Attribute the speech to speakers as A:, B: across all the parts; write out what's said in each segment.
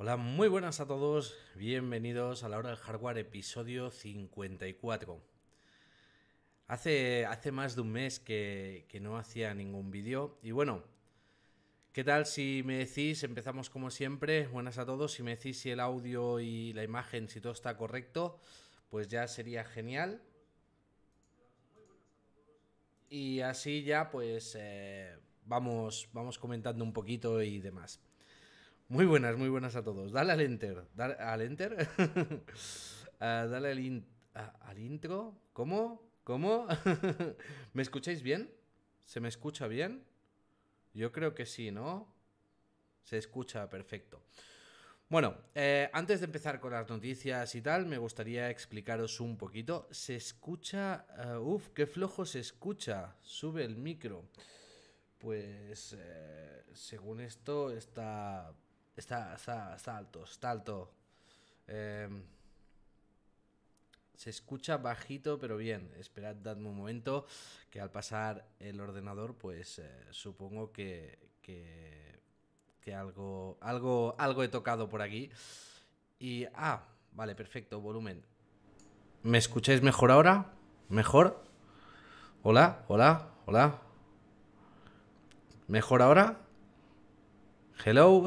A: Hola, muy buenas a todos, bienvenidos a la hora del hardware episodio 54. Hace, hace más de un mes que, no hacía ningún vídeo y bueno, ¿qué tal si me decís, empezamos como siempre, buenas a todos, si me decís si el audio y la imagen, si todo está correcto, pues ya sería genial. Y así ya pues eh, vamos, vamos comentando un poquito y demás. Muy buenas, muy buenas a todos. Dale al enter. Dale al enter. Ah, dale al, ah, al, intro. ¿Cómo? ¿Cómo? ¿Me escucháis bien? ¿Se me escucha bien? Yo creo que sí, ¿no? Se escucha perfecto. Bueno, eh, antes de empezar con las noticias y tal, me gustaría explicaros un poquito. Se escucha... Eh, uf, qué flojo se escucha. Sube el micro. Pues eh, según esto está Está, está, está alto, está alto. Em, se escucha bajito, pero bien. Esperad, dadme un momento, que al pasar el ordenador, pues eh, supongo que, que, que, algo, algo, algo he tocado por aquí. Y, ah, vale, perfecto, volumen. ¿Me escucháis mejor ahora? ¿Mejor? Hola, hola, hola. ¿Mejor ahora? Hello.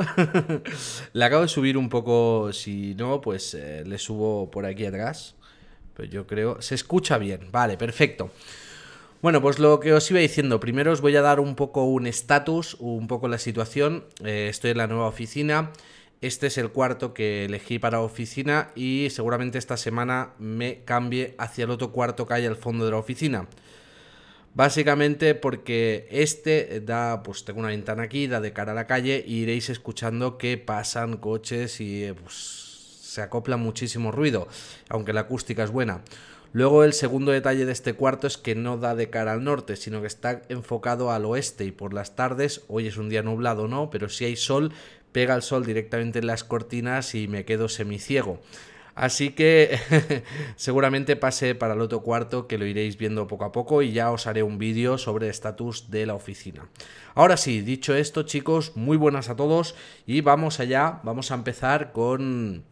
A: le acabo de subir un poco, si no, pues eh, le subo por aquí atrás. Pero yo creo... Se escucha bien. Vale, perfecto. Bueno, pues lo que os iba diciendo, primero os voy a dar un poco un estatus, un poco la situación. Eh, estoy en la nueva oficina. Este es el cuarto que elegí para oficina y seguramente esta semana me cambie hacia el otro cuarto que hay al fondo de la oficina. Básicamente porque este eh, da, pues tengo una ventana aquí, da de cara a la calle y e iréis escuchando que pasan coches y eh, pues, se acopla muchísimo ruido, aunque la acústica es buena. Luego el segundo detalle de este cuarto es que no da de cara al norte, sino que está enfocado al oeste y por las tardes, hoy es un día nublado, ¿no? Pero si hay sol, pega el sol directamente en las cortinas y me quedo semiciego. Así que seguramente pase para el otro cuarto que lo iréis viendo poco a poco y ya os haré un vídeo sobre el estatus de la oficina. Ahora sí, dicho esto chicos, muy buenas a todos y vamos allá, vamos a empezar con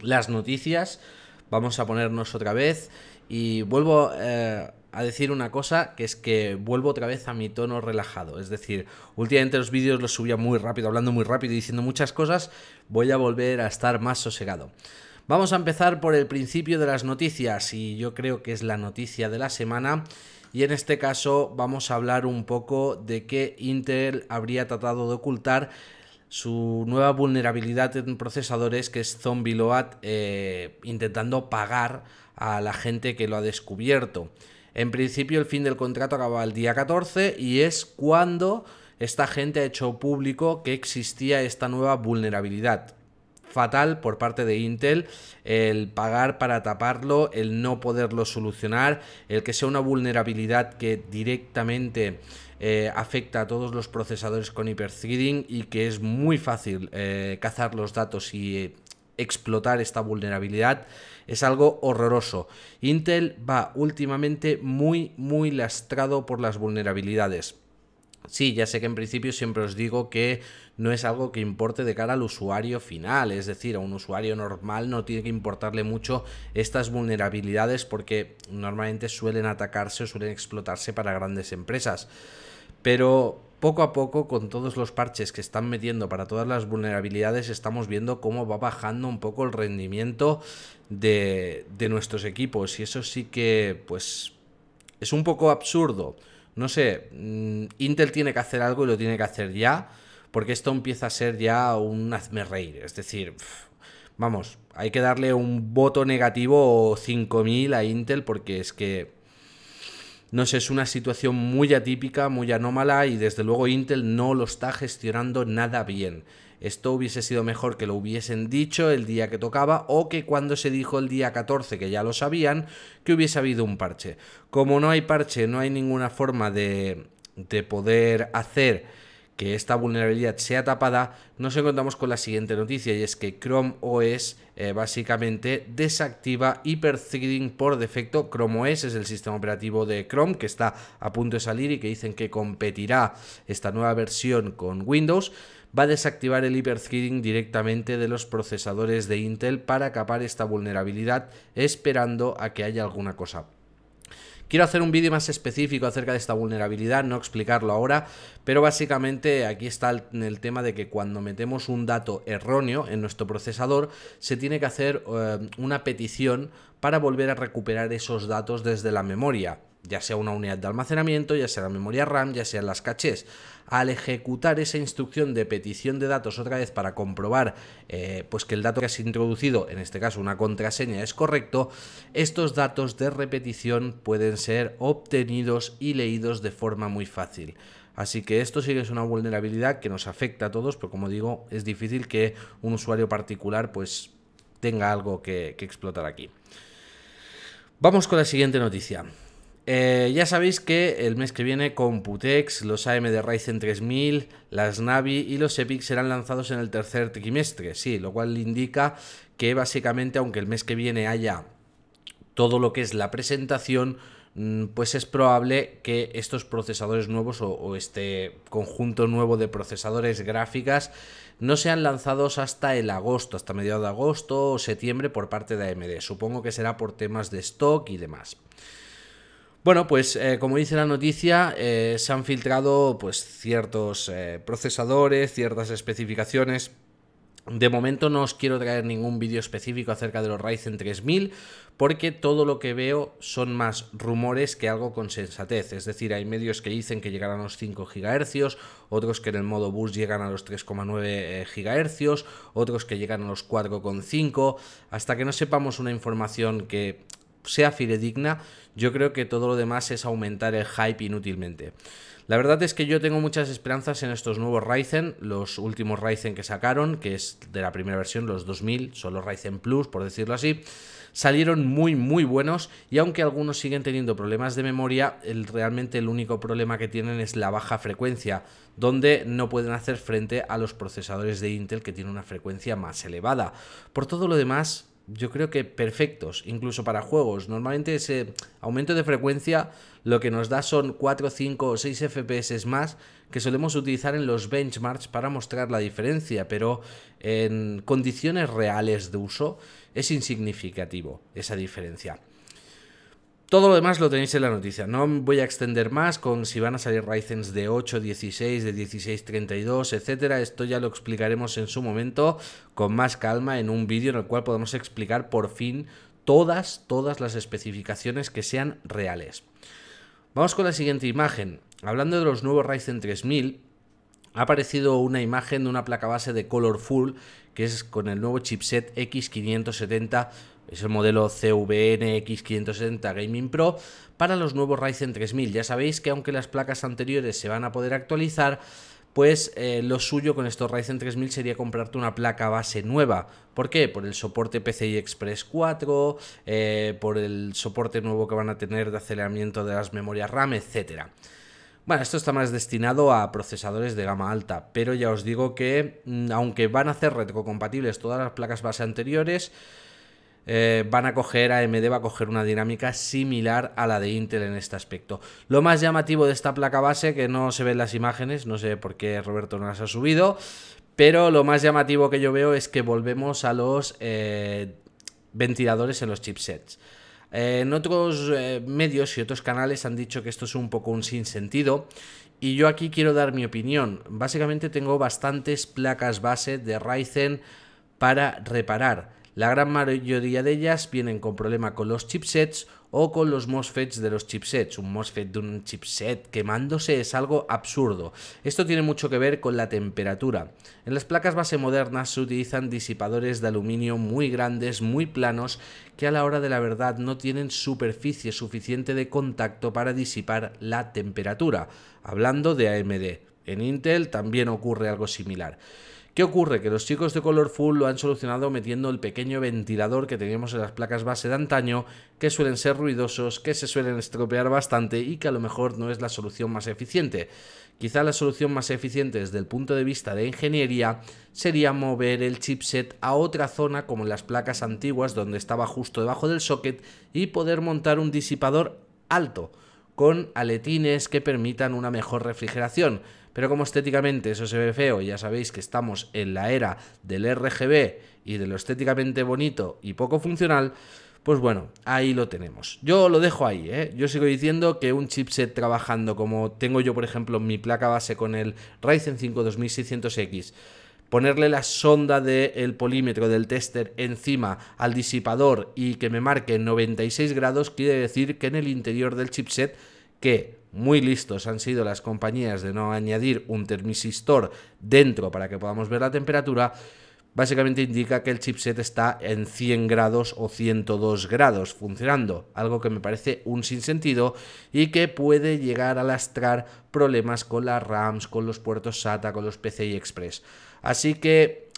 A: las noticias. Vamos a ponernos otra vez y vuelvo... Eh, a decir una cosa, que es que vuelvo otra vez a mi tono relajado. Es decir, últimamente los vídeos los subía muy rápido, hablando muy rápido y diciendo muchas cosas. Voy a volver a estar más sosegado. Vamos a empezar por el principio de las noticias y yo creo que es la noticia de la semana. Y en este caso vamos a hablar un poco de que Intel habría tratado de ocultar su nueva vulnerabilidad en procesadores que es Zombie Load, eh, intentando pagar a la gente que lo ha descubierto. En principio el fin del contrato acababa el día 14 y es cuando esta gente ha hecho público que existía esta nueva vulnerabilidad fatal por parte de Intel el pagar para taparlo, el no poderlo solucionar, el que sea una vulnerabilidad que directamente eh, afecta a todos los procesadores con Hyper-Threading y que es muy fácil eh, cazar los datos y eh, explotar esta vulnerabilidad es algo horroroso. Intel va últimamente muy muy lastrado por las vulnerabilidades. Sí, ya sé que en principio siempre os digo que no es algo que importe de cara al usuario final, es decir, a un usuario normal no tiene que importarle mucho estas vulnerabilidades porque normalmente suelen atacarse o suelen explotarse para grandes empresas. Pero poco a poco, con todos los parches que están metiendo para todas las vulnerabilidades, estamos viendo cómo va bajando un poco el rendimiento de, nuestros equipos. Y eso sí que, pues, es un poco absurdo no sé, mm, Intel tiene que hacer algo y lo tiene que hacer ya, porque esto empieza a ser ya un hazme Es decir, vamos, hay que darle un voto negativo o 5000 a Intel porque es que, no sé, es una situación muy atípica, muy anómala y desde luego Intel no lo está gestionando nada bien esto hubiese sido mejor que lo hubiesen dicho el día que tocaba o que cuando se dijo el día 14, que ya lo sabían, que hubiese habido un parche. Como no hay parche, no hay ninguna forma de, de poder hacer que esta vulnerabilidad sea tapada, nos encontramos con la siguiente noticia y es que Chrome OS eh, básicamente desactiva hyperthreading por defecto. Chrome OS es el sistema operativo de Chrome que está a punto de salir y que dicen que competirá esta nueva versión con Windows va a desactivar el hyperthreading directamente de los procesadores de Intel para capar esta vulnerabilidad esperando a que haya alguna cosa Quiero hacer un vídeo más específico acerca de esta vulnerabilidad, no explicarlo ahora, pero básicamente aquí está el, tema de que cuando metemos un dato erróneo en nuestro procesador, se tiene que hacer eh, una petición para volver a recuperar esos datos desde la memoria ya sea una unidad de almacenamiento, ya sea la memoria RAM, ya sean las cachés al ejecutar esa instrucción de petición de datos otra vez para comprobar eh, pues que el dato que has introducido, en este caso una contraseña, es correcto, estos datos de repetición pueden ser obtenidos y leídos de forma muy fácil. Así que esto sí que es una vulnerabilidad que nos afecta a todos, pero como digo, es difícil que un usuario particular pues tenga algo que explotar aquí. Vamos con la siguiente noticia. Eh, ya sabéis que el mes que viene Computex, los AMD Ryzen 3000, las Navi y los Epic serán lanzados en el tercer trimestre, sí, lo cual indica que básicamente aunque el mes que viene haya todo lo que es la presentación, mm, pues es probable que estos procesadores nuevos o, o, este conjunto nuevo de procesadores gráficas no sean lanzados hasta el agosto, hasta mediados de agosto o septiembre por parte de AMD. Supongo que será por temas de stock y demás. Bueno, pues eh, como dice la noticia, eh, se han filtrado pues ciertos eh, procesadores, ciertas especificaciones. De momento no os quiero traer ningún vídeo específico acerca de los Ryzen 3000 porque todo lo que veo son más rumores que algo con sensatez. Es decir, hay medios que dicen que llegarán a los 5 GHz, otros que en el modo bus llegan a los 3,9 GHz, otros que llegan a los 4,5. Hasta que no sepamos una información que sea fidedigna, yo creo que todo lo demás es aumentar el hype inútilmente. La verdad es que yo tengo muchas esperanzas en estos nuevos Ryzen, los últimos Ryzen que sacaron, que es de la primera versión, los 2000, son los Ryzen Plus, por decirlo así, salieron muy muy buenos y aunque algunos siguen teniendo problemas de memoria, el, realmente el único problema que tienen es la baja frecuencia, donde no pueden hacer frente a los procesadores de Intel que tienen una frecuencia más elevada. Por todo lo demás, yo creo que perfectos, incluso para juegos. Normalmente ese aumento de frecuencia lo que nos da son 4, 5 o 6 FPS más que solemos utilizar en los benchmarks para mostrar la diferencia, pero en condiciones reales de uso es insignificativo esa diferencia. Todo lo demás lo tenéis en la noticia. No voy a extender más con si van a salir Ryzen de 8, 16, de 16, 32, etcétera. Esto ya lo explicaremos en su momento con más calma en un vídeo en el cual podemos explicar por fin todas, todas las especificaciones que sean reales. Vamos con la siguiente imagen. Hablando de los nuevos Ryzen 3000, ha aparecido una imagen de una placa base de Colorful, que es con el nuevo chipset X570 es el modelo cvnx 570 Gaming Pro para los nuevos Ryzen 3000. Ya sabéis que aunque las placas anteriores se van a poder actualizar, pues eh, lo suyo con estos Ryzen 3000 sería comprarte una placa base nueva. ¿Por qué? Por el soporte PCI Express 4, eh, por el soporte nuevo que van a tener de aceleramiento de las memorias RAM, etc. Bueno, esto está más destinado a procesadores de gama alta, pero ya os digo que mm, aunque van a ser retrocompatibles todas las placas base anteriores, eh, van a coger, AMD va a coger una dinámica similar a la de Intel en este aspecto. Lo más llamativo de esta placa base, que no se ven las imágenes, no sé por qué Roberto no las ha subido, pero lo más llamativo que yo veo es que volvemos a los eh, ventiladores en los chipsets. Eh, en otros medios y otros canales han dicho que esto es un poco un sinsentido y yo aquí quiero dar mi opinión. Básicamente tengo bastantes placas base de Ryzen para reparar. La gran mayoría de ellas vienen con problema con los chipsets o con los MOSFETs de los chipsets. Un MOSFET de un chipset quemándose es algo absurdo. Esto tiene mucho que ver con la temperatura. En las placas base modernas se utilizan disipadores de aluminio muy grandes, muy planos, que a la hora de la verdad no tienen superficie suficiente de contacto para disipar la temperatura. Hablando de AMD. En Intel también ocurre algo similar. ¿Qué ocurre? Que los chicos de Colorful lo han solucionado metiendo el pequeño ventilador que teníamos en las placas base de antaño, que suelen ser ruidosos, que se suelen estropear bastante y que a lo mejor no es la solución más eficiente. Quizá la solución más eficiente desde el punto de vista de ingeniería sería mover el chipset a otra zona como en las placas antiguas donde estaba justo debajo del socket y poder montar un disipador alto con aletines que permitan una mejor refrigeración pero como estéticamente eso se ve feo, ya sabéis que estamos en la era del RGB y de lo estéticamente bonito y poco funcional, pues bueno, ahí lo tenemos. Yo lo dejo ahí, ¿eh? Yo sigo diciendo que un chipset trabajando como tengo yo, por ejemplo, mi placa base con el Ryzen 5 2600X, ponerle la sonda del polímetro del tester encima al disipador y que me marque 96 grados, quiere decir que en el interior del chipset, que muy listos han sido las compañías de no añadir un termisistor dentro para que podamos ver la temperatura. Básicamente indica que el chipset está en 100 grados o 102 grados funcionando, algo que me parece un sinsentido y que puede llegar a lastrar problemas con las RAMs, con los puertos SATA, con los PCI Express. Así que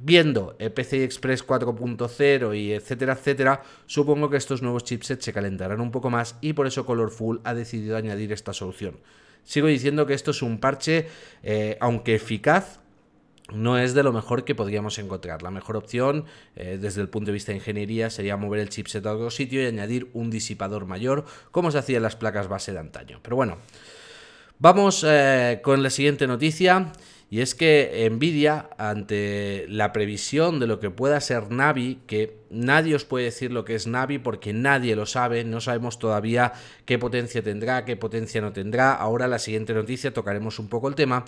A: viendo el PCI Express 4.0 y etcétera, etcétera, supongo que estos nuevos chipsets se calentarán un poco más y por eso Colorful ha decidido añadir esta solución. Sigo diciendo que esto es un parche, eh, aunque eficaz, no es de lo mejor que podríamos encontrar. La mejor opción, eh, desde el punto de vista de ingeniería, sería mover el chipset a otro sitio y añadir un disipador mayor, como se hacía en las placas base de antaño. Pero bueno, vamos eh, con la siguiente noticia. Y es que Nvidia, ante la previsión de lo que pueda ser Navi, que nadie os puede decir lo que es Navi porque nadie lo sabe, no sabemos todavía qué potencia tendrá, qué potencia no tendrá. Ahora la siguiente noticia tocaremos un poco el tema.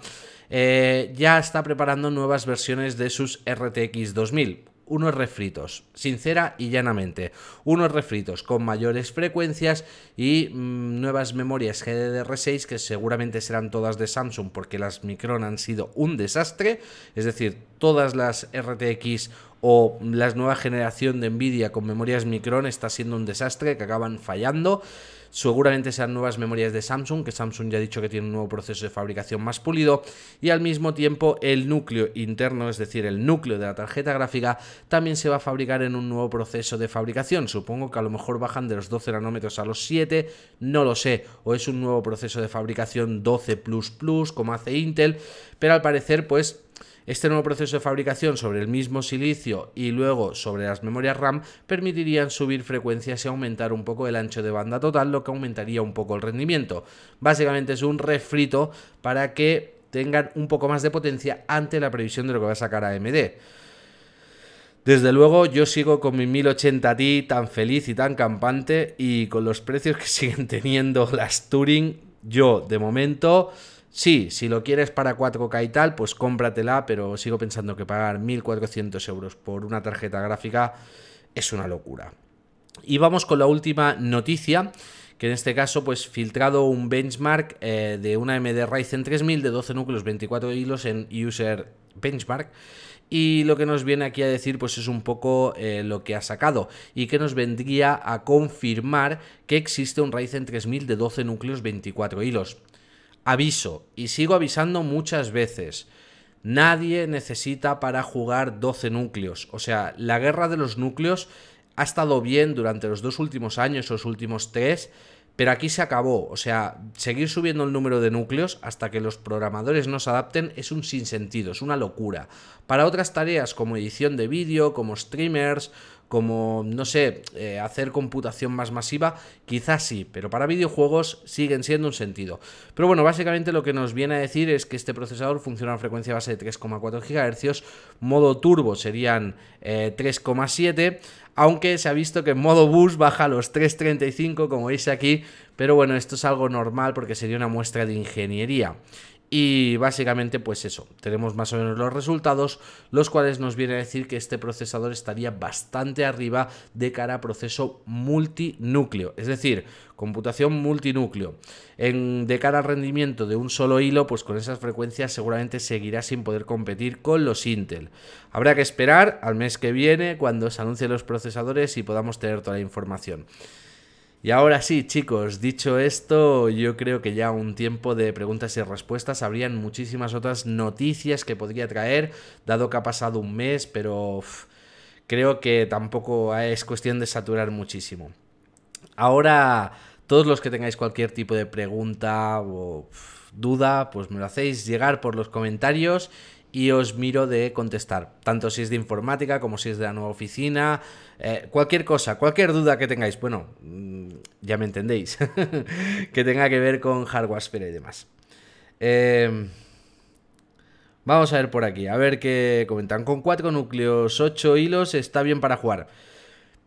A: Eh, ya está preparando nuevas versiones de sus RTX 2000 unos refritos, sincera y llanamente, unos refritos con mayores frecuencias y mm, nuevas memorias GDDR6 que seguramente serán todas de Samsung porque las Micron han sido un desastre, es decir, todas las RTX o la nueva generación de Nvidia con memorias Micron está siendo un desastre que acaban fallando seguramente sean nuevas memorias de Samsung, que Samsung ya ha dicho que tiene un nuevo proceso de fabricación más pulido, y al mismo tiempo el núcleo interno, es decir, el núcleo de la tarjeta gráfica, también se va a fabricar en un nuevo proceso de fabricación. Supongo que a lo mejor bajan de los 12 nanómetros a los 7, no lo sé, o es un nuevo proceso de fabricación 12 como hace Intel, pero al parecer pues este nuevo proceso de fabricación sobre el mismo silicio y luego sobre las memorias RAM permitirían subir frecuencias y aumentar un poco el ancho de banda total, lo que aumentaría un poco el rendimiento. Básicamente es un refrito para que tengan un poco más de potencia ante la previsión de lo que va a sacar AMD. Desde luego yo sigo con mi 1080 Ti tan feliz y tan campante y con los precios que siguen teniendo las Turing, yo de momento Sí, si lo quieres para 4K y tal, pues cómpratela, pero sigo pensando que pagar 1.400 euros por una tarjeta gráfica es una locura. Y vamos con la última noticia, que en este caso pues filtrado un benchmark eh, de una AMD Ryzen 3000 de 12 núcleos, 24 hilos en User Benchmark. Y lo que nos viene aquí a decir pues es un poco eh, lo que ha sacado y que nos vendría a confirmar que existe un Ryzen 3000 de 12 núcleos, 24 hilos. Aviso, y sigo avisando muchas veces, nadie necesita para jugar 12 núcleos. O sea, la guerra de los núcleos ha estado bien durante los dos últimos años, los últimos tres, pero aquí se acabó. O sea, seguir subiendo el número de núcleos hasta que los programadores nos adapten es un sinsentido, es una locura. Para otras tareas como edición de vídeo, como streamers, como, no sé, eh, hacer computación más masiva, quizás sí, pero para videojuegos siguen siendo un sentido. Pero bueno, básicamente lo que nos viene a decir es que este procesador funciona a frecuencia base de 3,4 GHz, modo turbo serían 3,7, eh, aunque se ha visto que en modo bus baja a los 3.35, como veis aquí, pero bueno, esto es algo normal porque sería una muestra de ingeniería. Y básicamente pues eso, tenemos más o menos los resultados, los cuales nos viene a decir que este procesador estaría bastante arriba de cara a proceso multinúcleo, es decir, computación multinúcleo. En, de cara al rendimiento de un solo hilo, pues con esas frecuencias seguramente seguirá sin poder competir con los Intel. Habrá que esperar al mes que viene cuando se anuncien los procesadores y podamos tener toda la información. Y ahora sí, chicos, dicho esto, yo creo que ya un tiempo de preguntas y respuestas. Habrían muchísimas otras noticias que podría traer, dado que ha pasado un mes, pero creo que tampoco es cuestión de saturar muchísimo. Ahora, todos los que tengáis cualquier tipo de pregunta o duda, pues me lo hacéis llegar por los comentarios y os miro de contestar, tanto si es de informática como si es de la nueva oficina, eh, cualquier cosa, cualquier duda que tengáis, bueno, mm, ya me entendéis, que tenga que ver con hardware y demás. Em, vamos a ver por aquí, a ver qué comentan. Con 4 núcleos, 8 hilos, está bien para jugar.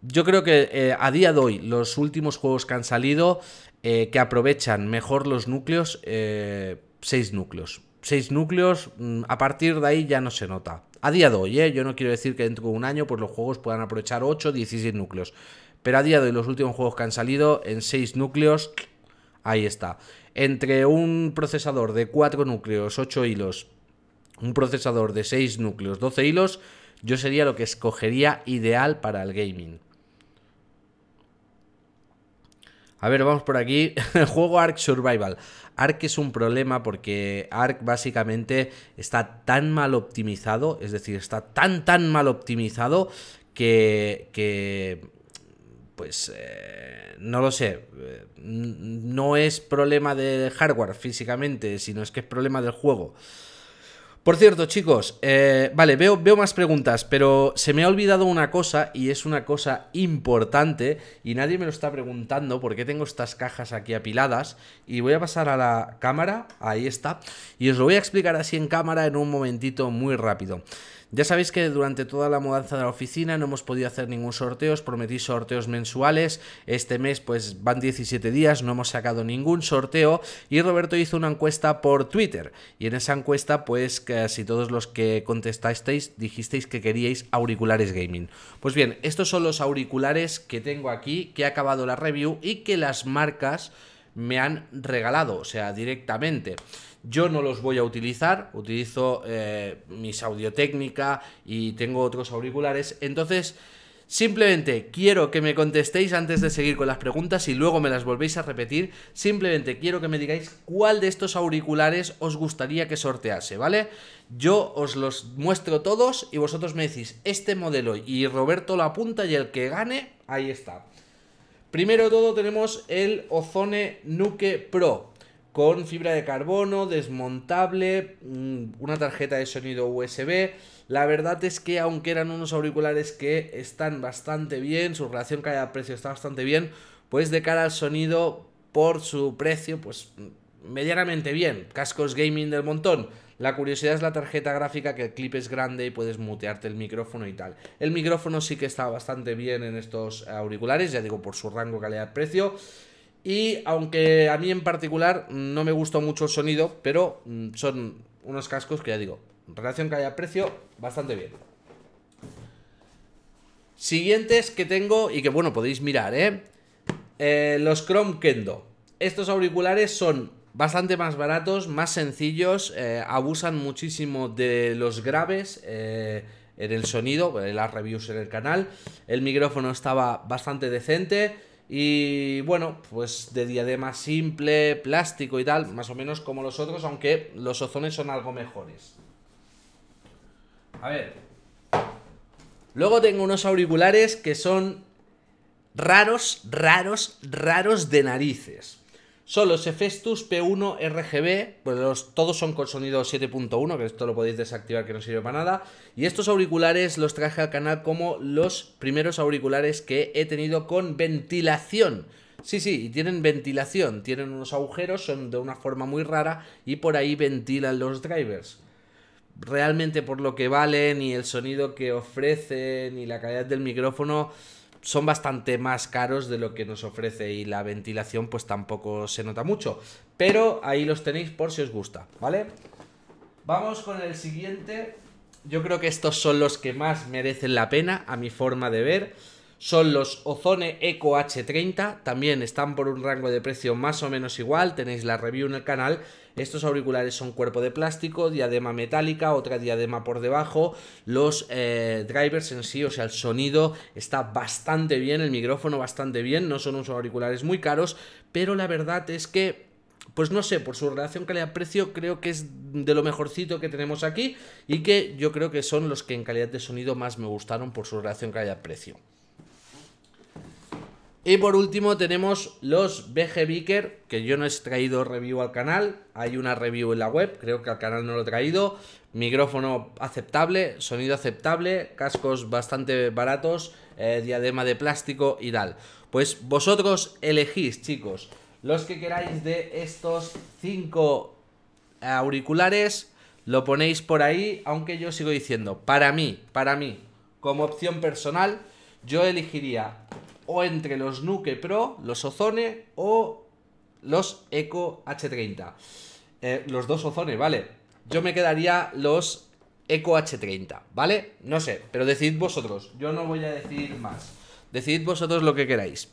A: Yo creo que eh, a día de hoy los últimos juegos que han salido eh, que aprovechan mejor los núcleos, 6 núcleos seis núcleos, mm, a partir de ahí ya no se nota. A día de hoy, ¿eh? yo no quiero decir que dentro de un año pues los juegos puedan aprovechar 8 16 núcleos. Pero a día de hoy los últimos juegos que han salido en 6 núcleos, ahí está. Entre un procesador de 4 núcleos, 8 hilos, un procesador de 6 núcleos, 12 hilos, yo sería lo que escogería ideal para el gaming. A ver, vamos por aquí. el juego Ark Survival. Arc es un problema porque Arc básicamente está tan mal optimizado, es decir, está tan tan mal optimizado que, pues eh, no lo sé, eh, no es problema de hardware físicamente, sino es que es problema del juego. Por cierto, chicos, eh, vale, veo, veo más preguntas, pero se me ha olvidado una cosa y es una cosa importante y nadie me lo está preguntando porque tengo estas cajas aquí apiladas y voy a pasar a la cámara, ahí está, y os lo voy a explicar así en cámara en un momentito muy rápido. Ya sabéis que durante toda la mudanza de la oficina no hemos podido hacer ningún sorteo, os prometí sorteos mensuales, este mes pues van 17 días, no hemos sacado ningún sorteo y Roberto hizo una encuesta por Twitter y en esa encuesta pues casi todos los que contestasteis dijisteis que queríais auriculares gaming. Pues bien, estos son los auriculares que tengo aquí, que ha acabado la review y que las marcas me han regalado, o sea, directamente. Yo no los voy a utilizar, utilizo eh, mis Audio-Técnica y tengo otros auriculares. Entonces, Simplemente quiero que me contestéis antes de seguir con las preguntas y luego me las volvéis a repetir. Simplemente quiero que me digáis cuál de estos auriculares os gustaría que sortease, ¿vale? Yo os los muestro todos y vosotros me decís este modelo y Roberto la apunta y el que gane, ahí está. Primero de todo tenemos el Ozone Nuke Pro, con fibra de carbono, desmontable, mm, una tarjeta de sonido USB. La verdad es que aunque eran unos auriculares que están bastante bien, su relación calidad-precio está bastante bien, pues de cara al sonido por su precio, pues mm, medianamente bien. Cascos gaming del montón. La curiosidad es la tarjeta gráfica, que el clip es grande y puedes mutearte el micrófono y tal. El micrófono sí que está bastante bien en estos auriculares, ya digo, por su rango calidad-precio. Y aunque a mí en particular no me gustó mucho el sonido, pero mm, son unos cascos que ya digo, en relación haya precio bastante bien. Siguientes que tengo y que bueno, podéis mirar, ¿eh? ¿eh? los Chrome Kendo. Estos auriculares son bastante más baratos, más sencillos, eh, abusan muchísimo de los graves. Eh, en el sonido, en las reviews en el canal. El micrófono estaba bastante decente. Y bueno, pues de diadema simple, plástico y tal, más o menos como los otros, aunque los ozones son algo mejores. A ver. Luego tengo unos auriculares que son raros, raros, raros de narices son los EFESTUS P1 RGB, pues los, todos son con sonido 7.1, que esto lo podéis desactivar que no sirve para nada. Y estos auriculares los traje al canal como los primeros auriculares que he tenido con ventilación. Sí, sí, y tienen ventilación, tienen unos agujeros, son de una forma muy rara y por ahí ventilan los drivers. Realmente por lo que valen y el sonido que ofrecen y la calidad del micrófono, son bastante más caros de lo que nos ofrece y la ventilación pues tampoco se nota mucho. Pero ahí los tenéis por si os gusta, ¿vale? Vamos con el siguiente. Yo creo que estos son los que más merecen la pena a mi forma de ver son los Ozone Eco H30, también están por un rango de precio más o menos igual, tenéis la review en el canal. Estos auriculares son cuerpo de plástico, diadema metálica, otra diadema por debajo. Los eh, drivers en sí, o sea, el sonido está bastante bien, el micrófono bastante bien, no son unos auriculares muy caros, pero la verdad es que pues no sé, por su relación calidad-precio creo que es de lo mejorcito que tenemos aquí y que yo creo que son los que en calidad de sonido más me gustaron por su relación calidad-precio. Y por último tenemos los BG Beaker, que yo no he traído review al canal, hay una review en la web, creo que al canal no lo he traído, micrófono aceptable, sonido aceptable, cascos bastante baratos, eh, diadema de plástico y tal. Pues vosotros elegís, chicos, los que queráis de estos cinco auriculares, lo ponéis por ahí, aunque yo sigo diciendo, para mí, para mí, como opción personal, yo elegiría o entre los Nuke Pro, los Ozone o los Eco H30. Eh, los dos Ozone, ¿vale? Yo me quedaría los Eco H30, ¿vale? No sé, pero decid vosotros. Yo no voy a decir más. Decid vosotros lo que queráis.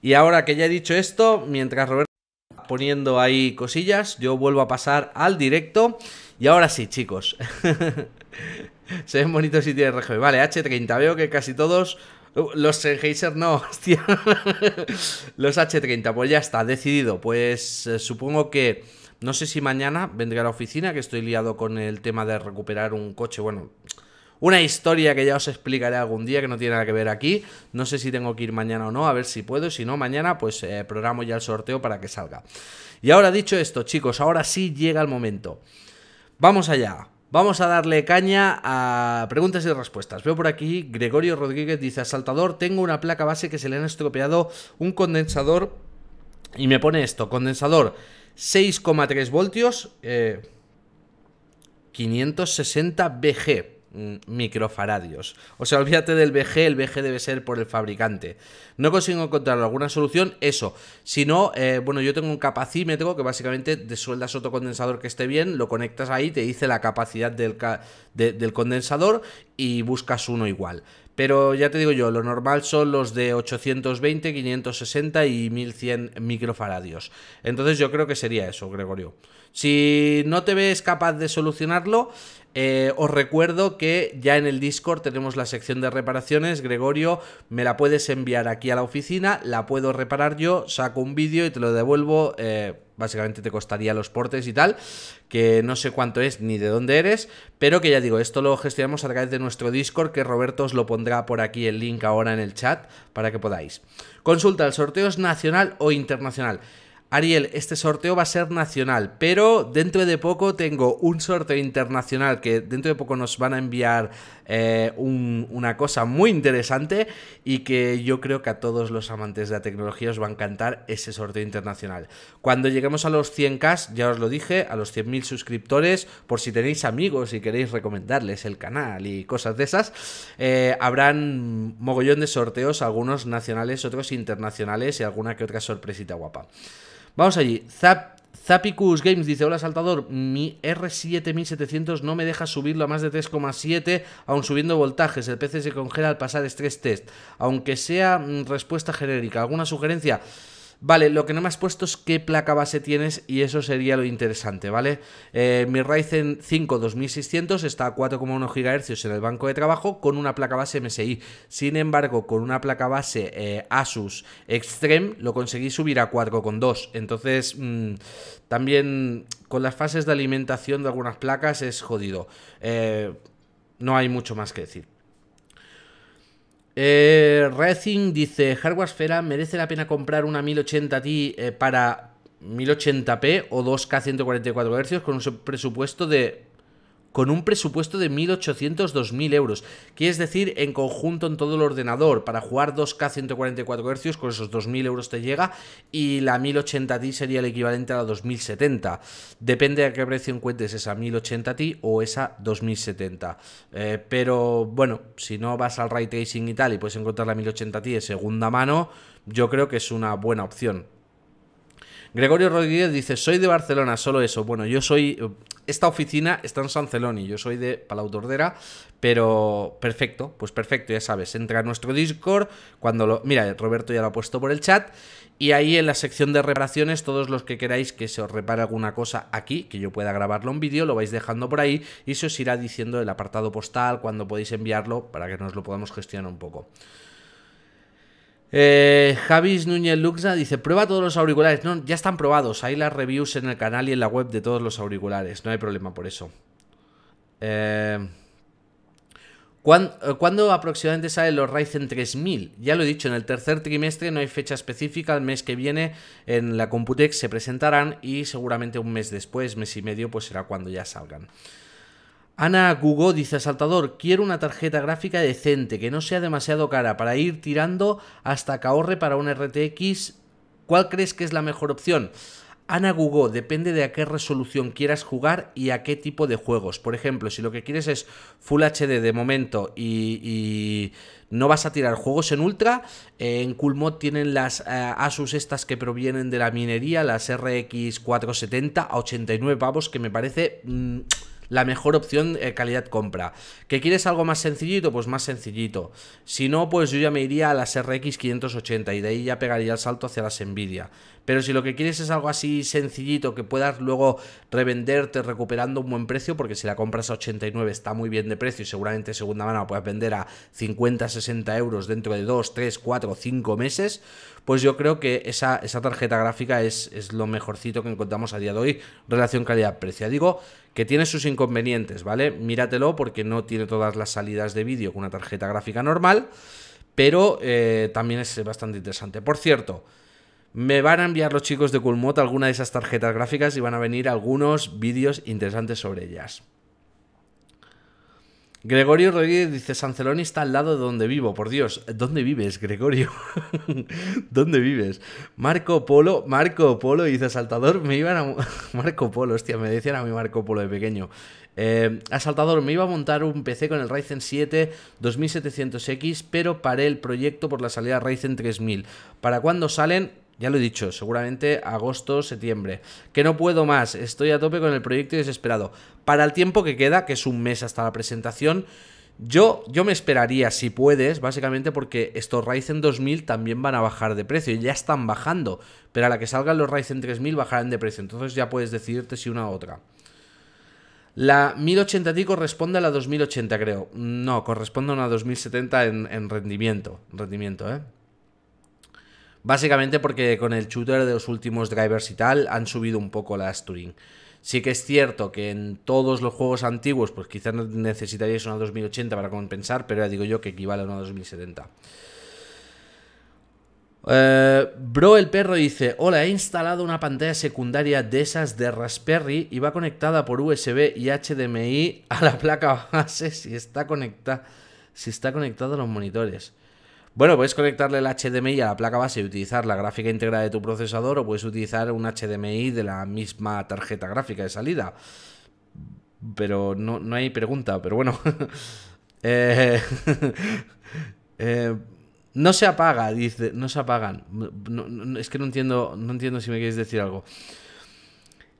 A: Y ahora que ya he dicho esto, mientras Roberto está poniendo ahí cosillas, yo vuelvo a pasar al directo. Y ahora sí, chicos. Se ven bonitos si tienen RGB. Vale, H30. Veo que casi todos los Sennheiser no, hostia. Los H30, pues ya está, decidido. Pues eh, supongo que. No sé si mañana vendré a la oficina, que estoy liado con el tema de recuperar un coche. Bueno, una historia que ya os explicaré algún día que no tiene nada que ver aquí. No sé si tengo que ir mañana o no, a ver si puedo. Si no, mañana pues eh, programo ya el sorteo para que salga. Y ahora dicho esto, chicos, ahora sí llega el momento. Vamos allá. Vamos a darle caña a preguntas y respuestas. Veo por aquí, Gregorio Rodríguez dice, asaltador, tengo una placa base que se le han estropeado un condensador y me pone esto, condensador 6,3 voltios, 560 eh, BG. Mm, microfaradios. O sea, olvídate del BG, el BG debe ser por el fabricante. No consigo encontrar alguna solución, eso. Si no, eh, bueno, yo tengo un capacímetro que básicamente desueldas otro condensador que esté bien, lo conectas ahí, te dice la capacidad del, del condensador y buscas uno igual. Pero ya te digo yo, lo normal son los de 820, 560 y 1100 microfaradios. Entonces yo creo que sería eso, Gregorio. Si no te ves capaz de solucionarlo, eh, os recuerdo que ya en el Discord tenemos la sección de reparaciones. Gregorio, me la puedes enviar aquí a la oficina, la puedo reparar yo, saco un vídeo y te lo devuelvo. Eh, básicamente te costaría los portes y tal, que no sé cuánto es ni de dónde eres, pero que ya digo, esto lo gestionamos a través de nuestro Discord, que Roberto os lo pondrá por aquí el link ahora en el chat para que podáis. Consulta, ¿el sorteo es nacional o internacional? Ariel, este sorteo va a ser nacional, pero dentro de poco tengo un sorteo internacional que dentro de poco nos van a enviar eh, una cosa muy interesante y que yo creo que a todos los amantes de la tecnología os va a encantar ese sorteo internacional. Cuando lleguemos a los 100k, ya os lo dije, a los 100.000 suscriptores, por si tenéis amigos y queréis recomendarles el canal y cosas de esas, eh, habrán mogollón de sorteos, algunos nacionales, otros internacionales y alguna que otra sorpresita guapa. Vamos allí. Zap, Zapicus Games dice, hola saltador, mi R7700 no me deja subirlo a más de 3,7 aun subiendo voltajes, el PC se congela al pasar estrés test, aunque sea mm, respuesta genérica, ¿alguna sugerencia? Vale, lo que no me has puesto es qué placa base tienes y eso sería lo interesante, ¿vale? Eh, mi Ryzen 5 2600 está a 4,1 GHz en el banco de trabajo con una placa base MSI. Sin embargo, con una placa base eh, Asus Extreme lo conseguí subir a 4,2. Entonces, mm, también con las fases de alimentación de algunas placas es jodido. Eh, no hay mucho más que decir. Eh, Racing dice, hardware Sfera, ¿merece la pena comprar una 1080 t eh, para 1080p o 2K 144 Hz con un presupuesto de con un presupuesto de 1.800-2.000 euros, que decir, en conjunto en todo el ordenador, para jugar 2K 144 Hz, con esos 2.000 euros te llega, y la 1080 Ti sería el equivalente a la 2070, depende a qué precio encuentres esa 1080 Ti o esa 2070, eh, pero bueno, si no vas al ray tracing y tal y puedes encontrar la 1080 Ti de segunda mano, yo creo que es una buena opción. Gregorio Rodríguez dice, soy de Barcelona, solo eso. Bueno, yo soy... Esta oficina está en San Celoni, yo soy de Palautordera, pero perfecto, pues perfecto, ya sabes. Entra a nuestro Discord, cuando lo... Mira, Roberto ya lo ha puesto por el chat. Y ahí en la sección de reparaciones, todos los que queráis que se os repare alguna cosa aquí, que yo pueda grabarlo en vídeo, lo vais dejando por ahí y se os irá diciendo el apartado postal, cuando podéis enviarlo, para que nos lo podamos gestionar un poco. Eh, Javis Núñez Luxa dice, prueba todos los auriculares. No, ya están probados. Hay las reviews en el canal y en la web de todos los auriculares. No hay problema por eso. Eh, eh ¿Cuándo aproximadamente salen los Ryzen 3000? Ya lo he dicho, en el tercer trimestre no hay fecha específica. El mes que viene en la Computex se presentarán y seguramente un mes después, mes y medio, pues será cuando ya salgan. Ana Gugó dice, Saltador, quiero una tarjeta gráfica decente, que no sea demasiado cara, para ir tirando hasta que ahorre para un RTX. ¿Cuál crees que es la mejor opción? Ana Gugó, depende de a qué resolución quieras jugar y a qué tipo de juegos. Por ejemplo, si lo que quieres es Full HD de momento y, y no vas a tirar juegos en ultra, eh, en Coolmod tienen las eh, Asus estas que provienen de la minería, las RX 470 a 89 pavos, que me parece... Mm, la mejor opción de eh, calidad-compra. ¿Que quieres algo más sencillito? Pues más sencillito. Si no, pues yo ya me iría a las RX 580 y de ahí ya pegaría el salto hacia las Nvidia. Pero si lo que quieres es algo así sencillito que puedas luego revenderte recuperando un buen precio, porque si la compras a 89 está muy bien de precio y seguramente segunda mano la puedas vender a 50, 60 euros dentro de 2, 3, 4, 5 meses, pues yo creo que esa, esa tarjeta gráfica es, es lo mejorcito que encontramos a día de hoy relación calidad-precio. Digo que tiene sus inconvenientes, ¿vale? Míratelo porque no tiene todas las salidas de vídeo con una tarjeta gráfica normal, pero eh, también es bastante interesante. Por cierto, me van a enviar los chicos de Coolmod alguna de esas tarjetas gráficas y van a venir algunos vídeos interesantes sobre ellas. Gregorio Rodríguez dice, Sanceloni está al lado de donde vivo, por Dios, ¿dónde vives, Gregorio? ¿Dónde vives? Marco Polo, Marco Polo, dice Asaltador, me iban a... Marco Polo, hostia, me decían a mí Marco Polo de pequeño. Eh, Asaltador, me iba a montar un PC con el Ryzen 7 2700X, pero paré el proyecto por la salida Ryzen 3000. ¿Para cuándo salen? Ya lo he dicho, seguramente agosto, septiembre. Que no puedo más, estoy a tope con el proyecto y desesperado. Para el tiempo que queda, que es un mes hasta la presentación, yo, yo me esperaría, si puedes, básicamente porque estos Ryzen 2000 también van a bajar de precio, Y ya están bajando, pero a la que salgan los Ryzen 3000 bajarán de precio, entonces ya puedes decidirte si una o otra. La 1080 Ti corresponde a la 2080, creo. No, corresponde a una 2070 en, en rendimiento. Rendimiento, ¿eh? Básicamente porque con el shooter de los últimos drivers y tal han subido un poco la Turing. Sí que es cierto que en todos los juegos antiguos, pues quizás necesitaríais una 2080 para compensar, pero ya digo yo que equivale a una 2070. Eh, bro el perro dice, hola, he instalado una pantalla secundaria de esas de Raspberry y va conectada por USB y HDMI a la placa base si está conectada si está a los monitores. Bueno, puedes conectarle el HDMI a la placa base y utilizar la gráfica integrada de tu procesador o puedes utilizar un HDMI de la misma tarjeta gráfica de salida. Pero no, hay pregunta, pero bueno. Eh, eh, no se apaga, dice, no se apagan. es que no entiendo, no entiendo si me queréis decir algo.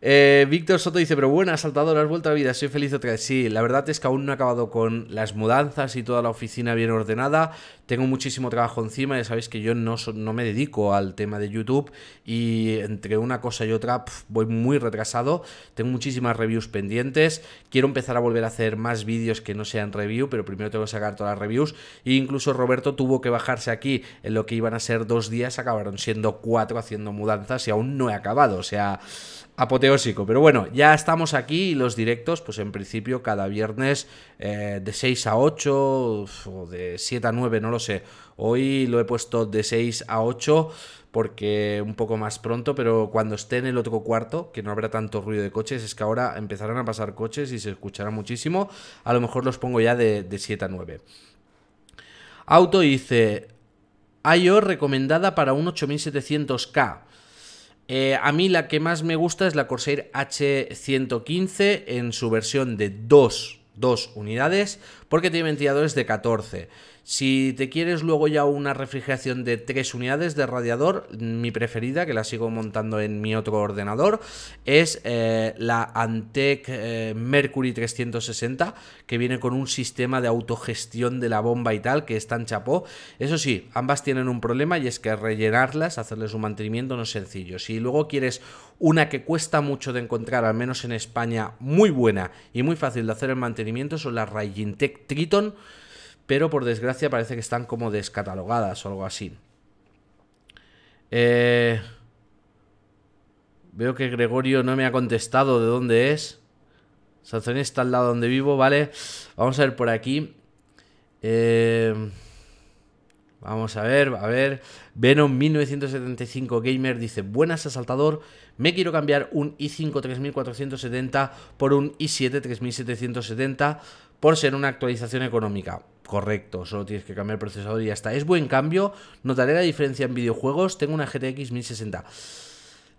A: Eh, Víctor Soto dice, pero bueno, saltado has vuelto a vida, soy feliz otra vez. Sí, la verdad es que aún no he acabado con las mudanzas y toda la oficina bien ordenada. Tengo muchísimo trabajo encima, ya sabéis que yo no, no me dedico al tema de YouTube y entre una cosa y otra voy muy retrasado. Tengo muchísimas reviews pendientes. Quiero empezar a volver a hacer más vídeos que no sean review, pero primero tengo que sacar todas las reviews. E incluso Roberto tuvo que bajarse aquí en lo que iban a ser dos días, acabaron siendo cuatro haciendo mudanzas y aún no he acabado. O sea, apoteósico. Pero bueno, ya estamos aquí y los directos, pues en principio cada viernes eh, de 6 a 8 o de 7 a 9, no lo sé. Hoy lo he puesto de 6 a 8 porque un poco más pronto, pero cuando esté en el otro cuarto, que no habrá tanto ruido de coches, es que ahora empezarán a pasar coches y se escuchará muchísimo. A lo mejor los pongo ya de, de 7 a 9. Auto dice, IO recomendada para un 8700K. Eh, a mí la que más me gusta es la Corsair H115 en su versión de 2 unidades porque tiene ventiladores de 14. Si te quieres luego ya una refrigeración de tres unidades de radiador, mi preferida, que la sigo montando en mi otro ordenador, es eh, la Antec eh, Mercury 360, que viene con un sistema de autogestión de la bomba y tal, que es tan chapó. Eso sí, ambas tienen un problema y es que rellenarlas, hacerles un mantenimiento no es sencillo. Si luego quieres una que cuesta mucho de encontrar, al menos en España, muy buena y muy fácil de hacer el mantenimiento, son las Rayintec Triton pero por desgracia parece que están como descatalogadas o algo así. Eh, veo que Gregorio no me ha contestado de dónde es. Sanzón está al lado donde vivo, ¿vale? Vamos a ver por aquí. Eh, vamos a ver, a ver. Venom 1975 Gamer dice, buenas asaltador, me quiero cambiar un i5 3470 por un i7 3770 por ser una actualización económica correcto, solo tienes que cambiar el procesador y ya está. Es buen cambio, notaré la diferencia en videojuegos, tengo una GTX 1060.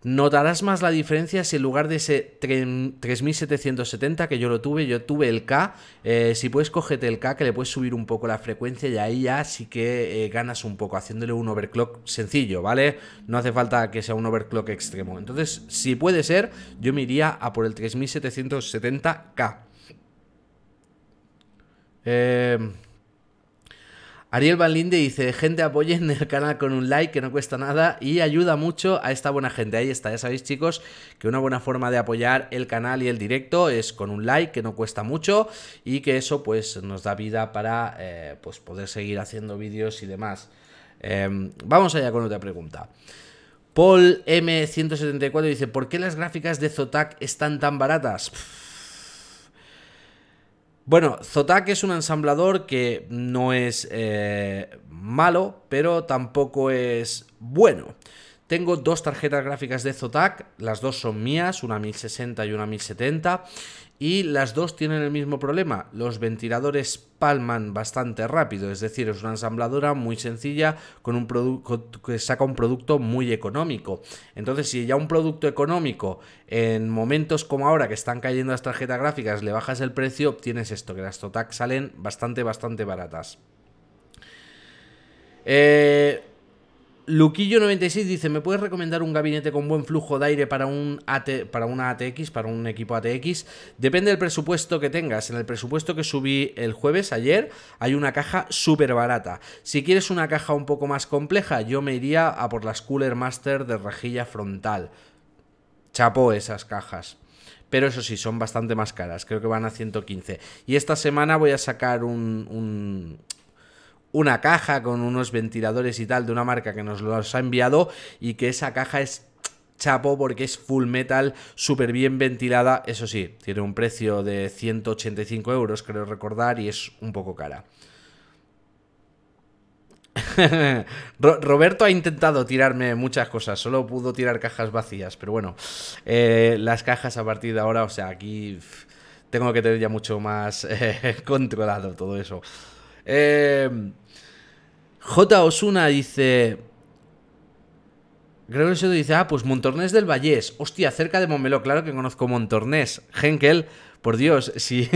A: Notarás más la diferencia si en lugar de ese 3770 que yo lo tuve, yo tuve el K, eh, si puedes cogerte el K que le puedes subir un poco la frecuencia y ahí ya sí que eh, ganas un poco haciéndole un overclock sencillo, ¿vale? No hace falta que sea un overclock extremo. Entonces, si puede ser, yo me iría a por el 3770K. Eh... Ariel Valinde dice, gente apoyen el canal con un like que no cuesta nada y ayuda mucho a esta buena gente. Ahí está, ya sabéis chicos que una buena forma de apoyar el canal y el directo es con un like que no cuesta mucho y que eso pues nos da vida para eh, pues poder seguir haciendo vídeos y demás. Em, vamos allá con otra pregunta. Paul M174 dice, ¿por qué las gráficas de Zotac están tan baratas? Bueno, Zotac es un ensamblador que no es eh, malo, pero tampoco es bueno. Tengo dos tarjetas gráficas de Zotac, las dos son mías, una 1060 y una 1070 y las dos tienen el mismo problema, los ventiladores palman bastante rápido, es decir, es una ensambladora muy sencilla con un que saca un producto muy económico. Entonces, si ya un producto económico en momentos como ahora que están cayendo las tarjetas gráficas le bajas el precio, obtienes esto, que las Totac salen bastante, bastante baratas. Eh, Luquillo96 dice, ¿me puedes recomendar un gabinete con buen flujo de aire para, un para una ATX, para un equipo ATX? Depende del presupuesto que tengas. En el presupuesto que subí el jueves, ayer, hay una caja súper barata. Si quieres una caja un poco más compleja, yo me iría a por las Cooler Master de rejilla frontal. Chapó esas cajas pero eso sí, son bastante más caras, creo que van a 115. Y esta semana voy a sacar un, una caja con unos ventiladores y tal de una marca que nos los ha enviado y que esa caja es chapo porque es full metal, súper bien ventilada, eso sí, tiene un precio de 185 euros, creo recordar, y es un poco cara. Roberto ha intentado tirarme muchas cosas, solo pudo tirar cajas vacías, pero bueno, eh, las cajas a partir de ahora, o sea, aquí tengo que tener ya mucho más eh, controlado todo eso. Eh, J. Osuna dice. creo Gregorio Soto dice, ah, pues Montornés del Vallés. Hostia, cerca de Montmeló, claro que conozco Montornés. Henkel, por Dios, sí.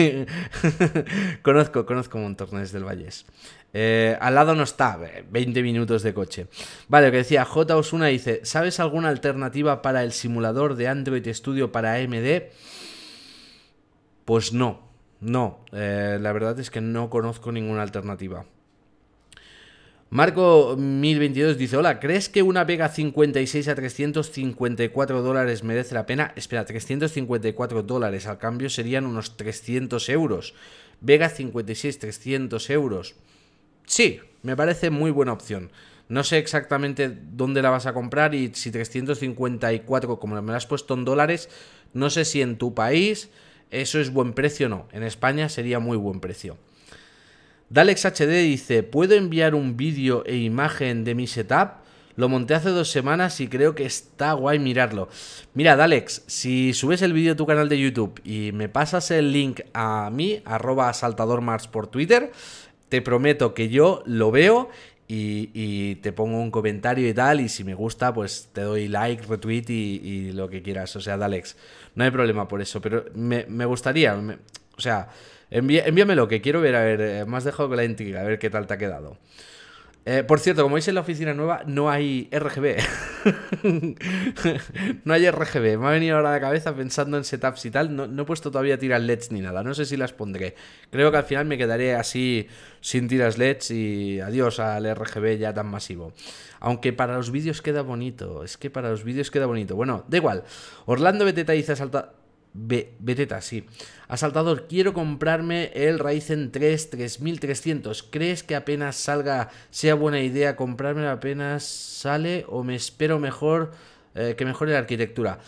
A: conozco, conozco Montornés del Vallés. Eh, al lado no está, 20 minutos de coche. Vale, lo que decía J. Osuna dice, ¿sabes alguna alternativa para el simulador de Android Studio para AMD? Pues no, no. Eh, la verdad es que no conozco ninguna alternativa. Marco 1022 dice, hola, ¿crees que una Vega 56 a 354 dólares merece la pena? Espera, 354 dólares al cambio serían unos 300 euros. Vega 56, 300 euros. Sí, me parece muy buena opción. No sé exactamente dónde la vas a comprar y si 354, como me la has puesto en dólares, no sé si en tu país eso es buen precio o no. En España sería muy buen precio. Dalex HD dice, ¿puedo enviar un vídeo e imagen de mi setup? Lo monté hace dos semanas y creo que está guay mirarlo. Mira, Dalex, si subes el vídeo a tu canal de YouTube y me pasas el link a mí, arroba saltadormars por Twitter, te prometo que yo lo veo y, te pongo un comentario y tal, y si me gusta, pues te doy like, retweet y, lo que quieras. O sea, Dalex, no hay problema por eso, pero me, gustaría, o sea envíamelo, que quiero ver, a ver, eh, más dejo dejado con la intriga, a ver qué tal te ha quedado. Eh, por cierto, como veis en la oficina nueva, no hay RGB. no hay RGB. Me ha venido ahora la cabeza pensando en setups y tal. No, he puesto todavía tiras LEDs ni nada. No sé si las pondré. Creo que al final me quedaré así sin tiras LEDs y adiós al RGB ya tan masivo. Aunque para los vídeos queda bonito. Es que para los vídeos queda bonito. Bueno, da igual. Orlando Beteta dice salta Beteta, sí. Asaltador, quiero comprarme el Ryzen 3 3300. ¿Crees que apenas salga sea buena idea comprarme apenas sale o me espero mejor eh, que mejore la arquitectura?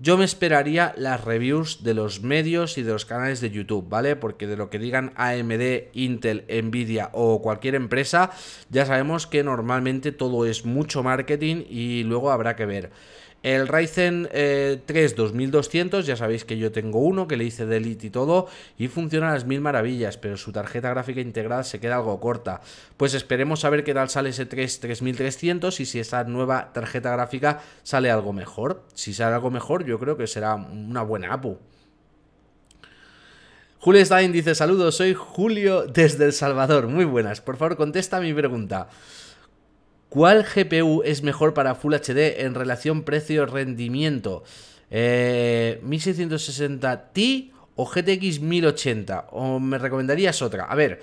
A: Yo me esperaría las reviews de los medios y de los canales de YouTube, ¿vale? Porque de lo que digan AMD, Intel, Nvidia o cualquier empresa, ya sabemos que normalmente todo es mucho marketing y luego habrá que ver. El Ryzen 3 eh, 2200, ya sabéis que yo tengo uno que le hice delete y todo, y funciona a las mil maravillas, pero su tarjeta gráfica integrada se queda algo corta. Pues esperemos a ver qué tal sale ese 3 3300 y si esa nueva tarjeta gráfica sale algo mejor. Si sale algo mejor, yo creo que será una buena APU. Julio Stein dice, saludos, soy Julio desde El Salvador. Muy buenas, por favor contesta mi pregunta. ¿Cuál GPU es mejor para Full HD en relación precio-rendimiento? 1660 eh, Ti o GTX 1080. ¿O me recomendarías otra? A ver,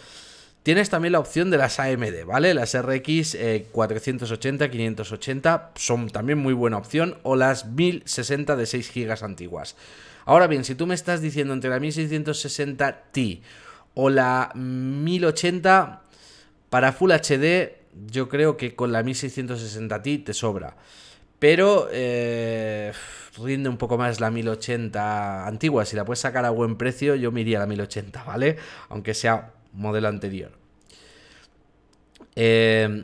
A: tienes también la opción de las AMD, ¿vale? Las RX 480, 580 son también muy buena opción. O las 1060 de 6 GB antiguas. Ahora bien, si tú me estás diciendo entre la 1660 Ti o la 1080 para Full HD yo creo que con la 1660 Ti te sobra. Pero eh, rinde un poco más la 1080 antigua. Si la puedes sacar a buen precio, yo me iría a la 1080, ¿vale? Aunque sea modelo anterior. Eh,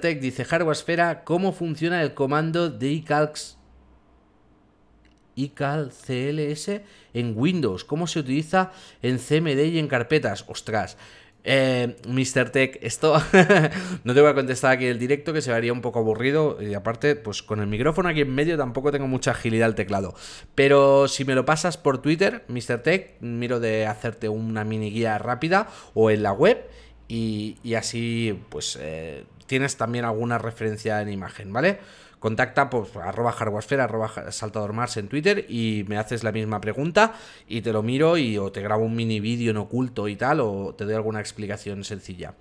A: Tech dice: Hardware ¿cómo funciona el comando de iCalcs iCal en Windows. ¿Cómo se utiliza en CMD y en carpetas? Ostras, eh, Mr. Tech, esto no te voy a contestar aquí el directo que se vería un poco aburrido y aparte pues con el micrófono aquí en medio tampoco tengo mucha agilidad al teclado pero si me lo pasas por Twitter, Mr. Tech, miro de hacerte una mini guía rápida o en la web y, así pues eh, tienes también alguna referencia en imagen, ¿vale? contacta por pues, arroba saltadormars en Twitter y me haces la misma pregunta y te lo miro y o te grabo un mini vídeo en oculto y tal o te doy alguna explicación sencilla.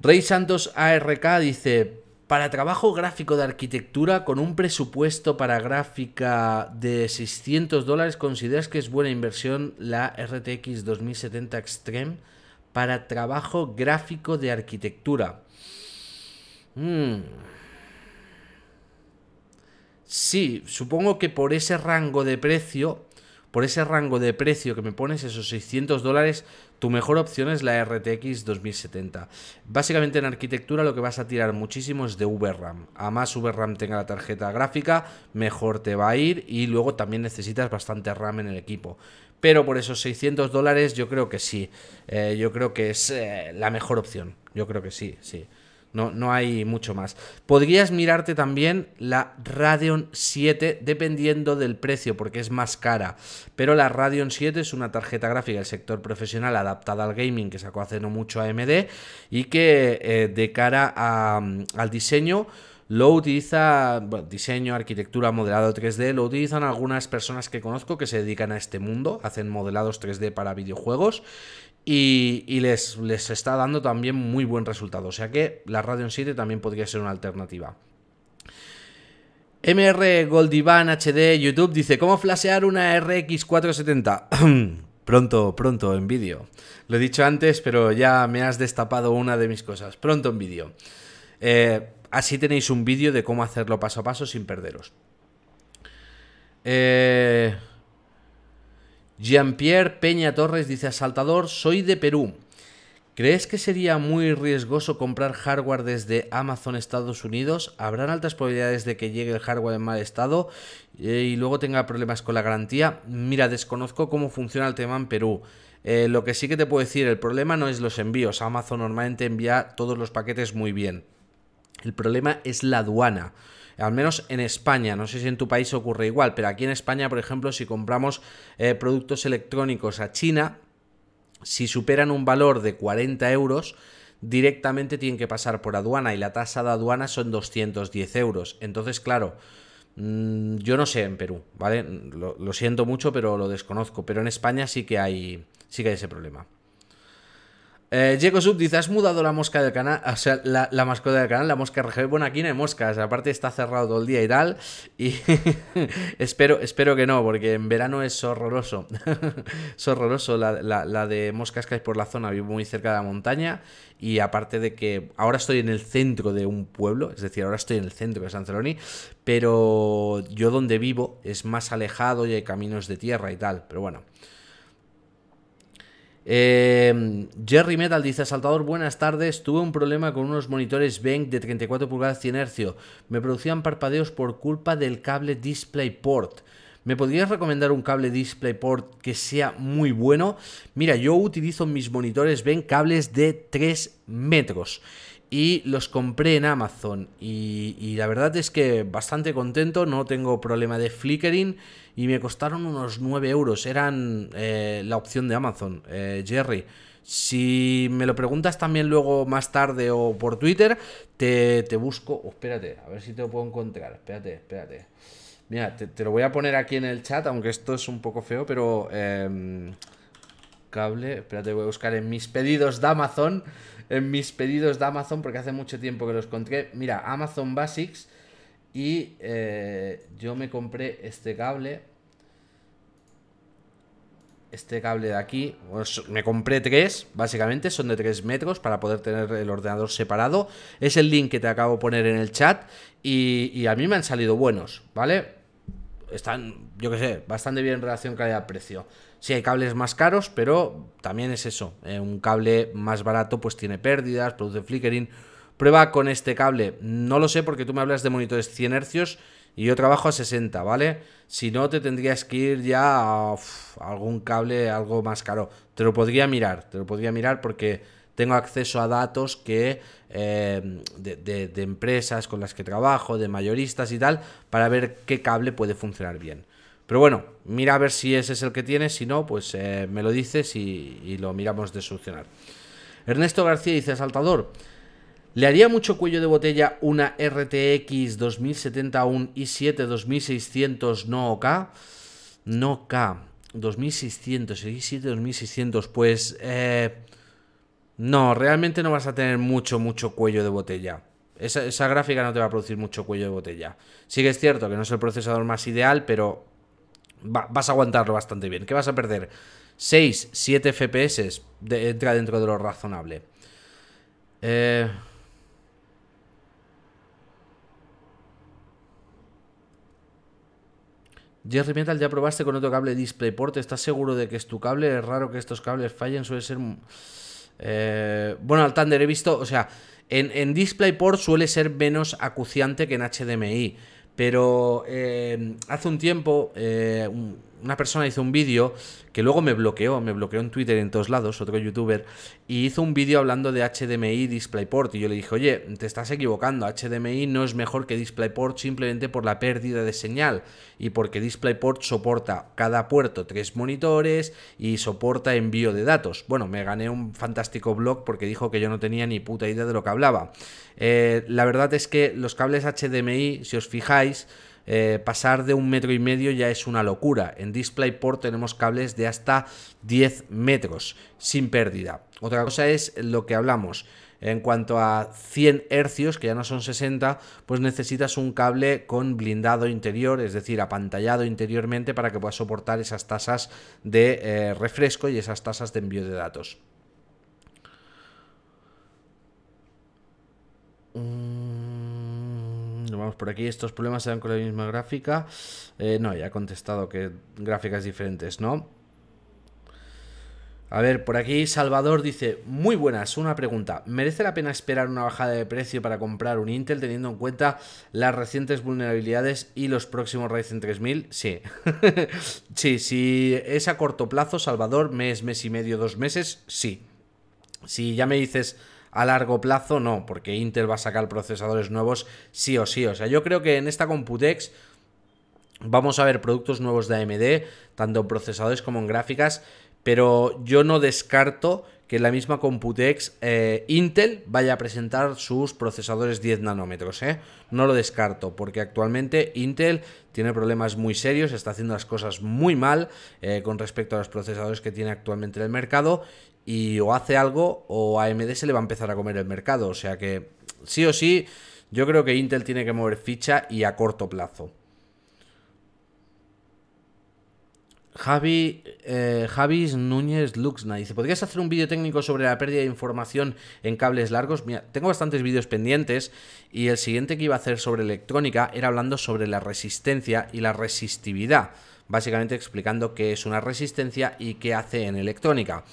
A: Rey Santos ARK dice, para trabajo gráfico de arquitectura con un presupuesto para gráfica de 600 dólares, ¿consideras que es buena inversión la RTX 2070 Extreme para trabajo gráfico de arquitectura? Mm. Sí, supongo que por ese rango de precio, por ese rango de precio que me pones, esos 600 dólares, tu mejor opción es la RTX 2070. Básicamente en arquitectura lo que vas a tirar muchísimo es de VRAM. A más VRAM tenga la tarjeta gráfica, mejor te va a ir y luego también necesitas bastante RAM en el equipo. Pero por esos 600 dólares yo creo que sí. Eh, yo creo que es eh, la mejor opción. Yo creo que sí, sí. No, hay mucho más. Podrías mirarte también la Radeon 7 dependiendo del precio porque es más cara. Pero la Radeon 7 es una tarjeta gráfica del sector profesional adaptada al gaming que sacó hace no mucho AMD y que eh, de cara mm, al diseño lo utiliza, diseño, arquitectura, modelado 3D, lo utilizan algunas personas que conozco que se dedican a este mundo, hacen modelados 3D para videojuegos y, les, les, está dando también muy buen resultado. O sea que la Radeon 7 también podría ser una alternativa. MR Goldivan HD YouTube dice, ¿cómo flashear una RX 470? pronto, pronto en vídeo. Lo he dicho antes, pero ya me has destapado una de mis cosas. Pronto en vídeo. Eh, así tenéis un vídeo de cómo hacerlo paso a paso sin perderos. Eh... Jean-Pierre Peña Torres dice, asaltador, soy de Perú. ¿Crees que sería muy riesgoso comprar hardware desde Amazon Estados Unidos? ¿Habrán altas probabilidades de que llegue el hardware en mal estado eh, y luego tenga problemas con la garantía? Mira, desconozco cómo funciona el tema en Perú. Eh, lo que sí que te puedo decir, el problema no es los envíos. Amazon normalmente envía todos los paquetes muy bien. El problema es la aduana al menos en España. No sé si en tu país ocurre igual, pero aquí en España, por ejemplo, si compramos eh, productos electrónicos a China, si superan un valor de 40 euros, directamente tienen que pasar por aduana y la tasa de aduana son 210 euros. Entonces, claro, mm, yo no sé en Perú, ¿vale? Lo, lo, siento mucho, pero lo desconozco. Pero en España sí que hay, sí que hay ese problema. Eh, Diego Sub dice, has mudado la mosca del canal, o sea, la, mascota del canal, la mosca RGB. Bueno, aquí no hay moscas, aparte está cerrado todo el día y tal. Y espero, espero que no, porque en verano es horroroso. es horroroso la, de moscas que hay por la zona, vivo muy cerca de la montaña. Y aparte de que ahora estoy en el centro de un pueblo, es decir, ahora estoy en el centro de San Celoni, pero yo donde vivo es más alejado y hay caminos de tierra y tal. Pero bueno. Em, Jerry Metal dice, Saltador, buenas tardes. Tuve un problema con unos monitores Bank de 34 pulgadas 100 Hz. Me producían parpadeos por culpa del cable DisplayPort. ¿Me podrías recomendar un cable DisplayPort que sea muy bueno? Mira, yo utilizo mis monitores Bank cables de 3 metros y los compré en Amazon y, la verdad es que bastante contento, no tengo problema de flickering y me costaron unos 9 euros. Eran eh, la opción de Amazon, eh, Jerry. Si me lo preguntas también luego más tarde o por Twitter, te, busco. Oh, espérate, a ver si te lo puedo encontrar. Espérate, espérate. Mira, te, lo voy a poner aquí en el chat, aunque esto es un poco feo, pero... Em, cable, espérate, voy a buscar en mis pedidos de Amazon. En mis pedidos de Amazon, porque hace mucho tiempo que los encontré. Mira, Amazon Basics. Y eh, yo me compré este cable este cable de aquí, me compré tres, básicamente, son de tres metros para poder tener el ordenador separado. Es el link que te acabo de poner en el chat y, a mí me han salido buenos, ¿vale? Están, yo qué sé, bastante bien en relación calidad-precio. Sí, hay cables más caros, pero también es eso. Eh, un cable más barato pues tiene pérdidas, produce flickering. Prueba con este cable. No lo sé porque tú me hablas de monitores 100 hercios y yo trabajo a 60, ¿vale? Si no, te tendrías que ir ya a, algún cable, algo más caro. Te lo podría mirar, te lo podría mirar porque tengo acceso a datos que eh, de, empresas con las que trabajo, de mayoristas y tal, para ver qué cable puede funcionar bien. Pero bueno, mira a ver si ese es el que tienes, si no, pues eh, me lo dices y, lo miramos de solucionar. Ernesto García dice, saltador le haría mucho cuello de botella una RTX 2070 un i7 2600 no K. No K. 2600, i7 2600. Pues... Eh, no, realmente no vas a tener mucho, mucho cuello de botella. Esa, gráfica no te va a producir mucho cuello de botella. Sí que es cierto que no es el procesador más ideal, pero vas a aguantarlo bastante bien. ¿Qué vas a perder? 6, 7 FPS entra dentro de lo razonable. Eh... Jerry Metal, ya probaste con otro cable DisplayPort. ¿Estás seguro de que es tu cable? Es raro que estos cables fallen, suele ser. Eh, bueno, al Thunder he visto, o sea, en, DisplayPort suele ser menos acuciante que en HDMI. Pero eh, hace un tiempo, eh, una persona hizo un vídeo que luego me bloqueó, me bloqueó en Twitter en todos lados, otro youtuber, y hizo un vídeo hablando de HDMI DisplayPort. Y yo le dije, oye, te estás equivocando, HDMI no es mejor que DisplayPort simplemente por la pérdida de señal y porque DisplayPort soporta cada puerto tres monitores y soporta envío de datos. Bueno, me gané un fantástico blog porque dijo que yo no tenía ni puta idea de lo que hablaba. Eh, la verdad es que los cables HDMI, si os fijáis, eh, pasar de un metro y medio ya es una locura. En DisplayPort tenemos cables de hasta 10 metros sin pérdida. Otra cosa es lo que hablamos. En cuanto a 100 hercios, que ya no son 60, pues necesitas un cable con blindado interior, es decir, apantallado interiormente para que pueda soportar esas tasas de eh, refresco y esas tasas de envío de datos. vamos por aquí. Estos problemas se dan con la misma gráfica. Eh, no, ya he contestado que gráficas diferentes, ¿no? A ver, por aquí Salvador dice, muy buenas, una pregunta. ¿Merece la pena esperar una bajada de precio para comprar un Intel teniendo en cuenta las recientes vulnerabilidades y los próximos Ryzen 3000? Sí. sí, si es a corto plazo, Salvador, mes, mes y medio, dos meses, sí. Si ya me dices a largo plazo no, porque Intel va a sacar procesadores nuevos sí o sí. O sea, yo creo que en esta Computex vamos a ver productos nuevos de AMD, tanto en procesadores como en gráficas, pero yo no descarto que en la misma Computex eh, Intel vaya a presentar sus procesadores 10 nanómetros. ¿eh? No lo descarto, porque actualmente Intel tiene problemas muy serios, está haciendo las cosas muy mal eh, con respecto a los procesadores que tiene actualmente en el mercado y o hace algo o AMD se le va a empezar a comer el mercado. O sea que sí o sí, yo creo que Intel tiene que mover ficha y a corto plazo. Javi, eh, Javis Núñez Luxna dice, ¿podrías hacer un vídeo técnico sobre la pérdida de información en cables largos? tengo bastantes vídeos pendientes y el siguiente que iba a hacer sobre electrónica era hablando sobre la resistencia y la resistividad, básicamente explicando qué es una resistencia y qué hace en electrónica.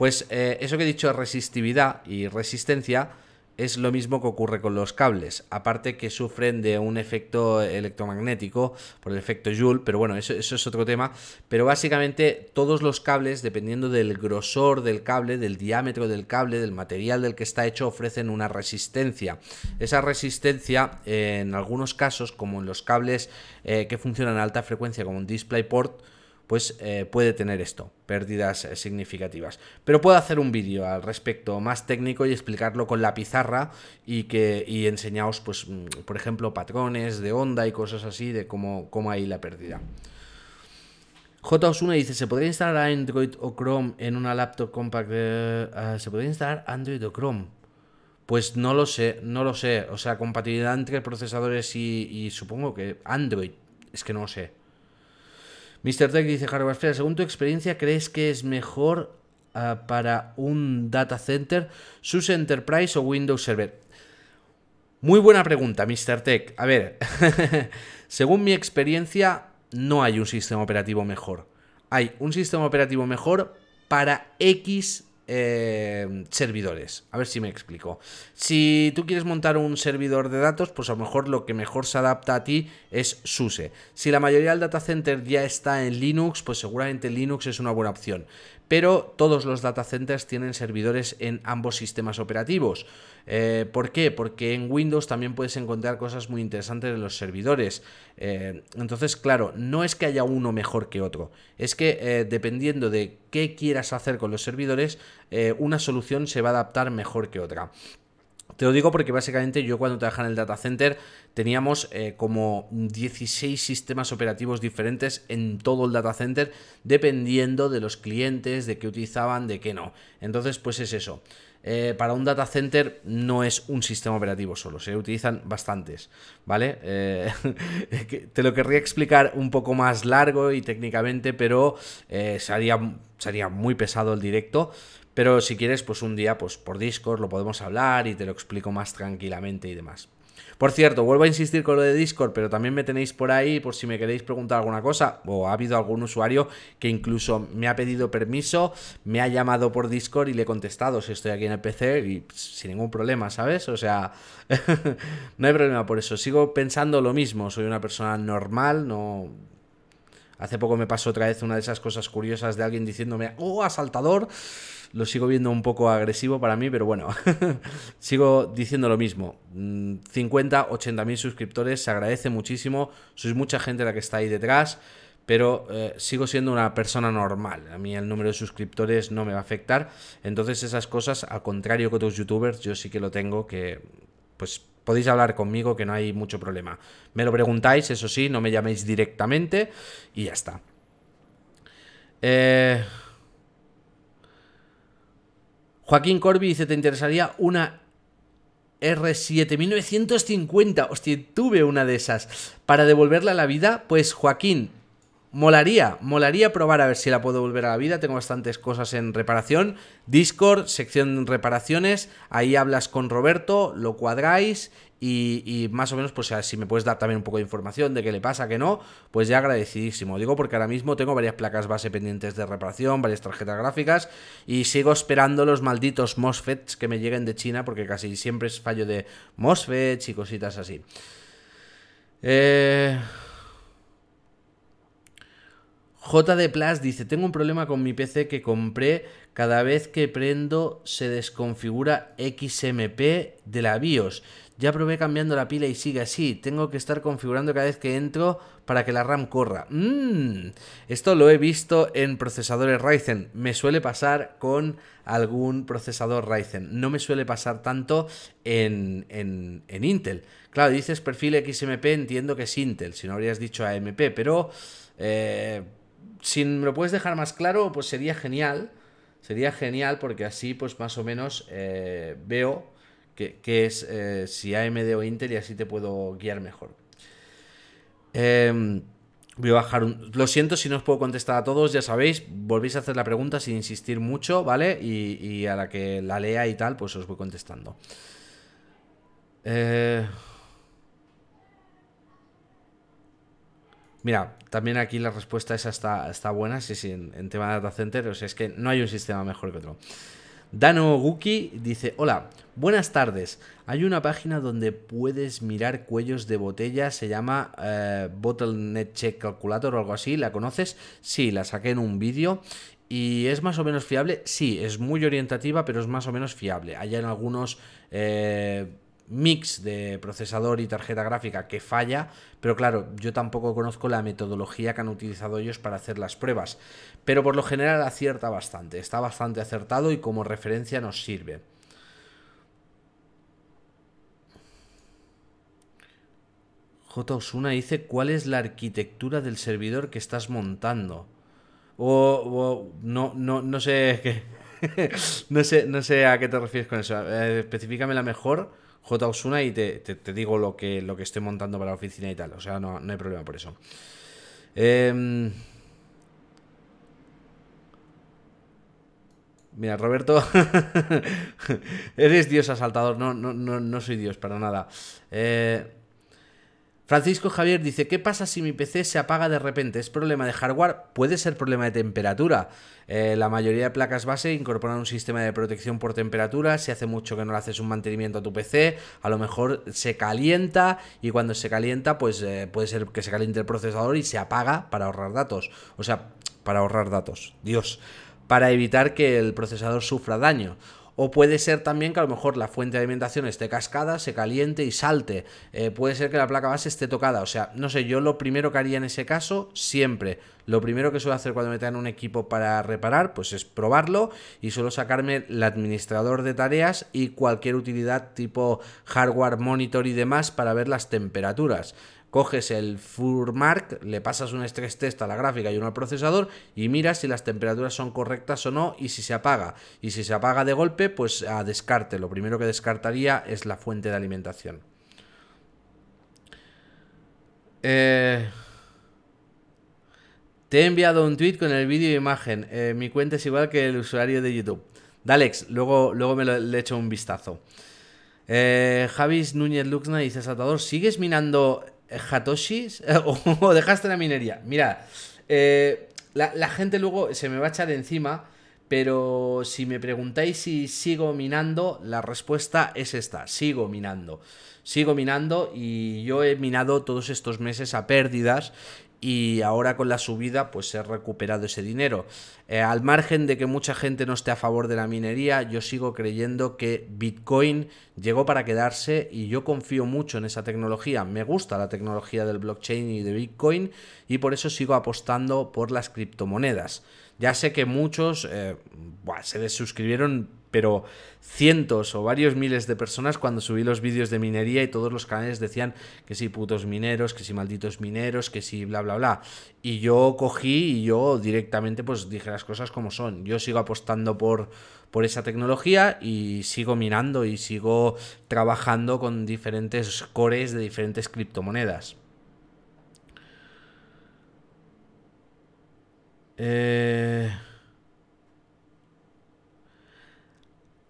A: Pues eh, eso que he dicho, resistividad y resistencia, es lo mismo que ocurre con los cables, aparte que sufren de un efecto electromagnético por el efecto Joule, pero bueno, eso, es otro tema, pero básicamente todos los cables, dependiendo del grosor del cable, del diámetro del cable, del material del que está hecho, ofrecen una resistencia. Esa resistencia, eh, en algunos casos, como en los cables eh, que funcionan a alta frecuencia, como un DisplayPort, pues eh, puede tener esto, pérdidas eh, significativas. Pero puedo hacer un vídeo al respecto más técnico y explicarlo con la pizarra y, que, y enseñaos, pues, mm, por ejemplo, patrones de onda y cosas así de cómo, cómo hay la pérdida. J. 1 dice, ¿se podría instalar Android o Chrome en una laptop compacta? Eh, ¿Se podría instalar Android o Chrome? Pues no lo sé, no lo sé. O sea, compatibilidad entre procesadores y, y supongo que Android. Es que no lo sé. Mr. Tech dice, Harvard según tu experiencia, ¿crees que es mejor ah, para un data center sus Enterprise o Windows Server? Muy buena pregunta, Mr. Tech. A ver, según mi experiencia, no hay un sistema operativo mejor. Hay un sistema operativo mejor para X Em, servidores. A ver si me explico. Si tú quieres montar un servidor de datos, pues a lo mejor lo que mejor se adapta a ti es SUSE. Si la mayoría del data center ya está en Linux, pues seguramente Linux es una buena opción pero todos los data centers tienen servidores en ambos sistemas operativos. Eh, ¿Por qué? Porque en Windows también puedes encontrar cosas muy interesantes en los servidores. Eh, entonces, claro, no es que haya uno mejor que otro, es que eh, dependiendo de qué quieras hacer con los servidores, una solución se va a adaptar mejor que otra. Te lo digo porque básicamente yo cuando trabajaba en el data center teníamos eh, como 16 sistemas operativos diferentes en todo el data center dependiendo de los clientes, de qué utilizaban, de qué no. Entonces pues es eso. Eh, para un data center no es un sistema operativo solo, se utilizan bastantes, ¿vale? Eh, te lo querría explicar un poco más largo y técnicamente, pero sería, sería muy pesado el directo. Pero si quieres, pues un día, pues por Discord lo podemos hablar y te lo explico más tranquilamente y demás. Por cierto, vuelvo a insistir con lo de Discord, pero también me tenéis por ahí por si me queréis preguntar alguna cosa. O ha habido algún usuario que incluso me ha pedido permiso, me ha llamado por Discord y le he contestado si estoy aquí en el PC y sin ningún problema, ¿sabes? O sea, no hay problema por eso. Sigo pensando lo mismo, soy una persona normal, no... Hace poco me pasó otra vez una de esas cosas curiosas de alguien diciéndome, oh, asaltador. Lo sigo viendo un poco agresivo para mí, pero bueno, sigo diciendo lo mismo. 50, mm, 80 mil suscriptores, se agradece muchísimo. Sois mucha gente la que está ahí detrás, pero eh, sigo siendo una persona normal. A mí el número de suscriptores no me va a afectar. Entonces esas cosas, al contrario que otros youtubers, yo sí que lo tengo que, pues podéis hablar conmigo que no hay mucho problema. Me lo preguntáis, eso sí, no me llaméis directamente y ya está. Eh... Joaquín Corby dice, ¿te interesaría una R7950? Hostia, tuve una de esas. Para devolverla a la vida, pues Joaquín, Molaría, molaría probar a ver si la puedo volver a la vida. Tengo bastantes cosas en reparación. Discord, sección reparaciones. Ahí hablas con Roberto, lo cuadráis y, más o menos, pues si me puedes dar también un poco de información de qué le pasa, que no, pues ya agradecidísimo. Digo porque ahora mismo tengo varias placas base pendientes de reparación, varias tarjetas gráficas y sigo esperando los malditos MOSFETs que me lleguen de China porque casi siempre es fallo de MOSFETs y cositas así. Eh... JD Plus dice, tengo un problema con mi PC que compré, cada vez que prendo se desconfigura XMP de la BIOS. Ya probé cambiando la pila y sigue así. Tengo que estar configurando cada vez que entro para que la RAM corra. Mm, esto lo he visto en procesadores Ryzen. Me suele pasar con algún procesador Ryzen. No me suele pasar tanto en, Intel. Claro, dices perfil XMP, entiendo que es Intel, si no habrías dicho AMP, pero eh, si me lo puedes dejar más claro, pues sería genial. Sería genial porque así pues más o menos eh, veo que, es eh, si AMD o Intel y así te puedo guiar mejor. Em, voy a bajar un... Lo siento si no os puedo contestar a todos, ya sabéis, volvéis a hacer la pregunta sin insistir mucho, ¿vale? Y, a la que la lea y tal, pues os voy contestando. Eh, mira, también aquí la respuesta esa está, está buena, sí, sí, en, tema de data o sea, es que no hay un sistema mejor que otro. Dano Guki dice, hola, buenas tardes. Hay una página donde puedes mirar cuellos de botella, se llama eh, Bottleneck Check Calculator o algo así, ¿la conoces? Sí, la saqué en un vídeo ¿Y es más o menos fiable? Sí, es muy orientativa, pero es más o menos fiable. Hay en algunos eh, mix de procesador y tarjeta gráfica que falla, pero claro, yo tampoco conozco la metodología que han utilizado ellos para hacer las pruebas, pero por lo general acierta bastante, está bastante acertado y como referencia nos sirve. J. dice, ¿cuál es la arquitectura del servidor que estás montando? O, no, no, no sé qué... no, sé, no sé a qué te refieres con eso. Eh, la mejor J. Osuna y te, digo lo que, lo que estoy montando para la oficina y tal. O sea, no, hay problema por eso. Em, mira, Roberto, eres Dios asaltador. No, no, no soy Dios para nada. Eh, Francisco Javier dice, ¿qué pasa si mi PC se apaga de repente? ¿Es problema de hardware? Puede ser problema de temperatura. Eh, la mayoría de placas base incorporan un sistema de protección por temperatura. Si hace mucho que no le haces un mantenimiento a tu PC, a lo mejor se calienta y cuando se calienta, pues eh, puede ser que se caliente el procesador y se apaga para ahorrar datos. O sea, para ahorrar datos. Dios. Para evitar que el procesador sufra daño. O puede ser también que a lo mejor la fuente de alimentación esté cascada, se caliente y salte. Eh, puede ser que la placa base esté tocada. O sea, no sé, yo lo primero que haría en ese caso, siempre. Lo primero que suelo hacer cuando me traen un equipo para reparar, pues es probarlo y suelo sacarme el administrador de tareas y cualquier utilidad tipo hardware monitor y demás para ver las temperaturas coges el Furmark, le pasas un stress test a la gráfica y uno al procesador y miras si las temperaturas son correctas o no y si se apaga. Y si se apaga de golpe, pues a descarte. Lo primero que descartaría es la fuente de alimentación. Eh, te he enviado un tweet con el vídeo y imagen. Eh, mi cuenta es igual que el usuario de YouTube. Dalex, luego, luego me lo, le echo un vistazo. Eh, Javis Núñez Luxna dice, Saltador, ¿sigues minando Hatoshis o dejaste la minería. Mira, eh, la, la, gente luego se me va a echar encima, pero si me preguntáis si sigo minando, la respuesta es esta, sigo minando. Sigo minando y yo he minado todos estos meses a pérdidas y ahora con la subida pues se ha recuperado ese dinero. Eh, al margen de que mucha gente no esté a favor de la minería, yo sigo creyendo que Bitcoin llegó para quedarse y yo confío mucho en esa tecnología. Me gusta la tecnología del blockchain y de Bitcoin y por eso sigo apostando por las criptomonedas. Ya sé que muchos eh, se desuscribieron pero cientos o varios miles de personas cuando subí los vídeos de minería y todos los canales decían que si putos mineros, que si malditos mineros, que sí bla bla bla. Y yo cogí y yo directamente pues dije las cosas como son. Yo sigo apostando por por esa tecnología y sigo minando y sigo trabajando con diferentes cores de diferentes criptomonedas. Eh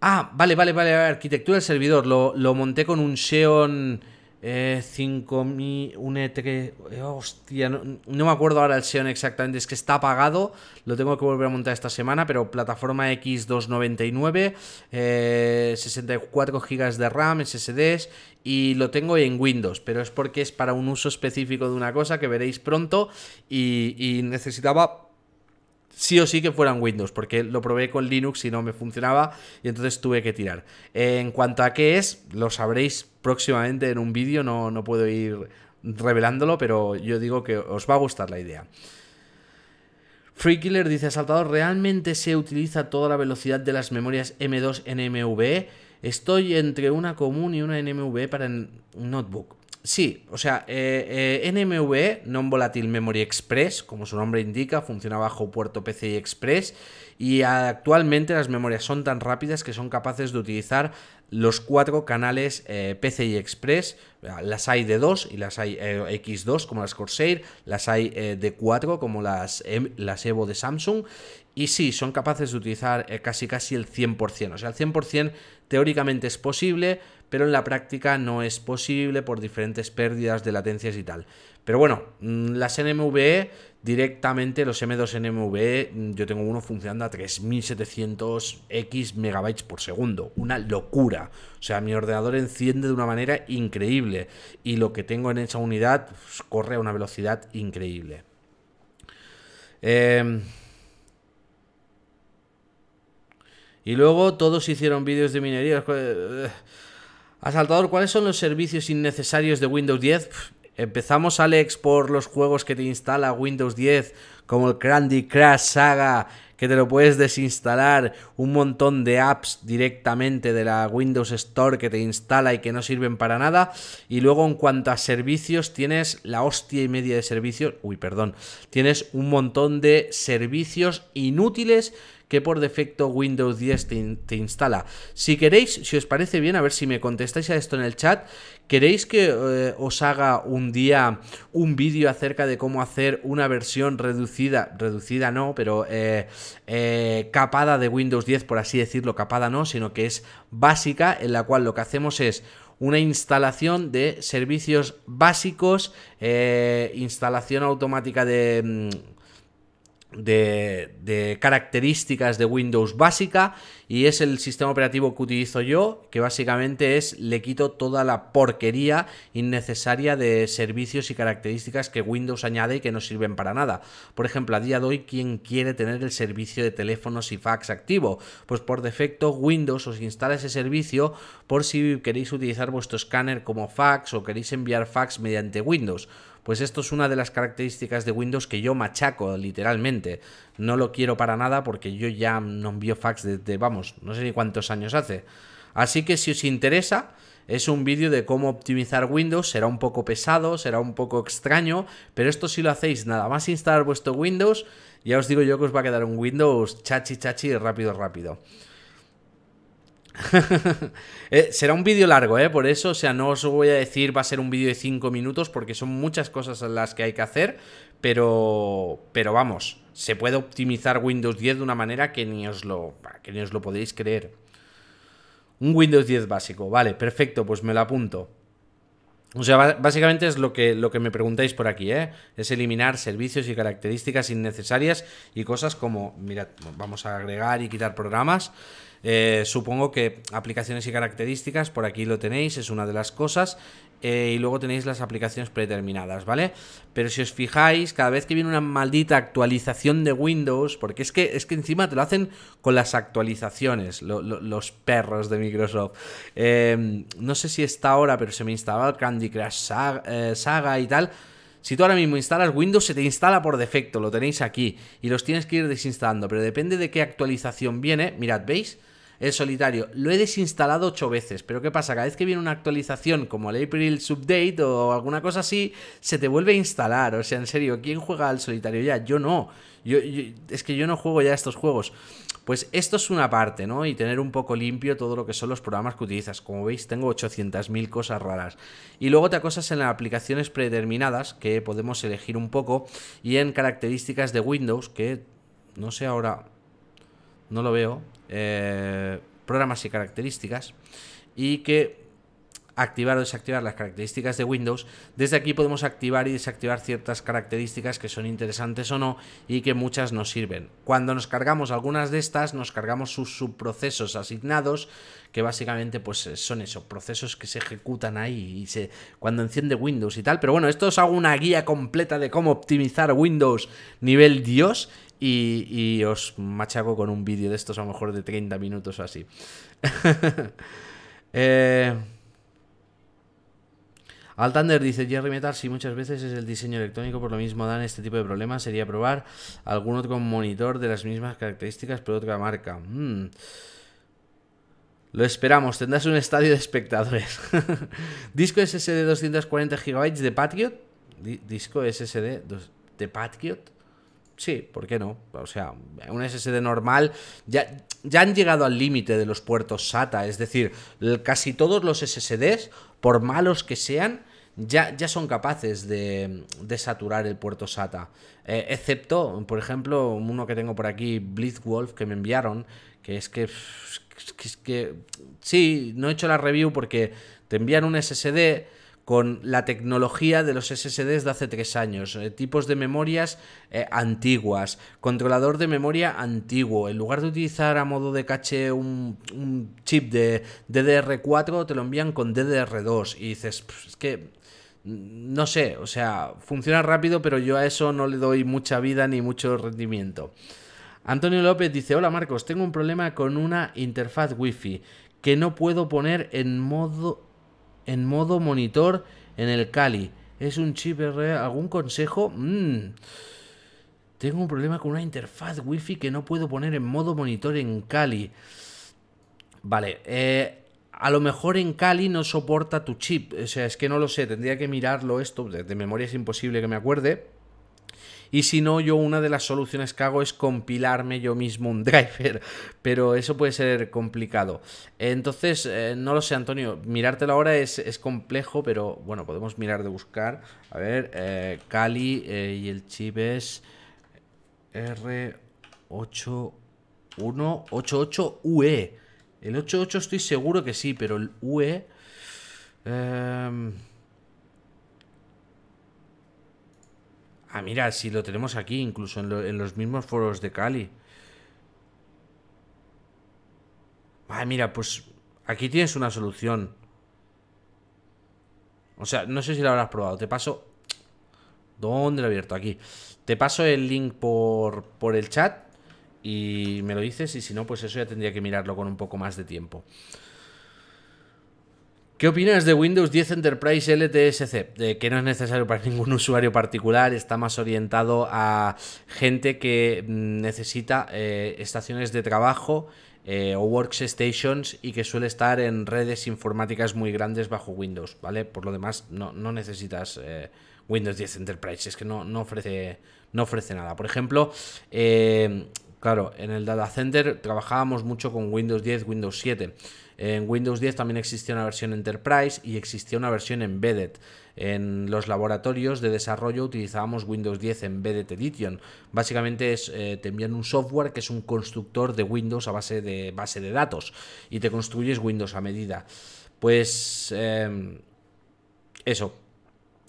A: Ah, vale, vale, vale, arquitectura del servidor. Lo, monté con un Xeon 5000, eh, un e eh, hostia, no, me acuerdo ahora el Xeon exactamente. Es que está apagado. Lo tengo que volver a montar esta semana, pero plataforma X299, 64 GB de RAM, SSDs y lo tengo en Windows, pero es porque es para un uso específico de una cosa que veréis pronto y necesitaba sí o sí que fueran Windows, porque lo probé con Linux y no me funcionaba y entonces tuve que tirar. En cuanto a qué es, lo sabréis próximamente en un vídeo, no, no puedo ir revelándolo, pero yo digo que os va a gustar la idea. Free Killer dice, Saltador, ¿realmente se utiliza toda la velocidad de las memorias M2 nmv Estoy entre una común y una nmv para un notebook. Sí, o sea, eh, eh, NMV, Non Volatile Memory Express, como su nombre indica, funciona bajo puerto PCI Express y actualmente las memorias son tan rápidas que son capaces de utilizar los cuatro canales eh, PCI Express, las hay de 2 y las hay X2 como las Corsair, las hay de 4 como las, e, las Evo de Samsung y sí, son capaces de utilizar casi casi el 100%, o sea, el 100% teóricamente es posible, pero en la práctica no es posible por diferentes pérdidas de latencias y tal. Pero bueno, mm, las NMVE, directamente los M2 NMVE, mm, yo tengo uno funcionando a 3700x megabytes por segundo. Una locura. O sea, mi ordenador enciende de una manera increíble. Y lo que tengo en esa unidad pues, corre a una velocidad increíble. Em, y luego todos hicieron vídeos de minería. Eh, Asaltador, ¿cuáles son los servicios innecesarios de Windows 10? empezamos, Alex, por los juegos que te instala Windows 10, como el Candy Crush Saga, que te lo puedes desinstalar, un montón de apps directamente de la Windows Store que te instala y que no sirven para nada. Y luego en cuanto a servicios, tienes la hostia y media de servicios, uy, perdón, tienes un montón de servicios inútiles que por defecto Windows 10 te, instala. Si queréis, si os parece bien, a ver si me contestáis a esto en el chat, ¿queréis que eh, os haga un día un vídeo acerca de cómo hacer una versión reducida, reducida no, pero eh, eh, capada de Windows 10, por así decirlo, capada no, sino que es básica, en la cual lo que hacemos es una instalación de servicios básicos, instalación automática de... Mm, de, características de Windows básica y es el sistema operativo que utilizo yo, que básicamente es le quito toda la porquería innecesaria de servicios y características que Windows añade y que no sirven para nada. Por ejemplo, a día de hoy, ¿quién quiere tener el servicio de teléfonos y fax activo? Pues por defecto Windows os instala ese servicio por si queréis utilizar vuestro escáner como fax o queréis enviar fax mediante Windows. Pues esto es una de las características de Windows que yo machaco literalmente. No lo quiero para nada porque yo ya no envío fax desde, vamos, no sé ni cuántos años hace. Así que si os interesa, es un vídeo de cómo optimizar Windows, será un poco pesado, será un poco extraño, pero esto si lo hacéis nada más instalar vuestro Windows, ya os digo yo que os va a quedar un Windows chachi chachi rápido rápido. Eh, será un vídeo largo, ¿eh? Por eso, o sea, no os voy a decir va a ser un vídeo de 5 minutos porque son muchas cosas las que hay que hacer, pero, pero vamos, se puede optimizar Windows 10 de una manera que ni os lo, que ni os lo podéis creer. Un Windows 10 básico, vale, perfecto, pues me lo apunto. O sea, básicamente es lo que, lo que me preguntáis por aquí, ¿eh? Es eliminar servicios y características innecesarias y cosas como, mirad, vamos a agregar y quitar programas. Eh, supongo que aplicaciones y características, por aquí lo tenéis, es una de las cosas. Eh, y luego tenéis las aplicaciones predeterminadas, ¿vale? Pero si os fijáis, cada vez que viene una maldita actualización de Windows, porque es que, es que encima te lo hacen con las actualizaciones, los perros de Microsoft. Eh, no sé si está ahora, pero se me instalaba el Candy Crush saga, saga y tal. Si tú ahora mismo instalas Windows, se te instala por defecto, lo tenéis aquí, y los tienes que ir desinstalando, pero depende de qué actualización viene, mirad, ¿veis? el solitario. Lo he desinstalado ocho veces, pero ¿qué pasa? Cada vez que viene una actualización como el April Update o alguna cosa así, se te vuelve a instalar. O sea, en serio, ¿quién juega al solitario ya? Yo no. Yo, es que yo no juego ya estos juegos. Pues esto es una parte, ¿no? Y tener un poco limpio todo lo que son los programas que utilizas. Como veis, tengo 800.000 cosas raras. Y luego te acosas en las aplicaciones predeterminadas, que podemos elegir un poco, y en características de Windows, que no sé ahora, no lo veo, eh, programas y características y que activar o desactivar las características de Windows. Desde aquí podemos activar y desactivar ciertas características que son interesantes o no y que muchas nos sirven. Cuando nos cargamos algunas de estas, nos cargamos sus subprocesos asignados, que básicamente pues son esos procesos que se ejecutan ahí y se cuando enciende Windows y tal. Pero bueno, esto os hago una guía completa de cómo optimizar Windows nivel Dios y, os machaco con un vídeo de estos a lo mejor de 30 minutos o así. Eh, Altander dice Jerry Metal, si muchas veces es el diseño electrónico, por lo mismo dan este tipo de problemas, sería probar algún otro monitor de las mismas características pero otra marca. Hmm. Lo esperamos, tendrás un estadio de espectadores. Disco SSD 240 GB de Patriot. disco SSD de Patriot. Sí, ¿por qué no? O sea, un SSD normal ya, ya han llegado al límite de los puertos SATA, es decir, casi todos los SSDs, por malos que sean, ya, ya, son capaces de, de, saturar el puerto SATA. Eh, excepto, por ejemplo, uno que tengo por aquí, Blitzwolf, que me enviaron, que es que, que, es que... Sí, no he hecho la review porque te envían un SSD con la tecnología de los SSDs de hace tres años, eh, tipos de memorias eh, antiguas, controlador de memoria antiguo. En lugar de utilizar a modo de caché un, chip de DDR4, te lo envían con DDR2 y dices, es que mm, no sé, o sea, funciona rápido, pero yo a eso no le doy mucha vida ni mucho rendimiento. Antonio López dice, hola Marcos, tengo un problema con una interfaz Wi-Fi que no puedo poner en modo en modo monitor en el Cali. ¿Es un chip R? ¿Algún consejo? Mm. Tengo un problema con una interfaz wifi que no puedo poner en modo monitor en Cali. Vale, eh, a lo mejor en Cali no soporta tu chip. O sea, es que no lo sé, tendría que mirarlo esto. de memoria es imposible que me acuerde. Y si no, yo una de las soluciones que hago es compilarme yo mismo un driver, pero eso puede ser complicado. Entonces, eh, no lo sé, Antonio, mirártelo ahora es, es, complejo, pero bueno, podemos mirar de buscar. A ver, eh, Cali eh, y el chip es R8188UE. El 88 estoy seguro que sí, pero el UE... Em, Ah, mira, si lo tenemos aquí, incluso en, los mismos foros de Cali. Ah, mira, pues aquí tienes una solución. O sea, no sé si la habrás probado. Te paso... ¿Dónde lo he abierto? Aquí. Te paso el link por, por el chat y me lo dices y si no, pues eso ya tendría que mirarlo con un poco más de tiempo. ¿Qué opinas de Windows 10 Enterprise LTSC? que no es necesario para ningún usuario particular, está más orientado a gente que mm, necesita eh, estaciones de trabajo o eh, o workstations y que suele estar en redes informáticas muy grandes bajo Windows, ¿vale? Por lo demás, no, necesitas eh, Windows 10 Enterprise, es que no, ofrece, no ofrece nada. Por ejemplo, claro, en el data center trabajábamos mucho con Windows 10, Windows 7. En Windows 10 también existía una versión Enterprise y existía una versión Embedded. En los laboratorios de desarrollo utilizábamos Windows 10 Embedded Edition. Básicamente es, eh, te envían un software que es un constructor de Windows a base de, base de datos y te construyes Windows a medida. Pues em, eso,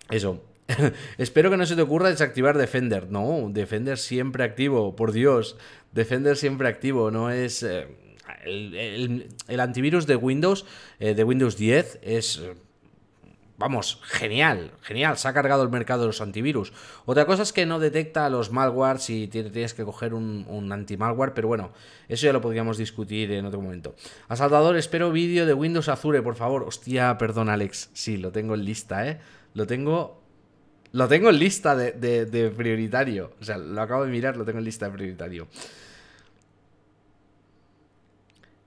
A: eso. Espero que no se te ocurra desactivar Defender. No, Defender siempre activo, por Dios. Defender siempre activo, no es... Em, el, antivirus de Windows, eh, de Windows 10, es vamos, genial, genial, se ha cargado el mercado de los antivirus. Otra cosa es que no detecta los malwares Y tienes que coger un, un anti-malware, pero bueno, eso ya lo podríamos discutir en otro momento. Asaltador, espero vídeo de Windows Azure, por favor. Hostia, perdón, Alex, sí, lo tengo en lista, ¿eh? Lo tengo... Lo tengo en lista de, de prioritario. O sea, lo acabo de mirar, lo tengo en lista de prioritario.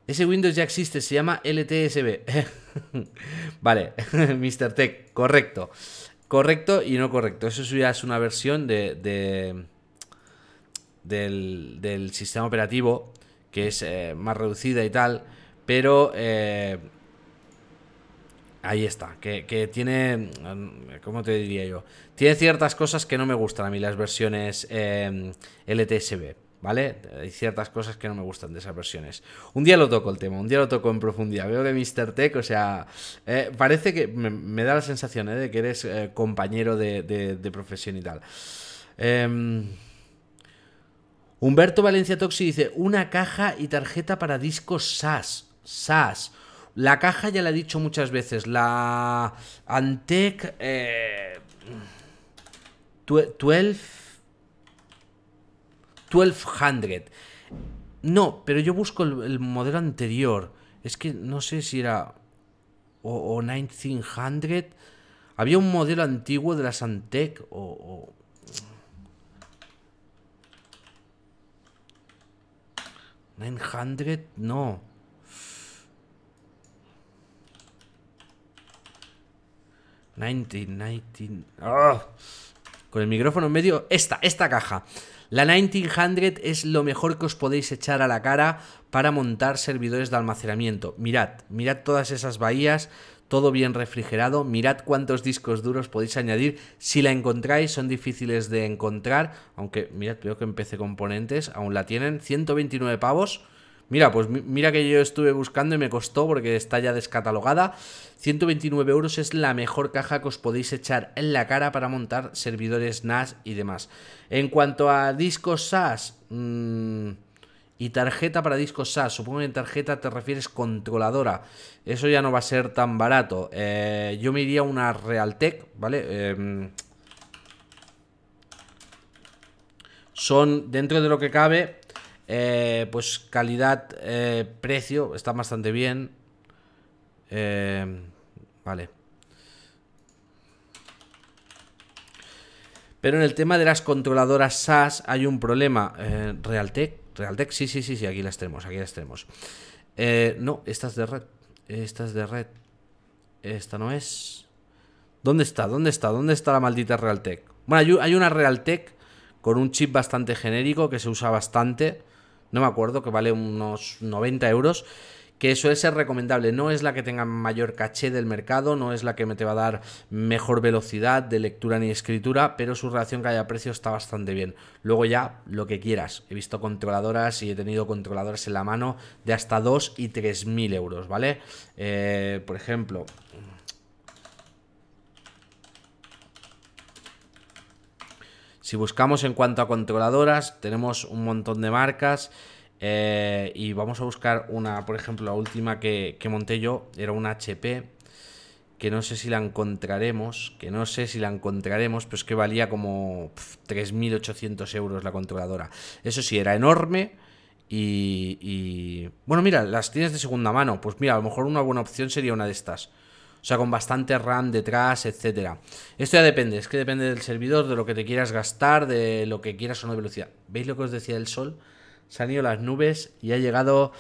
A: Ese Windows ya existe, se llama LTSB. vale, Mr. Tech, correcto. Correcto y no correcto. Eso ya es una versión de, del, sistema operativo que es eh, más reducida y tal. Pero eh, ahí está, que, tiene, ¿cómo te diría yo? Tiene ciertas cosas que no me gustan a mí las versiones eh, LTSB. ¿vale? Hay ciertas cosas que no me gustan de esas versiones. Un día lo toco el tema, un día lo toco en profundidad. Veo de Mr. Tech, o sea, eh, parece que me, da la sensación eh, de que eres eh, compañero de, profesión y tal. Em, Humberto Valencia Toxi dice, una caja y tarjeta para discos SAS. SAS. La caja ya la he dicho muchas veces, la Antec 12... 1200. No, pero yo busco el, modelo anterior. Es que no sé si era o, 1900. Había un modelo antiguo de la Santec o, ¿900? No. ¿19? Ah, con el micrófono en medio. Esta, esta caja. La 1900 es lo mejor que os podéis echar a la cara para montar servidores de almacenamiento. Mirad, mirad todas esas bahías, todo bien refrigerado. Mirad cuántos discos duros podéis añadir. Si la encontráis, son difíciles de encontrar. Aunque, mirad, veo que en PC Componentes aún la tienen. 129 pavos. Mira, pues mira que yo estuve buscando y me costó porque está ya descatalogada. 129 euros es la mejor caja que os podéis echar en la cara para montar servidores NAS y demás. En cuanto a discos SAS mm, y tarjeta para discos SAS, supongo que en tarjeta te refieres controladora. Eso ya no va a ser tan barato. Eh, yo me iría una Realtek, ¿vale? Em, son, dentro de lo que cabe, eh, pues calidad-precio eh, está bastante bien. Eh, vale. Pero en el tema de las controladoras SAS hay un problema. Realtek, Realtek, sí, sí, sí, sí, aquí las tenemos, aquí no, esta es de red. Esta de red. Esta no es. ¿Dónde está? ¿Dónde está? ¿Dónde está la maldita Realtek? Bueno, hay una Realtek con un chip bastante genérico que se usa bastante no me acuerdo, que vale unos 90 euros que suele ser recomendable. No es la que tenga mayor caché del mercado, no es la que me te va a dar mejor velocidad de lectura ni escritura, pero su relación calidad-precio está bastante bien. Luego ya, lo que quieras. He visto controladoras y he tenido controladoras en la mano de hasta 2 y 3 mil euros, ¿vale? Eh, por ejemplo, Si buscamos en cuanto a controladoras, tenemos un montón de marcas. Eh, y vamos a buscar una, por ejemplo, la última que, monté yo, era una HP, que no sé si la encontraremos, que no sé si la encontraremos, pero es que valía como 3.800 euros la controladora. Eso sí, era enorme y, y... Bueno, mira, las tienes de segunda mano, pues mira, a lo mejor una buena opción sería una de estas. O sea, con bastante RAM detrás, etcétera. Esto ya depende, es que depende del servidor, de lo que te quieras gastar, de lo que quieras o no de velocidad. ¿Veis lo que os decía el sol? Se han ido las nubes y ha llegado.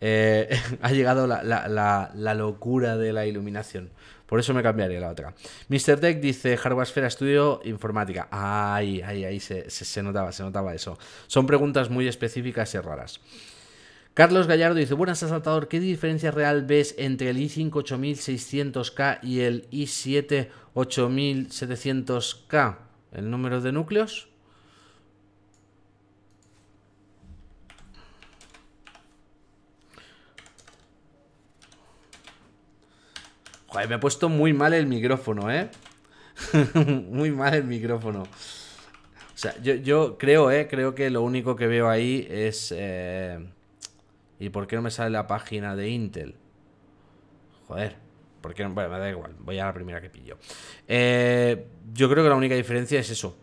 A: Eh, ha llegado la, locura de la iluminación. Por eso me cambiaré la otra. Mr. Tech dice Hardware Estudio Studio Informática. Ay, ay, ahí se, se notaba, se notaba eso. Son preguntas muy específicas y raras. Carlos Gallardo dice, buenas asaltador, ¿qué diferencia real ves entre el i5 8600K y el i7 8700K? ¿El número de núcleos? Joder, me ha puesto muy mal el micrófono, ¿eh? muy mal el micrófono. O sea, yo, creo, ¿eh? Creo que lo único que veo ahí es... Eh, ¿Y por qué no me sale la página de Intel? Joder. Porque, bueno, me da igual, voy a la primera que pillo. Eh, yo creo que la única diferencia es eso,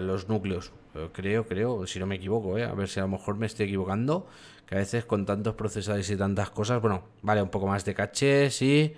A: los núcleos. Creo, creo, si no me equivoco, eh, a ver si a lo mejor me estoy equivocando, que a veces con tantos procesadores y tantas cosas, bueno, vale, un poco más de caché, sí.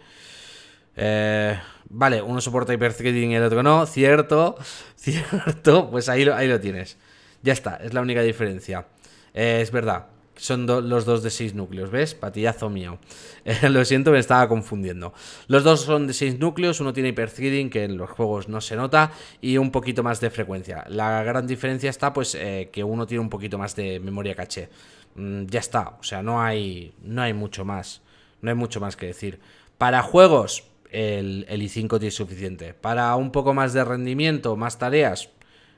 A: Eh, vale, uno soporta hyperthreading y el otro no, cierto, cierto, pues ahí ahí lo tienes. Ya está, es la única diferencia. es verdad, son los dos de seis núcleos, ¿ves? Patillazo mío. lo siento, me estaba confundiendo. Los dos son de 6 núcleos, uno tiene hyperthreading, que en los juegos no se nota, y un poquito más de frecuencia. La gran diferencia está, pues, eh, que uno tiene un poquito más de memoria caché. Mm, ya está, o sea, no hay, no hay mucho más. No hay mucho más que decir. Para juegos, el i5 tiene suficiente. Para un poco más de rendimiento, más tareas,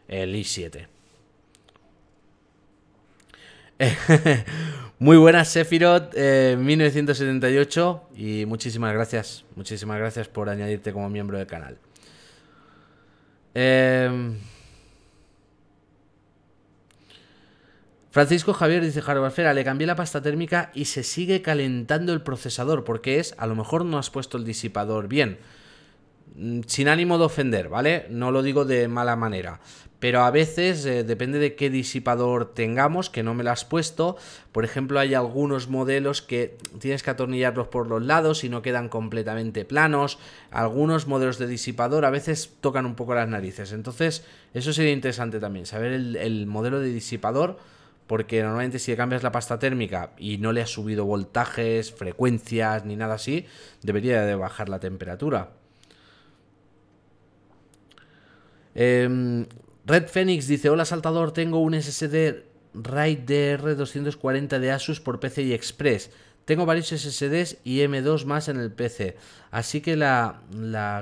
A: el i7. Muy buenas, Sephiroth, 1978. Eh, y muchísimas gracias. Muchísimas gracias por añadirte como miembro del canal. Em, Francisco Javier dice le cambié la pasta térmica y se sigue calentando el procesador porque es, a lo mejor no has puesto el disipador bien. Mm, sin ánimo de ofender, ¿vale? No lo digo de mala manera pero a veces eh, depende de qué disipador tengamos, que no me lo has puesto. Por ejemplo, hay algunos modelos que tienes que atornillarlos por los lados y no quedan completamente planos. Algunos modelos de disipador a veces tocan un poco las narices. Entonces, eso sería interesante también, saber el, modelo de disipador. Porque normalmente si cambias la pasta térmica y no le has subido voltajes, frecuencias ni nada así, debería de bajar la temperatura. Eh, Red Phoenix dice, hola Saltador, tengo un SSD RAID DR240 de Asus por PCI Express. Tengo varios SSDs y M2 más en el PC, así que la,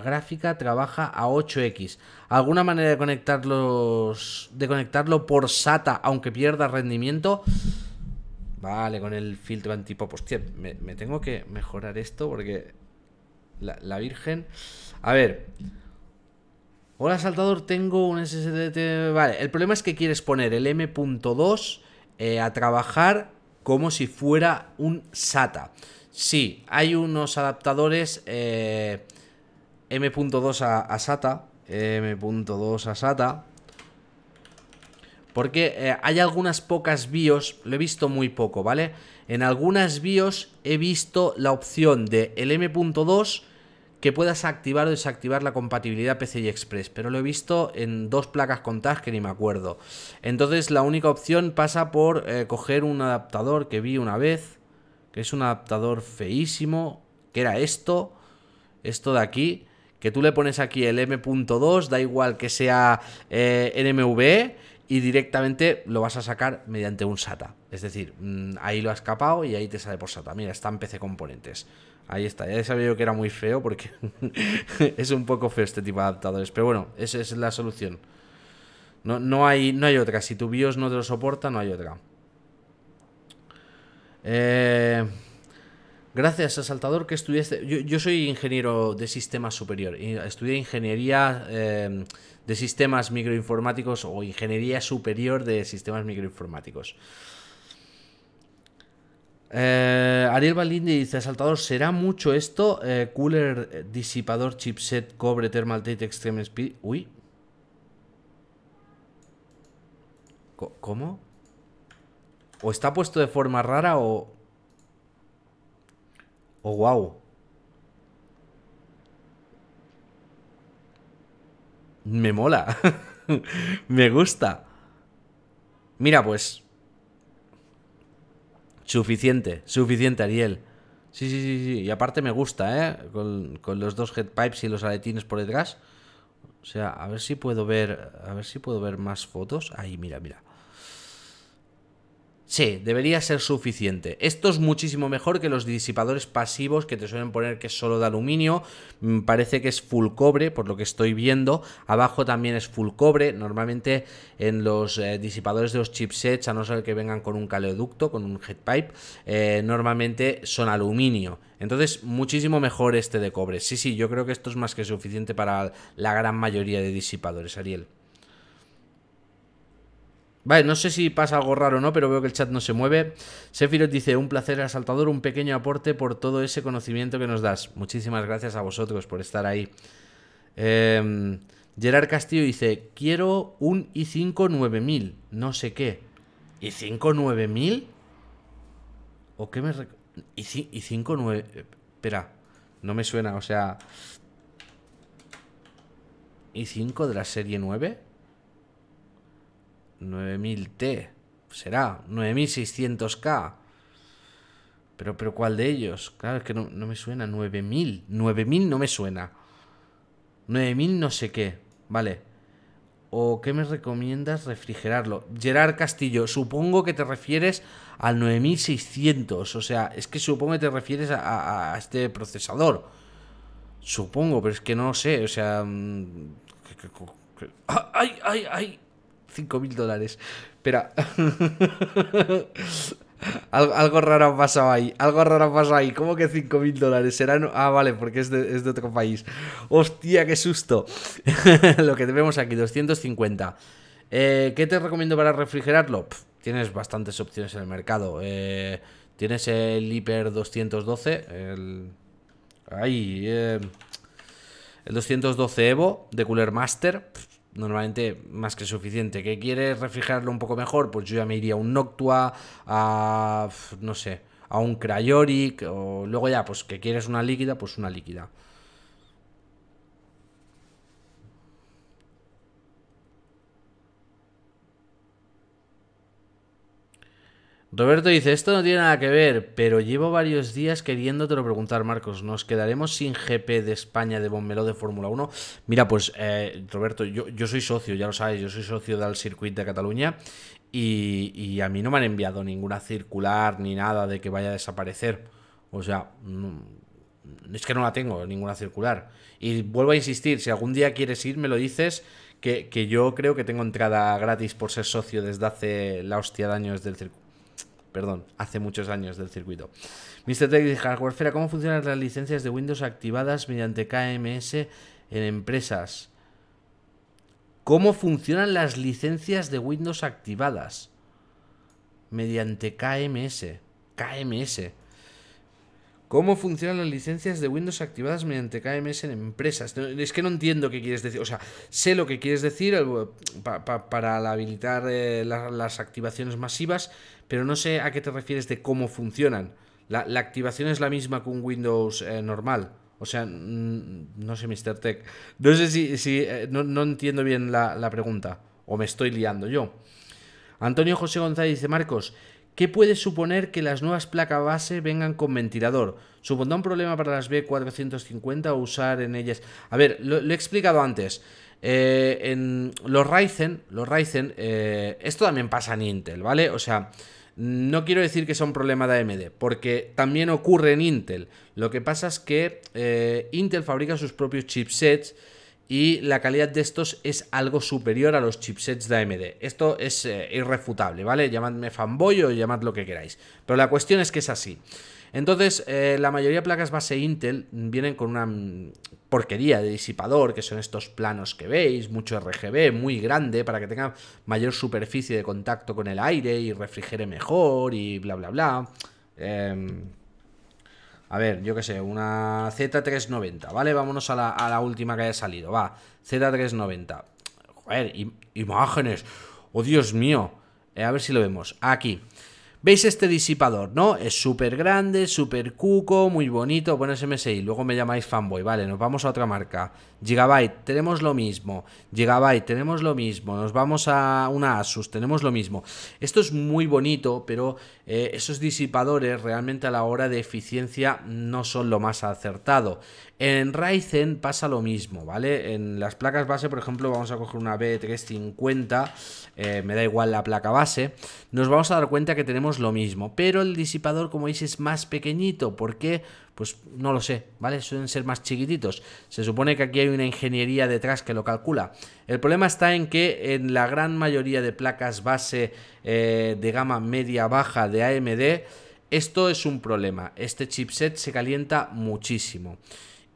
A: gráfica trabaja a 8X. ¿Alguna manera de, conectarlos, de conectarlo por SATA aunque pierda rendimiento? Vale, con el filtro antipop. Hostia, me, tengo que mejorar esto porque la, la Virgen... A ver, Hola Saltador, tengo un SSD... Vale, el problema es que quieres poner el M.2 eh, a trabajar como si fuera un SATA. Sí, hay unos adaptadores eh, M.2 a, SATA, M.2 a SATA, porque eh, hay algunas pocas BIOS, lo he visto muy poco, ¿vale? En algunas BIOS he visto la opción de el M.2 que puedas activar o desactivar la compatibilidad PCI Express, pero lo he visto en dos placas con TAS que ni me acuerdo. Entonces la única opción pasa por eh, coger un adaptador que vi una vez, que es un adaptador feísimo, que era esto, esto de aquí, que tú le pones aquí el M.2, da igual que sea eh, NMV y directamente lo vas a sacar mediante un SATA. Es decir, mm, ahí lo has escapado y ahí te sale por SATA. Mira, está en PC Componentes. Ahí está, ya sabía yo que era muy feo porque es un poco feo este tipo de adaptadores. Pero bueno, esa es la solución. No, hay, no hay otra. Si tu BIOS no te lo soporta, no hay otra. Eh, gracias Asaltador, que estudiaste. Yo, soy ingeniero de sistemas superior. Estudié ingeniería em, de sistemas microinformáticos o ingeniería superior de sistemas microinformáticos. Eh, Ariel Balindi dice, Saltador, ¿será mucho esto? Eh, cooler, eh, disipador, chipset, cobre, thermal tape extreme speed... Uy. ¿Cómo? ¿O está puesto de forma rara o... O wow. Me mola. Me gusta. Mira, pues Suficiente, suficiente, Ariel. Sí, sí, sí, sí. Y aparte me gusta, ¿eh? Con, los dos headpipes y los aletines por detrás. O sea, a ver si puedo ver. A ver si puedo ver más fotos. Ahí, mira, mira. Sí, debería ser suficiente. Esto es muchísimo mejor que los disipadores pasivos que te suelen poner que es solo de aluminio. Mm, parece que es full cobre, por lo que estoy viendo. Abajo también es full cobre. Normalmente en los eh, disipadores de los chipsets, a no ser que vengan con un caleoducto, con un headpipe, eh, normalmente son aluminio. Entonces, muchísimo mejor este de cobre. Sí, sí, yo creo que esto es más que suficiente para la gran mayoría de disipadores, Ariel. Vale, no sé si pasa algo raro o no, pero veo que el chat no se mueve. Sefirot dice, un placer asaltador, un pequeño aporte por todo ese conocimiento que nos das. Muchísimas gracias a vosotros por estar ahí. Em, Gerard Castillo dice, quiero un i5 9000, no sé qué. ¿i5 9000? ¿O qué me... ¿i5 9... Espera, no me suena, o sea... ¿i5 de la serie 9? 9000T. Será 9600K. Pero, pero ¿cuál de ellos? Claro, es que no, me suena. 9000. 9000 no me suena. 9000 no sé qué. Vale. ¿O qué me recomiendas refrigerarlo? Gerard Castillo, supongo que te refieres al 9600. O sea, es que supongo que te refieres a, a, este procesador. Supongo, pero es que no sé. O sea... ay, ay! 5.000 mil dólares. Espera. Algo, raro ha pasado ahí. Algo raro ha pasado ahí. ¿Cómo que 5.000 dólares? ¿Serán? Ah, vale, porque es de, otro país. Hostia, qué susto. Lo que tenemos aquí, 250. Eh, ¿Qué te recomiendo para refrigerarlo? tienes bastantes opciones en el mercado. Eh, tienes el Hiper 212. El... Ay, eh, el 212 Evo de Cooler Master normalmente más que suficiente. ¿Que quieres refrigerarlo un poco mejor? Pues yo ya me iría a un Noctua, a. no sé, a un Cryoric, o luego ya, pues que quieres una líquida, pues una líquida. Roberto dice, esto no tiene nada que ver, pero llevo varios días lo preguntar, Marcos. ¿Nos quedaremos sin GP de España de Bombeló de Fórmula 1? Mira, pues eh, Roberto, yo, soy socio, ya lo sabes, yo soy socio del Circuit de Cataluña y, a mí no me han enviado ninguna circular ni nada de que vaya a desaparecer. O sea, es que no la tengo, ninguna circular. Y vuelvo a insistir, si algún día quieres ir, me lo dices, que, yo creo que tengo entrada gratis por ser socio desde hace la hostia de años del, perdón, hace muchos años del circuito. Mr. Tech de ¿cómo funcionan las licencias de Windows activadas mediante KMS en empresas? ¿Cómo funcionan las licencias de Windows activadas mediante KMS? KMS. ¿Cómo funcionan las licencias de Windows activadas mediante KMS en empresas? es que no entiendo qué quieres decir. O sea, sé lo que quieres decir para habilitar eh, las activaciones masivas, pero no sé a qué te refieres de cómo funcionan. La, activación es la misma que un Windows eh, normal. O sea, mm, no sé, Mr. Tech. No sé si... Eh, no, entiendo bien la, pregunta. O me estoy liando yo. Antonio José González dice, Marcos, ¿Qué puede suponer que las nuevas placas base vengan con ventilador? ¿Supondrá un problema para las B450 o usar en ellas? A ver, lo, he explicado antes. Eh, en los Ryzen, los Ryzen, esto también pasa en Intel, ¿vale? O sea, no quiero decir que sea un problema de AMD, porque también ocurre en Intel. Lo que pasa es que eh, Intel fabrica sus propios chipsets y la calidad de estos es algo superior a los chipsets de AMD. Esto es eh, irrefutable, ¿vale? Llamadme fanboy o llamad lo que queráis. Pero la cuestión es que es así. Entonces, eh, la mayoría de placas base Intel vienen con una, porquería de disipador, que son estos planos que veis, mucho RGB, muy grande, para que tenga mayor superficie de contacto con el aire y refrigere mejor y bla, bla, bla. Em, a ver, yo qué sé, una Z390, ¿vale? Vámonos a la, a la última que haya salido, va. Z390. Joder, imágenes. Oh, Dios mío. Eh, a ver si lo vemos. Aquí. Veis este disipador, ¿no? Es súper grande, súper cuco, muy bonito. Bueno, es MSI, luego me llamáis fanboy. Vale, nos vamos a otra marca. Gigabyte, tenemos lo mismo. Gigabyte, tenemos lo mismo. Nos vamos a una Asus, tenemos lo mismo. Esto es muy bonito, pero eh, esos disipadores realmente a la hora de eficiencia no son lo más acertado. En Ryzen pasa lo mismo, ¿vale? En las placas base, por ejemplo, vamos a coger una B350, eh, me da igual la placa base, nos vamos a dar cuenta que tenemos lo mismo, pero el disipador, como veis, es más pequeñito. ¿Por qué? Pues no lo sé, ¿vale? Suelen ser más chiquititos. Se supone que aquí hay una ingeniería detrás que lo calcula. El problema está en que en la gran mayoría de placas base eh, de gama media-baja de AMD, esto es un problema. Este chipset se calienta muchísimo.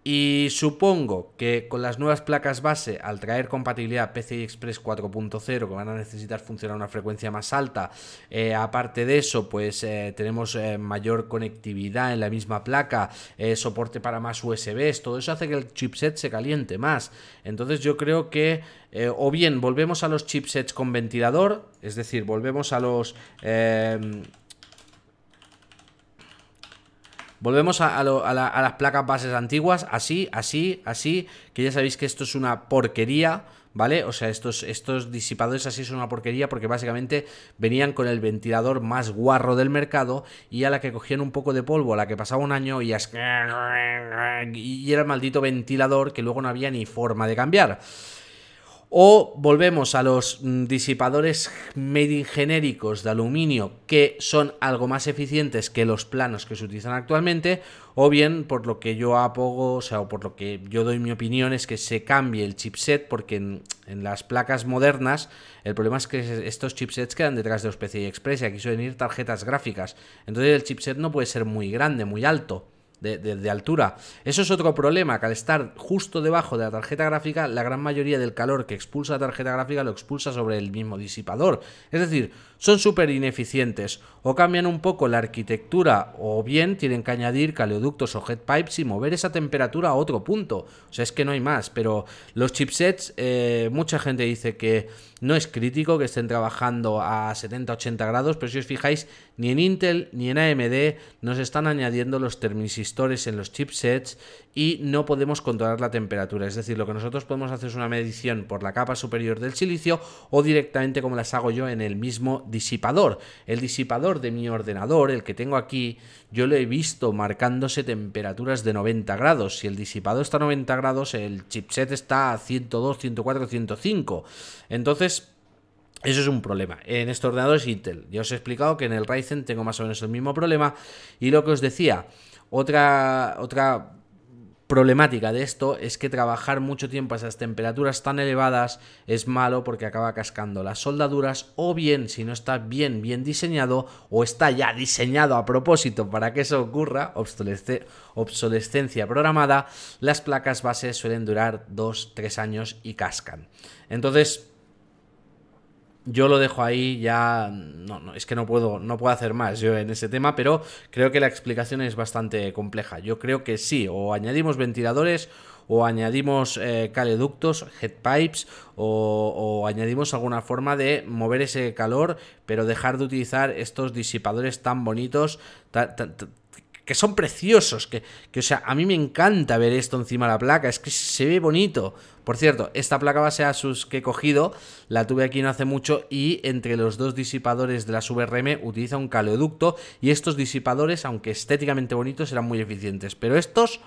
A: Y supongo que con las nuevas placas base, al traer compatibilidad PCI Express 4.0, que van a necesitar funcionar a una frecuencia más alta, eh, aparte de eso, pues eh, tenemos eh, mayor conectividad en la misma placa, soporte para más USBs, todo eso hace que el chipset se caliente más. Entonces yo creo que o bien volvemos a los chipsets con ventilador, es decir, volvemos a los... Volvemos a, las placas bases antiguas, así, así, así, que ya sabéis que esto es una porquería, ¿vale? O sea, estos, estos disipadores así son una porquería porque básicamente venían con el ventilador más guarro del mercado y a la que cogían un poco de polvo, a la que pasaba un año y, y era el maldito ventilador que luego no había ni forma de cambiar. O volvemos a los mm, disipadores made genéricos de aluminio que son algo más eficientes que los planos que se utilizan actualmente, o bien por lo que yo apogo, o sea, por lo que yo doy mi opinión es que se cambie el chipset porque en, en las placas modernas el problema es que estos chipsets quedan detrás de los PCI Express y aquí suelen ir tarjetas gráficas, entonces el chipset no puede ser muy grande, muy alto de, altura. Eso es otro problema, que al estar justo debajo de la tarjeta gráfica, la gran mayoría del calor que expulsa la tarjeta gráfica lo expulsa sobre el mismo disipador. Es decir, son súper ineficientes, o cambian un poco la arquitectura, o bien tienen que añadir caleoductos o headpipes y mover esa temperatura a otro punto. O sea, es que no hay más, pero los chipsets, eh, mucha gente dice que no es crítico que estén trabajando a 70-80 grados, pero si os fijáis, ni en Intel ni en AMD nos están añadiendo los termisistores en los chipsets y no podemos controlar la temperatura. Es decir, lo que nosotros podemos hacer es una medición por la capa superior del silicio o directamente como las hago yo en el mismo disipador. El disipador de mi ordenador, el que tengo aquí, yo lo he visto marcándose temperaturas de 90 grados. Si el disipador está a 90 grados, el chipset está a 102, 104, 105. Entonces, eso es un problema. En este ordenador es Intel. Ya os he explicado que en el Ryzen tengo más o menos el mismo problema. Y lo que os decía, otra, otra problemática de esto es que trabajar mucho tiempo a esas temperaturas tan elevadas es malo porque acaba cascando las soldaduras o bien si no está bien bien diseñado o está ya diseñado a propósito para que eso ocurra, obsolescencia programada, las placas base suelen durar 2-3 años y cascan. Entonces, yo lo dejo ahí, ya no, no, es que no puedo, no puedo hacer más yo en ese tema, pero creo que la explicación es bastante compleja. Yo creo que sí, o añadimos ventiladores o añadimos eh, caleductos, headpipes, o, o, añadimos alguna forma de mover ese calor, pero dejar de utilizar estos disipadores tan bonitos, tan, que son preciosos, que, que, o sea, a mí me encanta ver esto encima de la placa, es que se ve bonito. Por cierto, esta placa base Asus que he cogido, la tuve aquí no hace mucho y entre los dos disipadores de la VRM utiliza un caleoducto y estos disipadores, aunque estéticamente bonitos, eran muy eficientes, pero estos,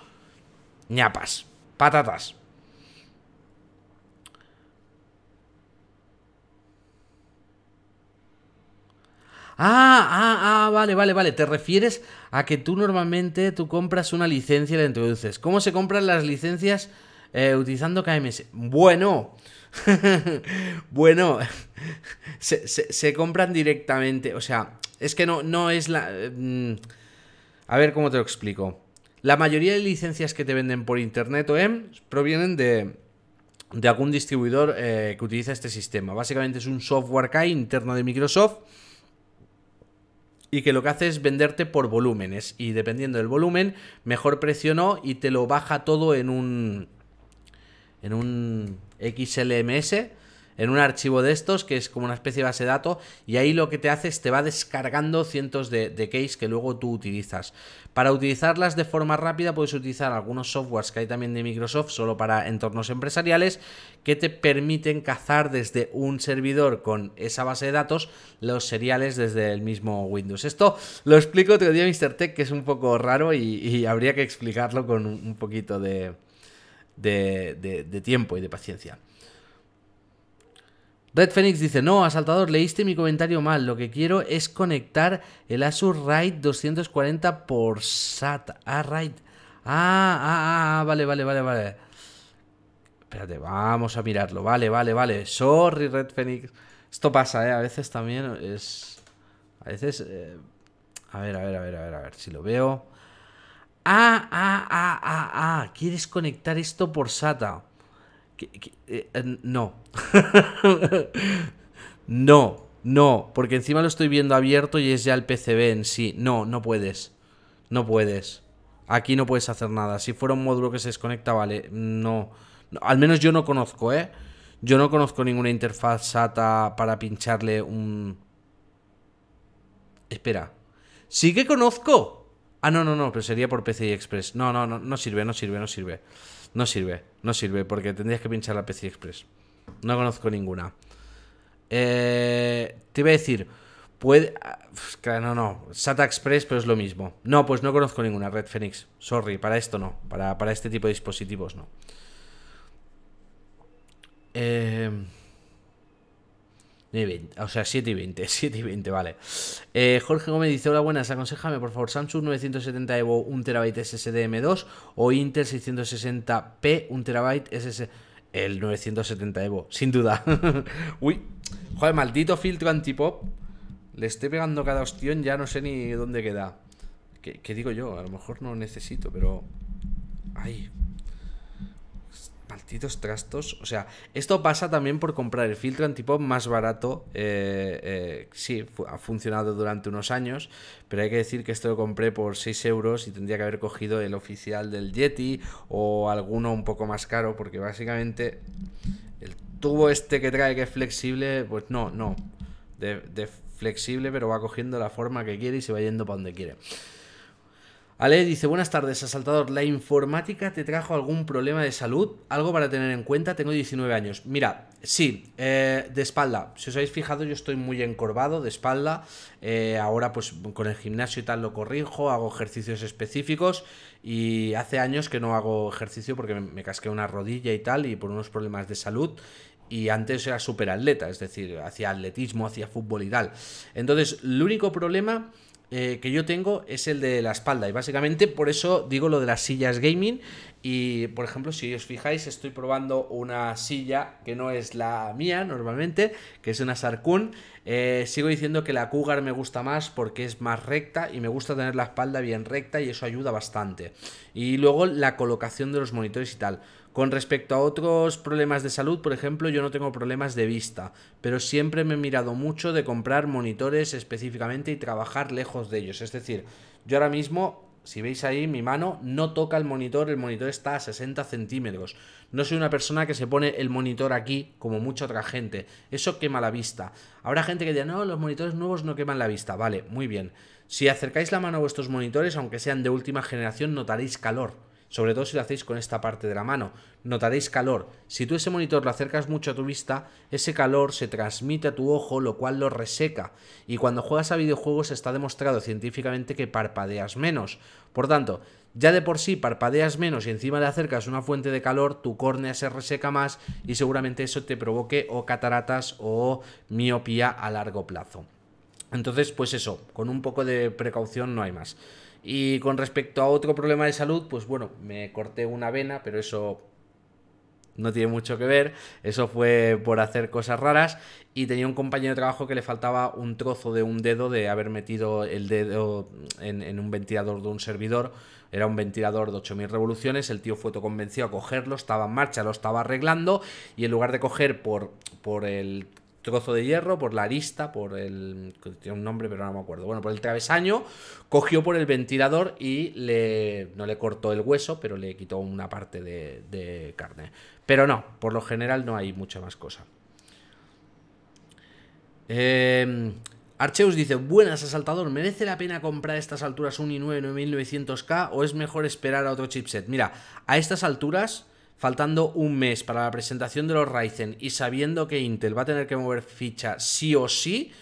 A: ñapas, patatas. Ah, ah, ah, vale, vale, vale. Te refieres a que tú normalmente tú compras una licencia y la introduces. ¿Cómo se compran las licencias eh, utilizando KMS? Bueno, bueno, se, compran directamente. O sea, es que no, no es la... Mm, a ver cómo te lo explico. La mayoría de licencias que te venden por internet o em, provienen de, de algún distribuidor eh, que utiliza este sistema. Básicamente es un software K interno de Microsoft y que lo que hace es venderte por volúmenes y dependiendo del volumen, mejor precio y te lo baja todo en un en un XLMS en un archivo de estos, que es como una especie de base de datos, y ahí lo que te hace es te va descargando cientos de, de keys que luego tú utilizas. Para utilizarlas de forma rápida puedes utilizar algunos softwares que hay también de Microsoft, solo para entornos empresariales, que te permiten cazar desde un servidor con esa base de datos los seriales desde el mismo Windows. Esto lo explico otro día Mr. Tech, que es un poco raro y, habría que explicarlo con un, poquito de tiempo y de paciencia. Red Phoenix dice, no, asaltador, leíste mi comentario mal, lo que quiero es conectar el Asus RAID 240 por SATA. Ah, RAID. Ah, ah, ah, vale, vale, vale, vale. Espérate, vamos a mirarlo. Vale, vale, vale. Sorry, Red Phoenix. Esto pasa, ¿eh? A veces también es... A veces... A ver, a ver, a ver, a ver, a ver si lo veo. Ah, ah, ah, ah, ah. ¿Quieres conectar esto por SATA? Eh, eh, no. no, no, porque encima lo estoy viendo abierto y es ya el PCB en sí. No, no puedes. No puedes. Aquí no puedes hacer nada. Si fuera un módulo que se desconecta, vale. No. al menos yo no conozco, ¿eh? Yo no conozco ninguna interfaz SATA para pincharle un... Espera. Sí que conozco. Ah, no, no, no, pero sería por PCI Express. No, no, no, no sirve, no sirve, no sirve. No sirve, no sirve, porque tendrías que pinchar la PC Express. No conozco ninguna. Eh, te iba a decir, puede. Ah, no, no. SATA Express, pero es lo mismo. No, pues no conozco ninguna Red Phoenix. Sorry, para esto no. Para, para este tipo de dispositivos no. Eh o sea, 7 y 20, 7 y 20, vale. Eh, Jorge Gómez dice, hola, buenas, aconsejame, por favor, Samsung 970 Evo 1 TB SSD 2 o Intel 660p 1 TB SSD... El 970 Evo, sin duda. Uy, joder, maldito filtro antipop. Le estoy pegando cada opción ya no sé ni dónde queda. ¿Qué, ¿Qué digo yo? A lo mejor no necesito, pero... Ay, Malditos trastos. O sea, esto pasa también por comprar el filtro antipop más barato. Eh, eh sí, ha funcionado durante unos años, pero hay que decir que esto lo compré por 6 euros y tendría que haber cogido el oficial del Yeti o alguno un poco más caro, porque básicamente el tubo este que trae que es flexible, pues no, no. De, de flexible, pero va cogiendo la forma que quiere y se va yendo para donde quiere. Ale dice, buenas tardes, asaltador. ¿La informática te trajo algún problema de salud? ¿Algo para tener en cuenta? Tengo 19 años. Mira, sí, eh, de espalda. Si os habéis fijado, yo estoy muy encorvado de espalda. Eh, ahora pues con el gimnasio y tal lo corrijo, hago ejercicios específicos y hace años que no hago ejercicio porque me, casqué una rodilla y tal y por unos problemas de salud y antes era superatleta, es decir, hacía atletismo, hacía fútbol y tal. Entonces, el único problema eh, que yo tengo es el de la espalda y básicamente por eso digo lo de las sillas gaming y por ejemplo si os fijáis estoy probando una silla que no es la mía normalmente que es una Sarkun eh, sigo diciendo que la Cougar me gusta más porque es más recta y me gusta tener la espalda bien recta y eso ayuda bastante y luego la colocación de los monitores y tal con respecto a otros problemas de salud, por ejemplo, yo no tengo problemas de vista, pero siempre me he mirado mucho de comprar monitores específicamente y trabajar lejos de ellos. Es decir, yo ahora mismo, si veis ahí mi mano, no toca el monitor, el monitor está a 60 centímetros. No soy una persona que se pone el monitor aquí como mucha otra gente. Eso quema la vista. Habrá gente que diga, no, los monitores nuevos no queman la vista. Vale, muy bien. Si acercáis la mano a vuestros monitores, aunque sean de última generación, notaréis calor sobre todo si lo hacéis con esta parte de la mano. Notaréis calor. Si tú ese monitor lo acercas mucho a tu vista, ese calor se transmite a tu ojo, lo cual lo reseca. Y cuando juegas a videojuegos está demostrado científicamente que parpadeas menos. Por tanto, ya de por sí parpadeas menos y encima le acercas una fuente de calor, tu córnea se reseca más y seguramente eso te provoque o cataratas o miopía a largo plazo. Entonces, pues eso, con un poco de precaución no hay más. Y con respecto a otro problema de salud, pues bueno, me corté una vena, pero eso no tiene mucho que ver, eso fue por hacer cosas raras y tenía un compañero de trabajo que le faltaba un trozo de un dedo de haber metido el dedo en, un ventilador de un servidor, era un ventilador de 8000 revoluciones, el tío fue todo convencido a cogerlo, estaba en marcha, lo estaba arreglando y en lugar de coger por, por el trozo de hierro, por la arista, por el... Tiene un nombre, pero no me acuerdo. Bueno, por el travesaño, cogió por el ventilador y le... No le cortó el hueso, pero le quitó una parte de, carne. Pero no, por lo general no hay mucha más cosa. Em, Archeus dice, buenas asaltador, ¿merece la pena comprar a estas alturas un i9 9900K o es mejor esperar a otro chipset? Mira, a estas alturas faltando un mes para la presentación de los Ryzen y sabiendo que Intel va a tener que mover ficha sí o sí,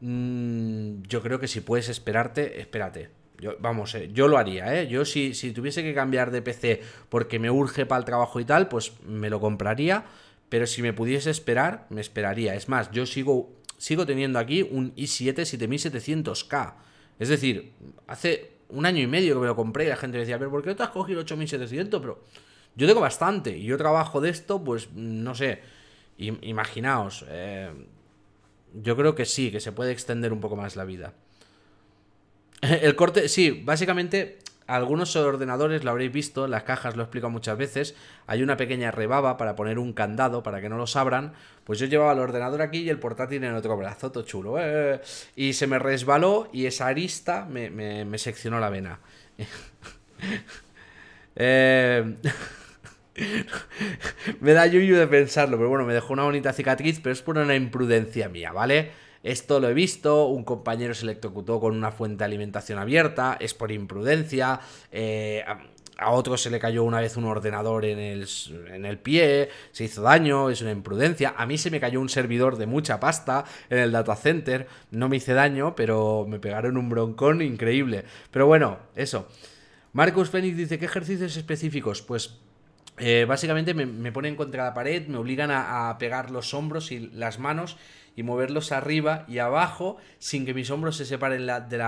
A: mm, yo creo que si puedes esperarte, espérate. Yo, vamos, eh, yo lo haría, ¿eh? Yo si, si tuviese que cambiar de PC porque me urge para el trabajo y tal, pues me lo compraría. Pero si me pudiese esperar, me esperaría. Es más, yo sigo, sigo teniendo aquí un i7 7700K. Es decir, hace un año y medio que me lo compré y la gente me decía, pero ¿por qué no te has cogido el 8700? Pero yo tengo bastante y yo trabajo de esto, pues no sé, imaginaos, eh, yo creo que sí, que se puede extender un poco más la vida. El corte, sí, básicamente algunos ordenadores, lo habréis visto, en las cajas lo explico muchas veces, hay una pequeña rebaba para poner un candado para que no lo abran, pues yo llevaba el ordenador aquí y el portátil en el otro brazo, todo chulo, eh, y se me resbaló y esa arista me, me seccionó la vena. eh... me da yuyu de pensarlo, pero bueno, me dejó una bonita cicatriz, pero es por una imprudencia mía, ¿vale? Esto lo he visto, un compañero se electrocutó con una fuente de alimentación abierta, es por imprudencia, eh, a otro se le cayó una vez un ordenador en el, en el, pie, se hizo daño, es una imprudencia. A mí se me cayó un servidor de mucha pasta en el data center, no me hice daño, pero me pegaron un broncón increíble. Pero bueno, eso. Marcus Fenix dice, ¿qué ejercicios específicos? Pues eh, básicamente me, ponen contra la pared, me obligan a, pegar los hombros y las manos y moverlos arriba y abajo sin que mis hombros se separen de,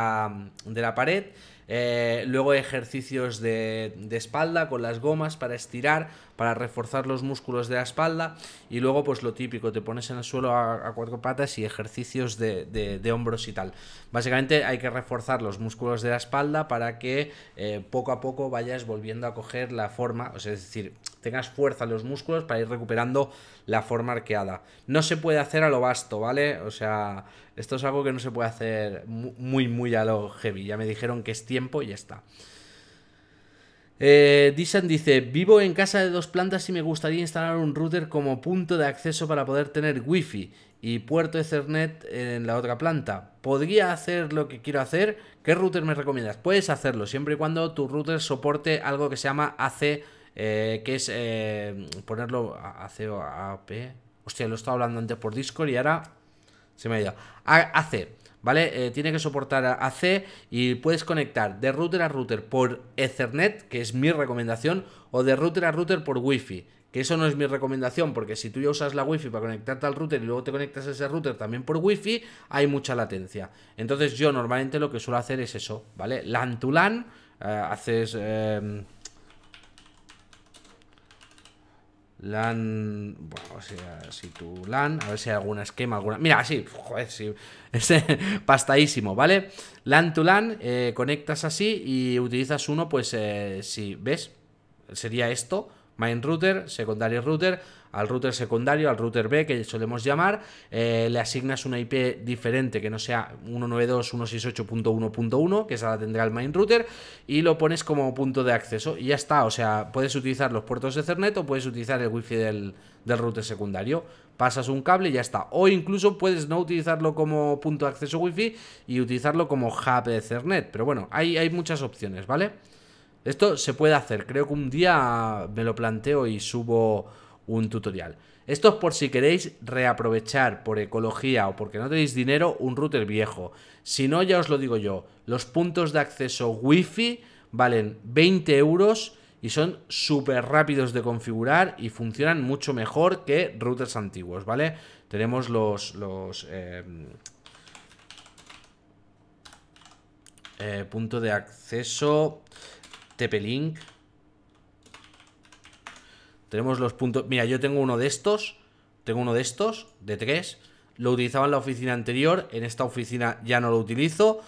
A: la, pared. Eh, luego ejercicios de, de espalda con las gomas para estirar, para reforzar los músculos de la espalda y luego pues lo típico, te pones en el suelo a, cuatro patas y ejercicios de, hombros y tal. Básicamente hay que reforzar los músculos de la espalda para que eh, poco a poco vayas volviendo a coger la forma, o sea, es decir, tengas fuerza en los músculos para ir recuperando la forma arqueada. No se puede hacer a lo vasto, ¿vale? O sea, esto es algo que no se puede hacer muy, muy a lo heavy. Ya me dijeron que es tiempo y ya está. Eh, Dishan dice, vivo en casa de dos plantas y me gustaría instalar un router como punto de acceso para poder tener wifi y puerto Ethernet en la otra planta. ¿Podría hacer lo que quiero hacer? ¿Qué router me recomiendas? Puedes hacerlo siempre y cuando tu router soporte algo que se llama AC, eh, que es eh, ponerlo AC o AP. Hostia, lo estaba hablando antes por Discord y ahora se me ha ido. AC. ¿vale? Eh, tiene que soportar AC y puedes conectar de router a router por Ethernet, que es mi recomendación, o de router a router por Wi-Fi. Que eso no es mi recomendación, porque si tú ya usas la Wi-Fi para conectarte al router y luego te conectas a ese router también por Wi-Fi, hay mucha latencia. Entonces yo normalmente lo que suelo hacer es eso, ¿vale? LAN to LAN, eh, haces... Eh, LAN, bueno, o sea, si tu LAN, a ver si hay algún esquema, alguna... Mira, así, joder, sí, es pastadísimo, ¿vale? LAN to LAN, eh, conectas así y utilizas uno, pues, eh, si, ¿ves? Sería esto, main router, secundario router, al router secundario, al router B que solemos llamar, eh, le asignas una IP diferente que no sea 192.168.1.1, que esa la tendrá el main router, y lo pones como punto de acceso y ya está, o sea, puedes utilizar los puertos de Ethernet o puedes utilizar el wifi del, del router secundario, pasas un cable y ya está, o incluso puedes no utilizarlo como punto de acceso wifi y utilizarlo como hub de Ethernet, pero bueno, hay, hay muchas opciones, ¿vale? Esto se puede hacer. Creo que un día me lo planteo y subo un tutorial. Esto es por si queréis reaprovechar por ecología o porque no tenéis dinero un router viejo. Si no, ya os lo digo yo, los puntos de acceso wifi valen 20 euros y son súper rápidos de configurar y funcionan mucho mejor que routers antiguos, ¿vale? Tenemos los... los em, eh, punto de acceso TP-Link. Tenemos los puntos... Mira, yo tengo uno de estos. Tengo uno de estos, de tres. Lo utilizaba en la oficina anterior. En esta oficina ya no lo utilizo.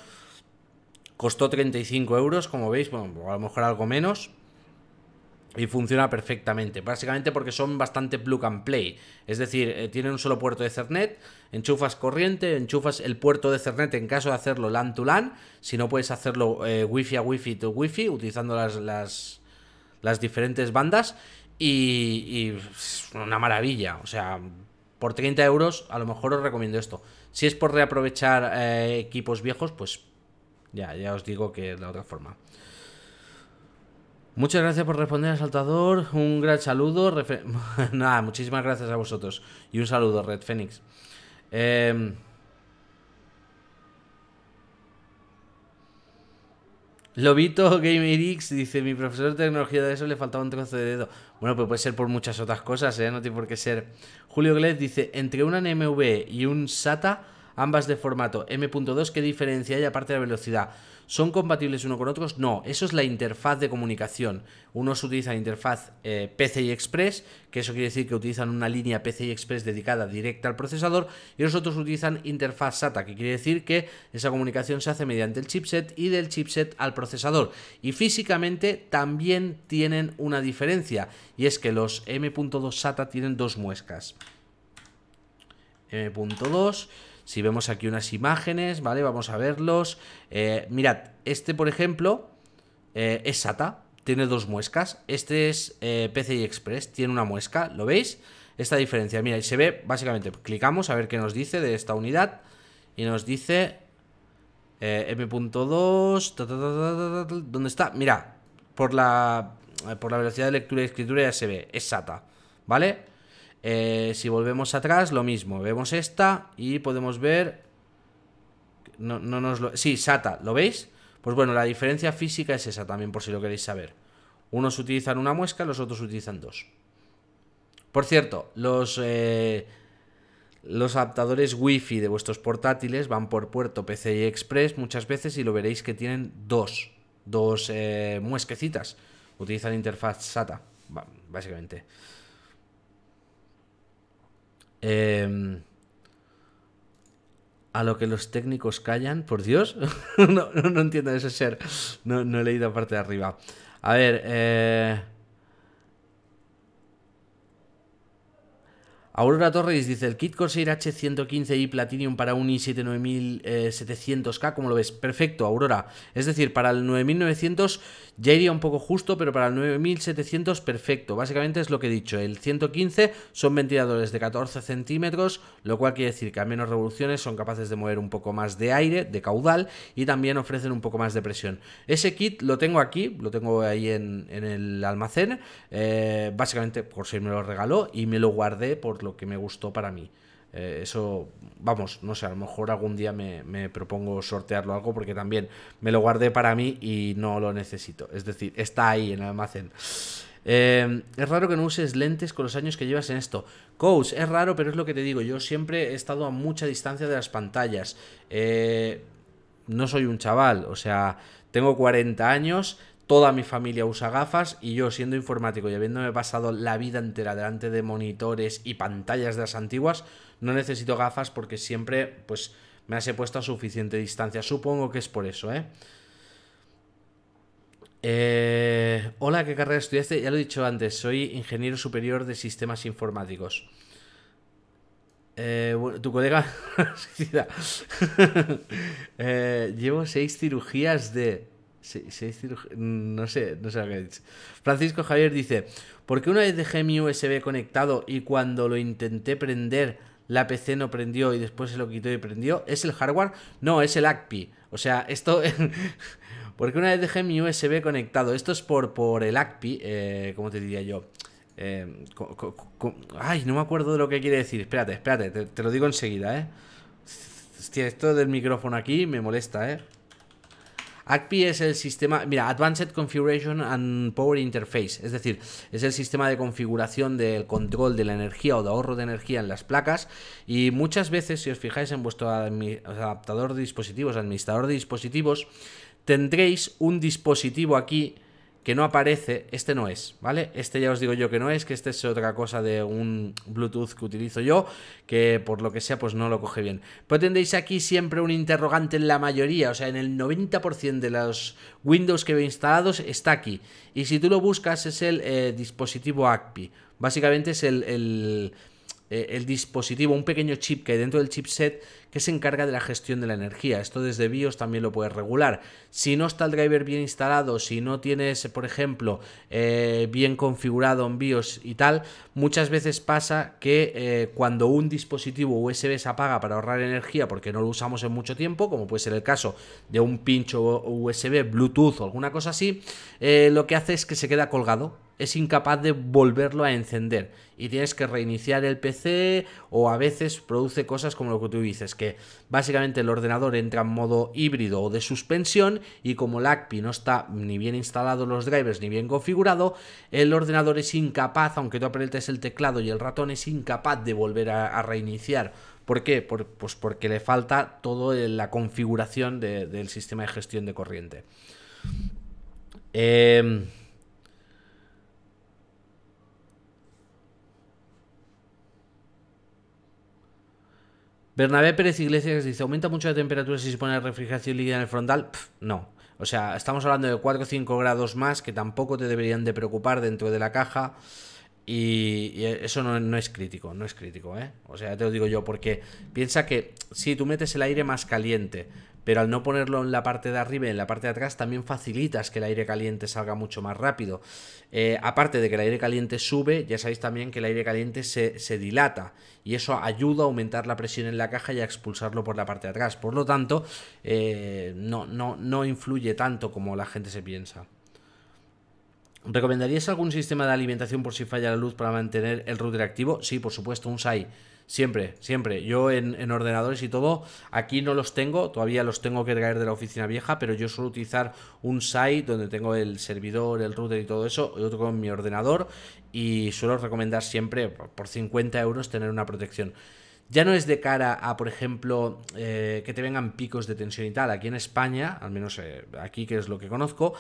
A: Costó 35 euros, como veis. Bueno, a lo mejor algo menos. Y funciona perfectamente, básicamente porque son bastante plug and play. Es decir, tiene eh, tienen un solo puerto de Ethernet, enchufas corriente, enchufas el puerto de Ethernet en caso de hacerlo LAN to LAN. Si no puedes hacerlo eh, WIFI a WIFI fi to wi utilizando las, las, diferentes bandas. Y, una maravilla. O sea, por 30 euros a lo mejor os recomiendo esto. Si es por reaprovechar eh, equipos viejos, pues ya, ya os digo que de la otra forma. Muchas gracias por responder Asaltador. Saltador. Un gran saludo. Nada, muchísimas gracias a vosotros. Y un saludo, Red Fénix. Eh... Lobito GamerX dice: Mi profesor de tecnología de eso le faltaba un trozo de dedo. Bueno, pues puede ser por muchas otras cosas, ¿eh? No tiene por qué ser. Julio Glez dice: Entre una NMV y un SATA, ambas de formato M.2, ¿qué diferencia hay aparte de la velocidad? ¿Son compatibles uno con otros? No, eso es la interfaz de comunicación. Unos utilizan interfaz eh, PCI Express, que eso quiere decir que utilizan una línea PCI Express dedicada directa al procesador, y los otros utilizan interfaz SATA, que quiere decir que esa comunicación se hace mediante el chipset y del chipset al procesador. Y físicamente también tienen una diferencia, y es que los M.2 SATA tienen dos muescas. M.2 si vemos aquí unas imágenes, ¿vale? Vamos a verlos. Eh, mirad, este por ejemplo eh, es SATA, tiene dos muescas. Este es eh, PCI Express, tiene una muesca, ¿lo veis? Esta diferencia, mira, y se ve básicamente, clicamos a ver qué nos dice de esta unidad y nos dice M.2, ¿dónde está? Mira, por la, por la velocidad de lectura y escritura ya se ve, es SATA, ¿vale? Eh, si volvemos atrás, lo mismo. Vemos esta y podemos ver... No, nos lo... Sí, SATA, ¿lo veis? Pues bueno, la diferencia física es esa también, por si lo queréis saber. Unos utilizan una muesca, los otros utilizan dos. Por cierto, los, eh, los adaptadores Wi-Fi de vuestros portátiles van por puerto PCI Express muchas veces y lo veréis que tienen dos, dos eh, muesquecitas. Utilizan interfaz SATA, básicamente. Em, a lo que los técnicos callan, por Dios, no, no, entiendo ese ser, no, no, he leído parte de arriba. A ver, eh... Aurora Torres dice, el kit Corsair H115i Platinum para un i7-9700K, eh, k como lo ves? Perfecto, Aurora. Es decir, para el 9900 ya iría un poco justo, pero para el 9700 perfecto. Básicamente es lo que he dicho, el 115 son ventiladores de 14 centímetros, lo cual quiere decir que a menos revoluciones son capaces de mover un poco más de aire, de caudal, y también ofrecen un poco más de presión. Ese kit lo tengo aquí, lo tengo ahí en, el almacén. básicamente eh, básicamente Corsair me lo regaló y me lo guardé por lo que me gustó para mí. Eh, eso, vamos, no sé, a lo mejor algún día me, propongo sortearlo algo porque también me lo guardé para mí y no lo necesito. Es decir, está ahí en el almacén. Em, es raro que no uses lentes con los años que llevas en esto. Coach, es raro, pero es lo que te digo. Yo siempre he estado a mucha distancia de las pantallas. Eh, no soy un chaval, o sea, tengo 40 años, toda mi familia usa gafas y yo siendo informático y habiéndome pasado la vida entera delante de monitores y pantallas de las antiguas, no necesito gafas porque siempre pues me las he puesto a suficiente distancia. Supongo que es por eso, ¿eh? eh hola, ¿qué carrera estudiaste? Ya lo he dicho antes, soy ingeniero superior de sistemas informáticos. Eh, tu colega... Eh, llevo seis cirugías de... Mm, no sé, no sé lo que dicho. Francisco Javier dice, ¿Por qué una vez dejé mi USB conectado y cuando lo intenté prender, la PC no prendió y después se lo quitó y prendió? ¿Es el hardware? No, es el ACPI. O sea, esto... ¿Por qué una vez dejé mi USB conectado, esto es por, por el ACPI, eh, ¿cómo te diría yo? Eh, ay, no me acuerdo de lo que quiere decir. Espérate, espérate, te, lo digo enseguida, ¿eh? esto del micrófono aquí me molesta, ¿eh? ACPI es el sistema, mira, Advanced Configuration and Power Interface, es decir, es el sistema de configuración del control de la energía o de ahorro de energía en las placas y muchas veces, si os fijáis en vuestro adaptador de dispositivos, administrador de dispositivos, tendréis un dispositivo aquí que no aparece, este no es, ¿vale? Este ya os digo yo que no es, que este es otra cosa de un Bluetooth que utilizo yo, que por lo que sea pues no lo coge bien. Pero pues tendréis aquí siempre un interrogante en la mayoría, o sea, en el 90% de los Windows que veo instalados está aquí. Y si tú lo buscas es el eh, dispositivo ACPI, básicamente es el eh, el dispositivo, un pequeño chip que hay dentro del chipset que se encarga de la gestión de la energía. Esto desde BIOS también lo puedes regular. Si no está el driver bien instalado, si no tienes, por ejemplo, eh, bien configurado en BIOS y tal, muchas veces pasa que eh, cuando un dispositivo USB se apaga para ahorrar energía porque no lo usamos en mucho tiempo, como puede ser el caso de un pincho USB, Bluetooth o alguna cosa así, lo que hace es que se queda colgado, es incapaz de volverlo a encender y tienes que reiniciar el PC o a veces produce cosas como lo que tú dices, que básicamente el ordenador entra en modo híbrido o de suspensión y como el ACPI no está ni bien instalado los drivers ni bien configurado, el ordenador es incapaz, aunque tú apretes el teclado y el ratón, es incapaz de volver a, reiniciar. ¿Por qué? pues porque le falta toda la configuración del sistema de gestión de corriente. Eh, Bernabé Pérez Iglesias dice, ¿aumenta mucho la temperatura si se pone refrigeración líquida en el frontal? no. O sea, estamos hablando de 4 o 5 grados más que tampoco te deberían de preocupar dentro de la caja. Y, eso no, es crítico, no es crítico, ¿eh? O sea, te lo digo yo, porque piensa que si tú metes el aire más caliente, pero al no ponerlo en la parte de arriba y en la parte de atrás también facilitas que el aire caliente salga mucho más rápido. Eh, aparte de que el aire caliente sube, ya sabéis también que el aire caliente se, dilata y eso ayuda a aumentar la presión en la caja y a expulsarlo por la parte de atrás. Por lo tanto, eh, no, no, no influye tanto como la gente se piensa. ¿Recomendarías algún sistema de alimentación por si falla la luz para mantener el router activo? Sí, por supuesto, un SAI. Siempre, siempre. Yo en, ordenadores y todo, aquí no los tengo, todavía los tengo que traer de la oficina vieja, pero yo suelo utilizar un site donde tengo el servidor, el router y todo eso, y otro con mi ordenador, y suelo recomendar siempre por 50 euros tener una protección. Ya no es de cara a, por ejemplo, eh, que te vengan picos de tensión y tal. Aquí en España, al menos eh, aquí que es lo que conozco,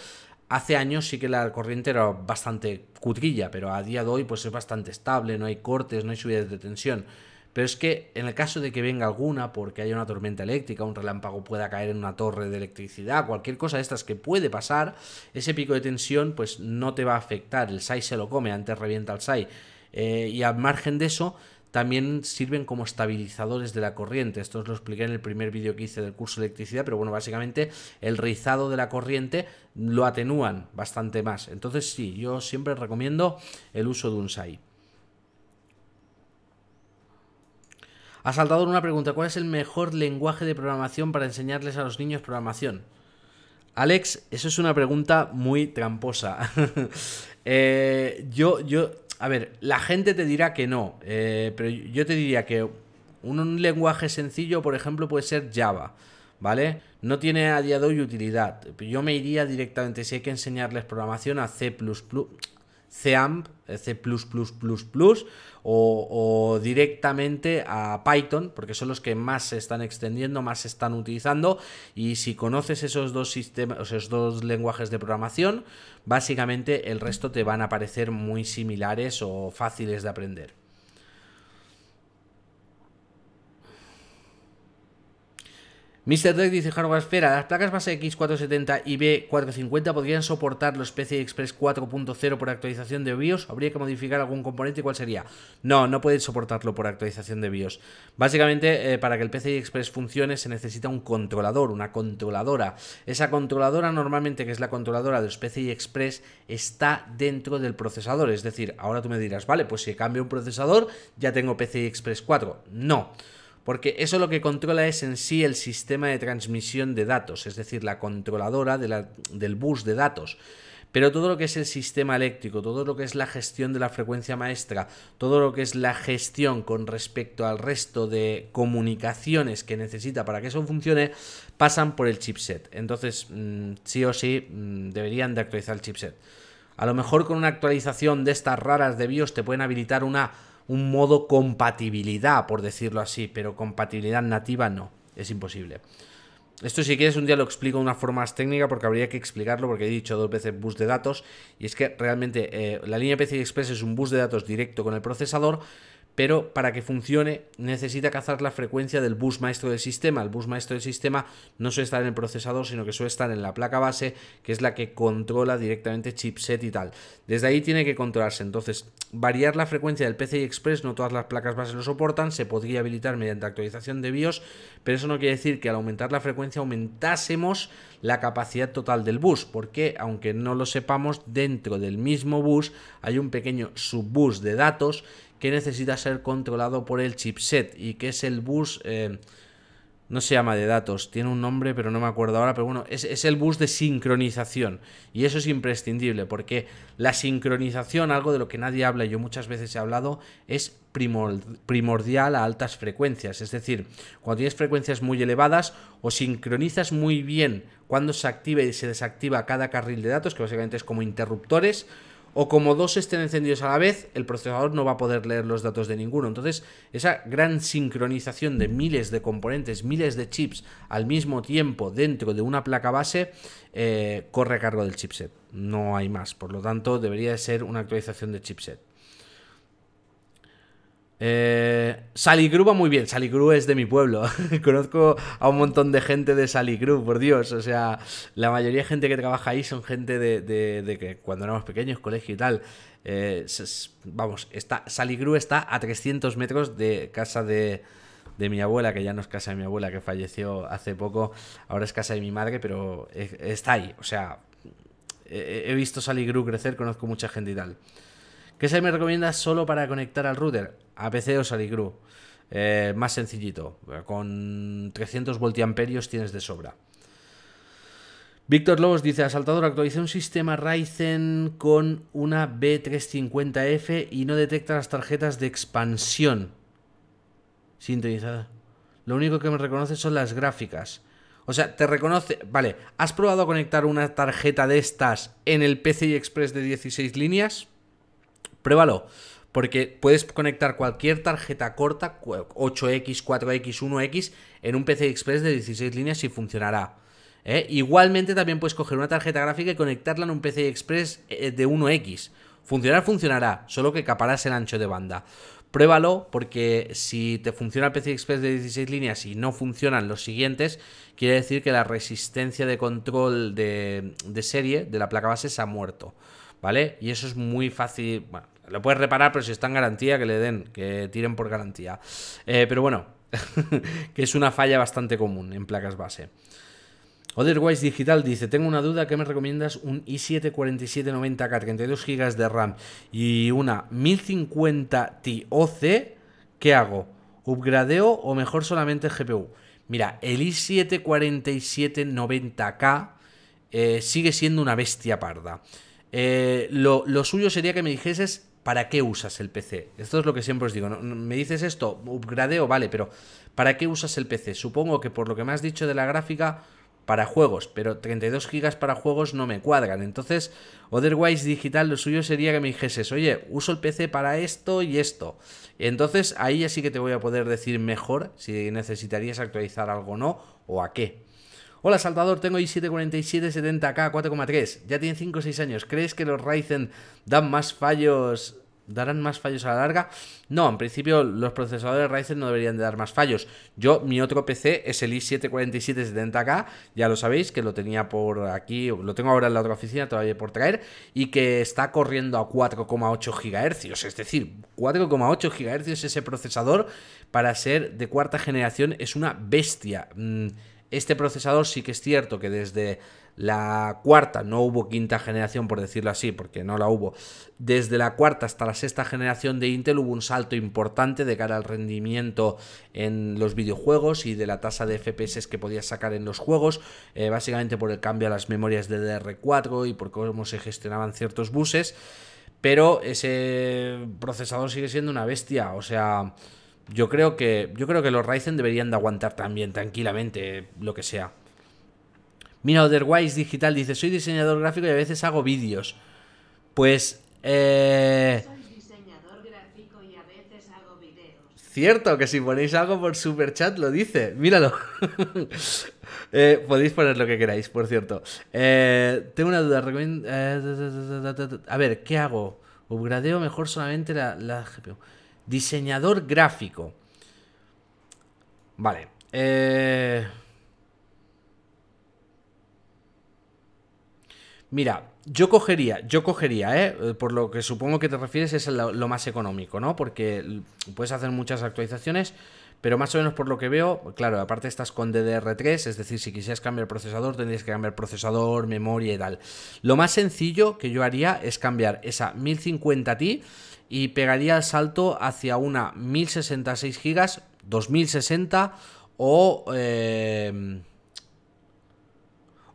A: Hace años sí que la corriente era bastante cutrilla, pero a día de hoy pues es bastante estable, no hay cortes, no hay subidas de tensión. Pero es que en el caso de que venga alguna, porque haya una tormenta eléctrica, un relámpago pueda caer en una torre de electricidad, cualquier cosa de estas que puede pasar, ese pico de tensión pues no te va a afectar. El SAI se lo come, antes revienta el SAI. Eh, y al margen de eso, también sirven como estabilizadores de la corriente. Esto os lo expliqué en el primer vídeo que hice del curso de electricidad, pero bueno, básicamente el rizado de la corriente lo atenúan bastante más. Entonces sí, yo siempre recomiendo el uso de un SAI. Ha saltado una pregunta, ¿cuál es el mejor lenguaje de programación para enseñarles a los niños programación? Alex, eso es una pregunta muy tramposa. Eh, yo, yo, a ver, la gente te dirá que no, eh, pero yo te diría que un, un lenguaje sencillo, por ejemplo, puede ser Java. ¿vale? No tiene a día de hoy utilidad. Yo me iría directamente, si hay que enseñarles programación, a C. CAMP, C++++, o, o directamente a Python, porque son los que más se están extendiendo, más se están utilizando, y si conoces esos dos sistemas, esos dos lenguajes de programación, básicamente el resto te van a parecer muy similares o fáciles de aprender. Mr. dice, Hardware Esfera, las placas base X470 y B450 podrían soportar los PCI Express 4.0 por actualización de BIOS. ¿Habría que modificar algún componente? ¿Cuál sería? No, no pueden soportarlo por actualización de BIOS. Básicamente, eh, para que el PCI Express funcione se necesita un controlador, una controladora. Esa controladora normalmente, que es la controladora de los PCI Express, está dentro del procesador. Es decir, ahora tú me dirás, vale, pues si cambio un procesador ya tengo PCI Express 4. No porque eso lo que controla es en sí el sistema de transmisión de datos, es decir, la controladora del bus de datos. Pero todo lo que es el sistema eléctrico, todo lo que es la gestión de la frecuencia maestra, todo lo que es la gestión con respecto al resto de comunicaciones que necesita para que eso funcione, pasan por el chipset. Entonces, mm, sí o sí, mm, deberían de actualizar el chipset. A lo mejor con una actualización de estas raras de BIOS te pueden habilitar una un modo compatibilidad, por decirlo así, pero compatibilidad nativa no, es imposible. Esto si quieres un día lo explico de una forma más técnica porque habría que explicarlo porque he dicho dos veces bus de datos y es que realmente eh, la línea PCI Express es un bus de datos directo con el procesador pero para que funcione necesita cazar la frecuencia del bus maestro del sistema. El bus maestro del sistema no suele estar en el procesador, sino que suele estar en la placa base, que es la que controla directamente chipset y tal. Desde ahí tiene que controlarse. Entonces, variar la frecuencia del PCI Express, no todas las placas base lo soportan, se podría habilitar mediante actualización de BIOS, pero eso no quiere decir que al aumentar la frecuencia aumentásemos la capacidad total del bus, porque aunque no lo sepamos, dentro del mismo bus hay un pequeño subbus de datos que necesita ser controlado por el chipset y que es el bus... Eh, no se llama de datos, tiene un nombre pero no me acuerdo ahora, pero bueno, es, es, el bus de sincronización y eso es imprescindible porque la sincronización, algo de lo que nadie habla, y yo muchas veces he hablado, es primordial a altas frecuencias, es decir, cuando tienes frecuencias muy elevadas o sincronizas muy bien cuando se activa y se desactiva cada carril de datos, que básicamente es como interruptores, o como dos estén encendidos a la vez, el procesador no va a poder leer los datos de ninguno. Entonces, esa gran sincronización de miles de componentes, miles de chips al mismo tiempo dentro de una placa base, eh, corre a cargo del chipset. No hay más. Por lo tanto, debería ser una actualización de chipset. Eh, Saligru va muy bien. Saligru es de mi pueblo. Conozco a un montón de gente de Saligru, por Dios. O sea, la mayoría de gente que trabaja ahí son gente de, que cuando éramos pequeños, colegio y tal. Eh, vamos, está, Saligru está a 300 metros de casa de, mi abuela, que ya no es casa de mi abuela, que falleció hace poco. Ahora es casa de mi madre, pero e, está ahí. O sea, he, he visto Saligru crecer, conozco mucha gente y tal. ¿Qué se me recomienda solo para conectar al router? A PC o Saligru. Eh, más sencillito. Con 300 voltiamperios tienes de sobra. Víctor Lobos dice, Asaltador, actualiza un sistema Ryzen con una B350F y no detecta las tarjetas de expansión. Sintetizada Lo único que me reconoce son las gráficas. O sea, te reconoce... Vale, ¿has probado a conectar una tarjeta de estas en el PCI Express de 16 líneas? Pruébalo, porque puedes conectar cualquier tarjeta corta, 8X, 4X, 1X, en un PC Express de 16 líneas y funcionará. ¿eh? Igualmente también puedes coger una tarjeta gráfica y conectarla en un pc Express eh, de 1X. Funcionar funcionará, solo que caparás el ancho de banda. Pruébalo porque si te funciona el pc Express de 16 líneas y no funcionan los siguientes, quiere decir que la resistencia de control de, de serie de la placa base se ha muerto. ¿Vale? Y eso es muy fácil, lo puedes reparar, pero si está en garantía, que le den, que tiren por garantía. Eh, pero bueno, que es una falla bastante común en placas base. Otherwise Digital dice, tengo una duda, ¿qué me recomiendas? Un i7-4790K, 32 GB de RAM y una 1050 Ti OC, ¿qué hago? ¿Upgradeo o mejor solamente GPU? Mira, el i7-4790K eh, sigue siendo una bestia parda. Eh, lo, lo, suyo sería que me dijeses ¿para qué usas el PC? Esto es lo que siempre os digo. Me dices esto, upgradeo, vale, pero ¿para qué usas el PC? Supongo que por lo que me has dicho de la gráfica, para juegos, pero 32 gigas para juegos no me cuadran. Entonces, Otherwise Digital lo suyo sería que me dijeses, oye, uso el PC para esto y esto. Entonces, ahí ya sí que te voy a poder decir mejor si necesitarías actualizar algo o no, o a qué. Hola Salvador, tengo i 7 k 4,3. Ya tiene 5 o 6 años. ¿Crees que los Ryzen dan más fallos? ¿Darán más fallos a la larga? No, en principio los procesadores Ryzen no deberían de dar más fallos. Yo, mi otro PC es el i7-4770K, ya lo sabéis, que lo tenía por aquí, lo tengo ahora en la otra oficina todavía por traer, y que está corriendo a 4,8 GHz, es decir, 4,8 GHz ese procesador para ser de cuarta generación es una bestia. Mm, este procesador sí que es cierto que desde la cuarta, no hubo quinta generación por decirlo así, porque no la hubo, desde la cuarta hasta la sexta generación de Intel hubo un salto importante de cara al rendimiento en los videojuegos y de la tasa de FPS que podías sacar en los juegos, eh, básicamente por el cambio a las memorias de DR4 y por cómo se gestionaban ciertos buses, pero ese procesador sigue siendo una bestia, o sea... Yo creo que, yo creo que los Ryzen deberían de aguantar también tranquilamente lo que sea. Mira, Otherwise Digital dice, soy diseñador gráfico y a veces hago vídeos. Pues... Eh... Soy diseñador gráfico y a veces hago videos. Cierto, que si ponéis algo por super chat lo dice. Míralo. Eh, podéis poner lo que queráis, por cierto. Eh, tengo una duda. a ver, ¿qué hago? ¿Upgradeo mejor solamente la, la GPU? Diseñador gráfico. Vale. Eh, mira, yo cogería, yo cogería, eh, por lo que supongo que te refieres es lo, más económico, ¿no? Porque puedes hacer muchas actualizaciones, pero más o menos por lo que veo, claro, aparte estás con DDR3, es decir, si quisieras cambiar el procesador, tendrías que cambiar procesador, memoria y tal. Lo más sencillo que yo haría es cambiar esa 1050 Ti y pegaría el salto hacia una 1066 GB, 2060 o, eh,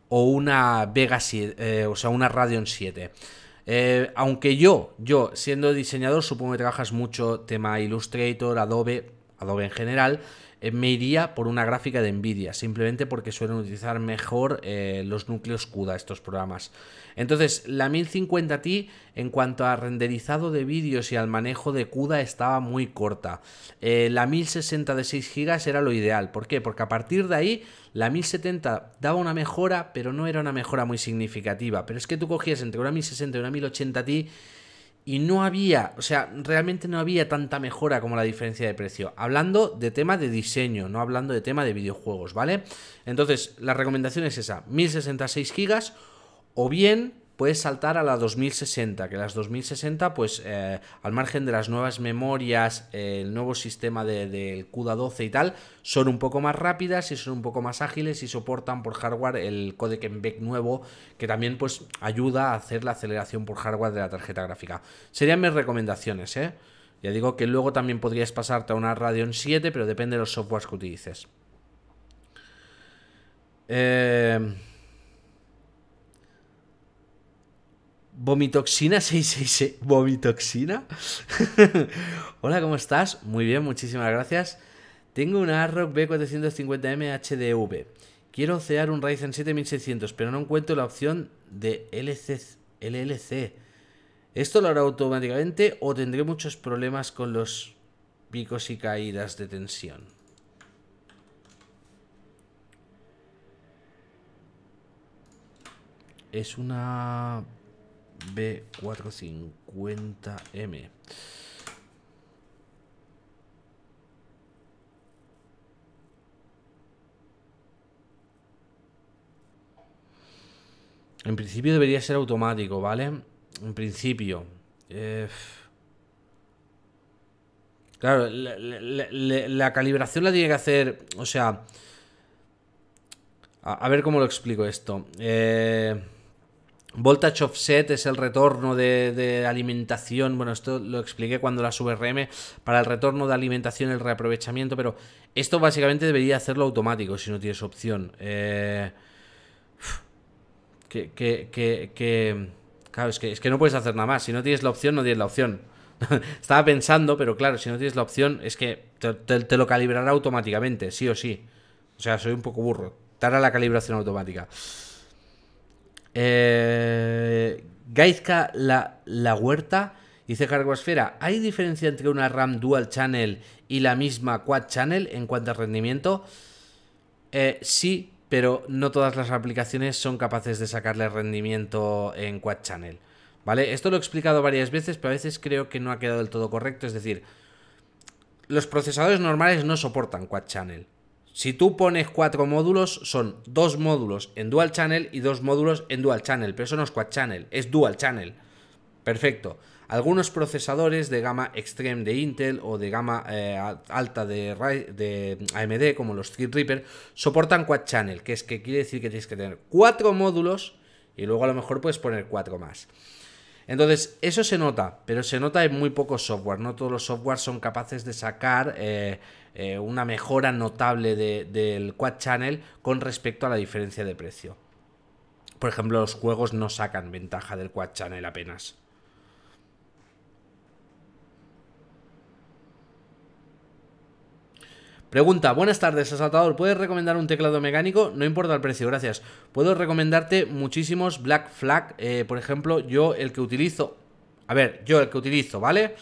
A: o una Vega eh, o sea, una Radeon 7. Eh, aunque yo, yo siendo diseñador, supongo que trabajas mucho tema Illustrator, Adobe, Adobe en general, me iría por una gráfica de Nvidia, simplemente porque suelen utilizar mejor los núcleos CUDA estos programas. Entonces, la 1050 Ti, en cuanto a renderizado de vídeos y al manejo de CUDA, estaba muy corta. Eh, la 1060 de 6 GB era lo ideal. ¿Por qué? Porque a partir de ahí, la 1070 daba una mejora, pero no era una mejora muy significativa. Pero es que tú cogías entre una 1060 y una 1080 Ti y no había, o sea, realmente no había tanta mejora como la diferencia de precio. Hablando de tema de diseño, no hablando de tema de videojuegos, ¿vale? Entonces, la recomendación es esa, 1066 GB. O bien puedes saltar a la 2060, que las 2060, pues eh, al margen de las nuevas memorias, el nuevo sistema del de, CUDA 12 y tal, son un poco más rápidas y son un poco más ágiles y soportan por hardware el codec en e nuevo, que también pues ayuda a hacer la aceleración por hardware de la tarjeta gráfica. Serían mis recomendaciones, ¿eh? Ya digo que luego también podrías pasarte a una Radeon 7, pero depende de los softwares que utilices. Eh... Vomitoxina 666. ¿Vomitoxina? Hola, ¿cómo estás? Muy bien, muchísimas gracias. Tengo una ARROC B450M HDV. Quiero cear un Ryzen 7600, pero no encuentro la opción de LC, LLC. ¿Esto lo hará automáticamente o tendré muchos problemas con los picos y caídas de tensión? Es una B450M. En principio debería ser automático, ¿vale? En principio. Eh, claro, la, calibración la tiene que hacer, o sea... A, a ver cómo lo explico esto. Eh... Voltage offset es el retorno de, alimentación. Bueno, esto lo expliqué cuando la RM Para el retorno de alimentación, el reaprovechamiento. Pero esto básicamente debería hacerlo automático si no tienes opción. Eh, que, que, que, Claro, es que, es que no puedes hacer nada más. Si no tienes la opción, no tienes la opción. Estaba pensando, pero claro, si no tienes la opción, es que te, te lo calibrará automáticamente, sí o sí. O sea, soy un poco burro. Te hará la calibración automática. Eh, Gaizka la, la Huerta dice Esfera. ¿hay diferencia entre una RAM Dual Channel y la misma Quad Channel en cuanto a rendimiento? Eh, sí, pero no todas las aplicaciones son capaces de sacarle rendimiento en Quad Channel. ¿Vale? Esto lo he explicado varias veces, pero a veces creo que no ha quedado del todo correcto. Es decir, los procesadores normales no soportan Quad Channel. Si tú pones cuatro módulos, son dos módulos en dual channel y dos módulos en dual channel, pero eso no es quad channel, es dual channel. Perfecto. Algunos procesadores de gama extreme de Intel o de gama eh, alta de, AMD, como los Threadripper, soportan quad channel, que es que quiere decir que tienes que tener cuatro módulos y luego a lo mejor puedes poner cuatro más. Entonces, eso se nota, pero se nota en muy pocos software. No todos los softwares son capaces de sacar eh, eh, una mejora notable del Quad Channel con respecto a la diferencia de precio. Por ejemplo, los juegos no sacan ventaja del Quad Channel apenas. Pregunta, buenas tardes, asaltador. ¿Puedes recomendar un teclado mecánico? No importa el precio, gracias. Puedo recomendarte muchísimos Black Flag. Eh, por ejemplo, yo el que utilizo. A ver, yo el que utilizo, ¿vale?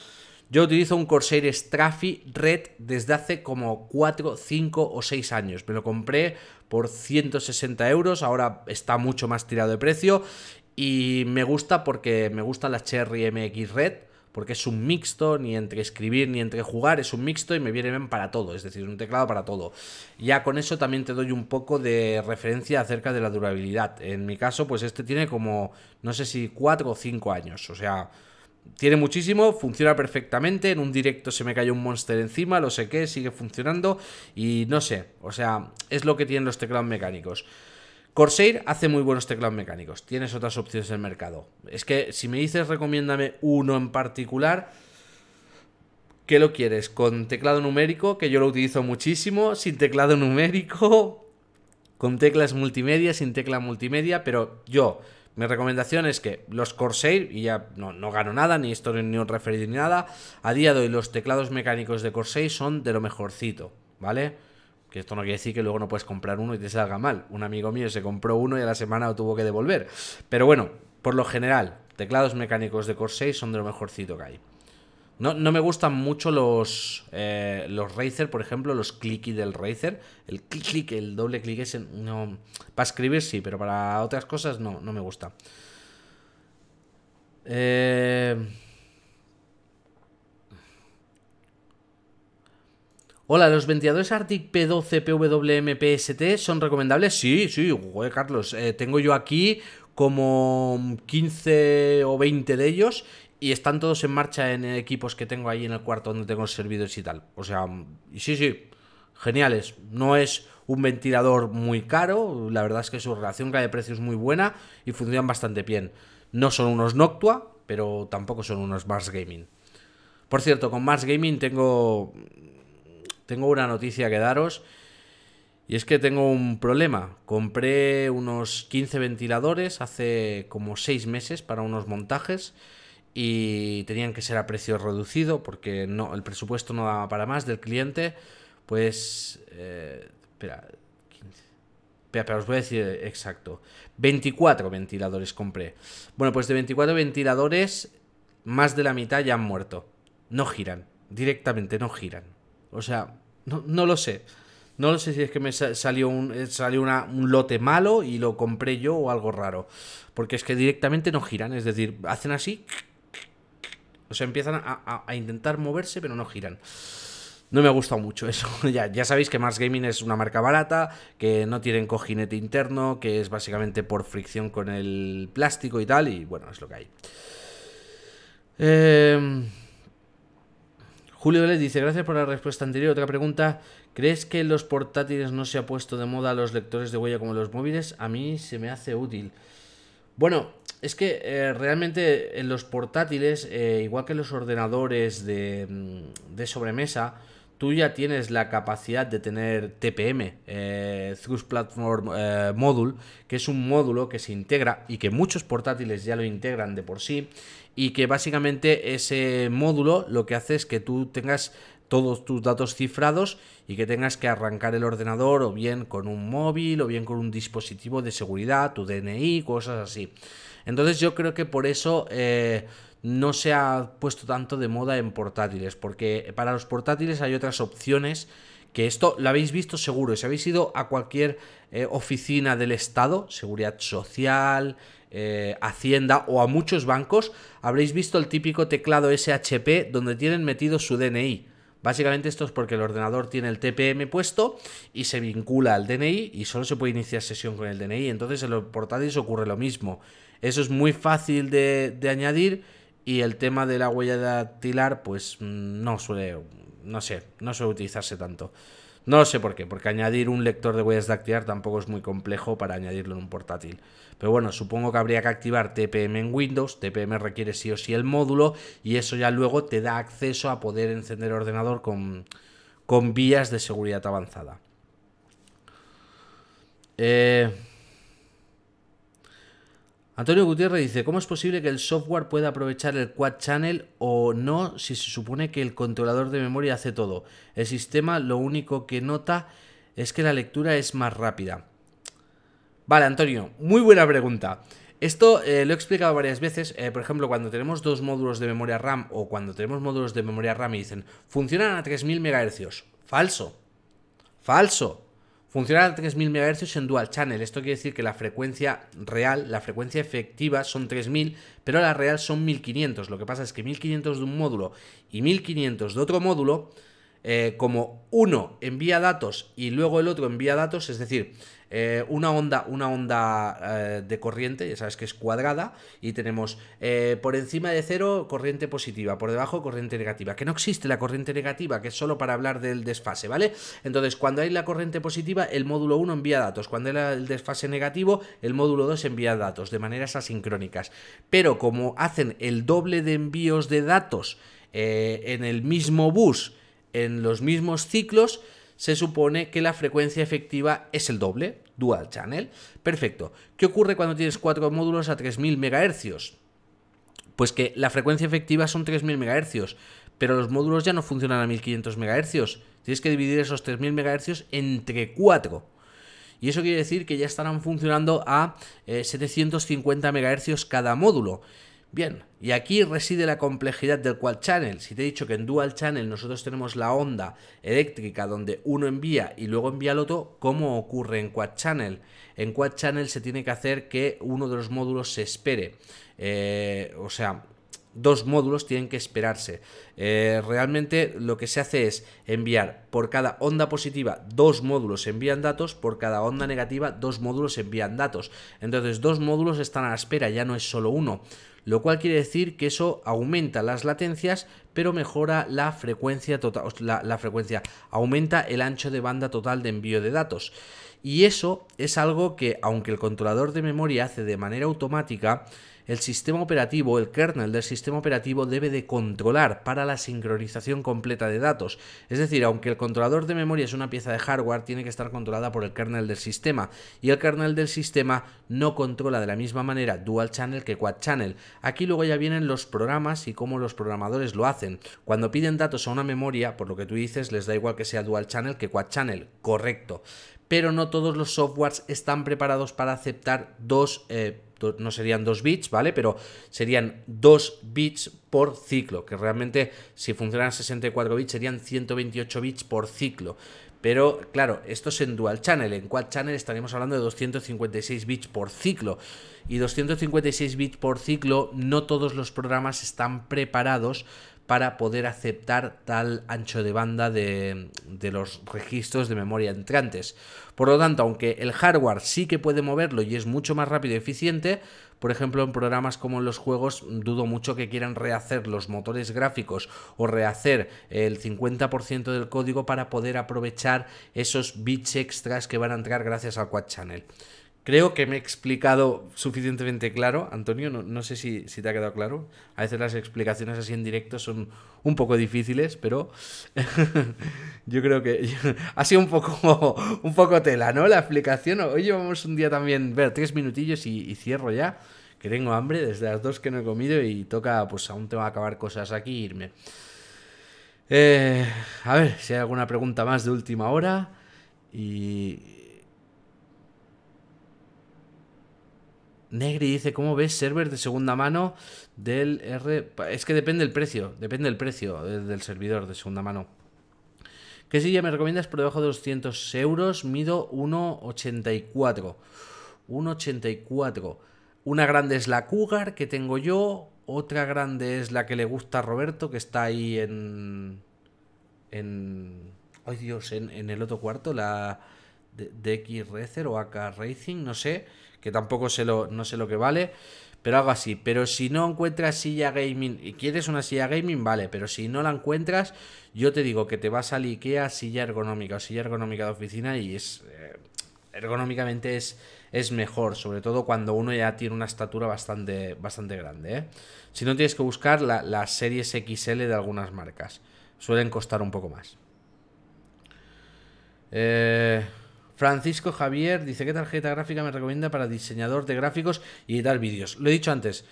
A: Yo utilizo un Corsair Strafi Red desde hace como 4, 5 o 6 años. Me lo compré por 160 euros, ahora está mucho más tirado de precio y me gusta porque me gusta la Cherry MX Red, porque es un mixto, ni entre escribir ni entre jugar, es un mixto y me viene bien para todo, es decir, un teclado para todo. Ya con eso también te doy un poco de referencia acerca de la durabilidad. En mi caso, pues este tiene como, no sé si 4 o 5 años, o sea, tiene muchísimo, funciona perfectamente. En un directo se me cayó un monster encima, lo sé qué, sigue funcionando. Y no sé, o sea, es lo que tienen los teclados mecánicos. Corsair hace muy buenos teclados mecánicos, tienes otras opciones en el mercado. Es que si me dices recomiéndame uno en particular, ¿qué lo quieres? ¿Con teclado numérico? Que yo lo utilizo muchísimo, sin teclado numérico, con teclas multimedia, sin tecla multimedia, pero yo mi recomendación es que los Corsair, y ya no, no gano nada, ni esto ni un referido ni nada, a día de hoy los teclados mecánicos de Corsair son de lo mejorcito, ¿vale? Que esto no quiere decir que luego no puedes comprar uno y te salga mal. Un amigo mío se compró uno y a la semana lo tuvo que devolver. Pero bueno, por lo general, teclados mecánicos de Corsair son de lo mejorcito que hay. No, me gustan mucho los, eh, los Razer, por ejemplo, los clicky del Razer. El clic, clic, el doble clic ese. No, para escribir sí, pero para otras cosas no, no me gusta. Eh, hola, ¿los ventiladores Arctic P12 PWM PST son recomendables? Sí, sí, Carlos. Eh, tengo yo aquí como 15 o 20 de ellos y están todos en marcha en equipos que tengo ahí en el cuarto donde tengo servidores y tal. O sea, y sí, sí, geniales. No es un ventilador muy caro, la verdad es que su relación calidad-precio es muy buena y funcionan bastante bien. No son unos Noctua, pero tampoco son unos Mars Gaming. Por cierto, con Mars Gaming tengo tengo una noticia que daros. Y es que tengo un problema. Compré unos 15 ventiladores hace como 6 meses para unos montajes y tenían que ser a precio reducido porque no, el presupuesto no daba para más del cliente, pues... Eh, espera, Espera, pero os voy a decir exacto. 24 ventiladores compré. Bueno, pues de 24 ventiladores, más de la mitad ya han muerto. No giran. Directamente no giran. O sea, no, lo sé. No lo sé si es que me salió, un, eh, salió un lote malo y lo compré yo o algo raro. Porque es que directamente no giran. Es decir, hacen así o sea, empiezan a, intentar moverse, pero no giran. No me ha gustado mucho eso. ya, ya sabéis que Mars Gaming es una marca barata, que no tienen cojinete interno, que es básicamente por fricción con el plástico y tal, y bueno, es lo que hay. Em, Julio Vélez dice, gracias por la respuesta anterior. Otra pregunta, ¿crees que los portátiles no se ha puesto de moda a los lectores de huella como los móviles? A mí se me hace útil. Bueno, es que eh, realmente en los portátiles, eh, igual que en los ordenadores mm, de, sobremesa, tú ya tienes la capacidad de tener TPM, eh, Platform eh, Module, que es un módulo que se integra y que muchos portátiles ya lo integran de por sí, y que básicamente ese módulo lo que hace es que tú tengas todos tus datos cifrados y que tengas que arrancar el ordenador o bien con un móvil o bien con un dispositivo de seguridad, tu DNI, cosas así. Entonces yo creo que por eso... Eh, no se ha puesto tanto de moda en portátiles, porque para los portátiles hay otras opciones que esto lo habéis visto seguro. Si habéis ido a cualquier eh, oficina del Estado, Seguridad Social, eh, Hacienda o a muchos bancos, habréis visto el típico teclado SHP donde tienen metido su DNI. Básicamente esto es porque el ordenador tiene el TPM puesto y se vincula al DNI y solo se puede iniciar sesión con el DNI. Entonces en los portátiles ocurre lo mismo. Eso es muy fácil de, añadir y el tema de la huella dactilar pues mm, no suele, no sé, no suele utilizarse tanto. No sé por qué, porque añadir un lector de huellas dactilar tampoco es muy complejo para añadirlo en un portátil. Pero bueno, supongo que habría que activar TPM en Windows, TPM requiere sí o sí el módulo y eso ya luego te da acceso a poder encender el ordenador con, con vías de seguridad avanzada. Eh, Antonio Gutiérrez dice, ¿cómo es posible que el software pueda aprovechar el quad channel o no si se supone que el controlador de memoria hace todo? El sistema lo único que nota es que la lectura es más rápida. Vale, Antonio, muy buena pregunta. Esto eh, lo he explicado varias veces, eh, por ejemplo, cuando tenemos dos módulos de memoria RAM o cuando tenemos módulos de memoria RAM y dicen, funcionan a 3000 MHz. Falso. Falso. Funciona a 3000 MHz en dual channel. Esto quiere decir que la frecuencia real, la frecuencia efectiva son 3000, pero la real son 1500. Lo que pasa es que 1500 de un módulo y 1500 de otro módulo, eh, como uno envía datos y luego el otro envía datos, es decir, eh, una onda, una onda eh, de corriente, ya sabes que es cuadrada, y tenemos eh, por encima de cero corriente positiva, por debajo corriente negativa, que no existe la corriente negativa, que es solo para hablar del desfase, ¿vale? Entonces, cuando hay la corriente positiva, el módulo 1 envía datos, cuando hay el desfase negativo, el módulo 2 envía datos, de maneras asincrónicas. Pero como hacen el doble de envíos de datos en el mismo bus, en los mismos ciclos, se supone que la frecuencia efectiva es el doble, dual channel. Perfecto. ¿Qué ocurre cuando tienes cuatro módulos a 3000 MHz? Pues que la frecuencia efectiva son 3000 MHz, pero los módulos ya no funcionan a 1500 MHz. Tienes que dividir esos 3000 MHz entre 4. Y eso quiere decir que ya estarán funcionando a 750 eh, MHz cada módulo. Bien, y aquí reside la complejidad del quad channel. Si te he dicho que en dual channel nosotros tenemos la onda eléctrica donde uno envía y luego envía al otro, ¿cómo ocurre en quad channel? En quad channel se tiene que hacer que uno de los módulos se espere. Eh, o sea, dos módulos tienen que esperarse. Eh, realmente lo que se hace es enviar por cada onda positiva dos módulos envían datos, por cada onda negativa dos módulos envían datos. Entonces dos módulos están a la espera, ya no es solo uno lo cual quiere decir que eso aumenta las latencias, pero mejora la frecuencia total, la, frecuencia, aumenta el ancho de banda total de envío de datos. Y eso es algo que, aunque el controlador de memoria hace de manera automática, el sistema operativo, el kernel del sistema operativo debe de controlar para la sincronización completa de datos. Es decir, aunque el controlador de memoria es una pieza de hardware, tiene que estar controlada por el kernel del sistema. Y el kernel del sistema no controla de la misma manera dual channel que quad channel. Aquí luego ya vienen los programas y cómo los programadores lo hacen. Cuando piden datos a una memoria, por lo que tú dices, les da igual que sea dual channel que quad channel. Correcto. Pero no todos los softwares están preparados para aceptar dos... Eh, no serían 2 bits, ¿vale? Pero serían 2 bits por ciclo, que realmente si funcionan 64 bits serían 128 bits por ciclo. Pero claro, esto es en dual channel, en quad channel estaríamos hablando de 256 bits por ciclo. Y 256 bits por ciclo, no todos los programas están preparados para poder aceptar tal ancho de banda de, los registros de memoria entrantes. Por lo tanto, aunque el hardware sí que puede moverlo y es mucho más rápido y eficiente, por ejemplo, en programas como en los juegos, dudo mucho que quieran rehacer los motores gráficos o rehacer el 50% del código para poder aprovechar esos bits extras que van a entrar gracias al Quad Channel. Creo que me he explicado suficientemente claro, Antonio. No, sé si, te ha quedado claro. A veces las explicaciones así en directo son un poco difíciles, pero yo creo que ha sido un poco, un poco tela, ¿no? La explicación. Hoy llevamos un día también, ver, tres minutillos y, cierro ya que tengo hambre desde las dos que no he comido y toca, pues aún tengo que acabar cosas aquí e irme. Eh, a ver si hay alguna pregunta más de última hora y, Negri dice, ¿cómo ves server de segunda mano del R? Es que depende el precio, depende el precio eh, del servidor de segunda mano. ¿Qué silla me recomiendas por debajo de 200 euros? Mido 1,84. 1,84. Una grande es la Cougar que tengo yo. Otra grande es la que le gusta a Roberto, que está ahí en... En... Ay Dios, en, el otro cuarto, la DX Racer o AK Racing, no sé que tampoco sé lo, no sé lo que vale, pero algo así. Pero si no encuentras silla gaming y quieres una silla gaming, vale, pero si no la encuentras, yo te digo que te vas al IKEA silla ergonómica o silla ergonómica de oficina y es... Eh, ergonómicamente es, es mejor, sobre todo cuando uno ya tiene una estatura bastante, bastante grande. ¿eh? Si no tienes que buscar las series XL de algunas marcas, suelen costar un poco más. Eh, Francisco Javier dice, ¿qué tarjeta gráfica me recomienda para diseñador de gráficos y editar vídeos? Lo he dicho antes,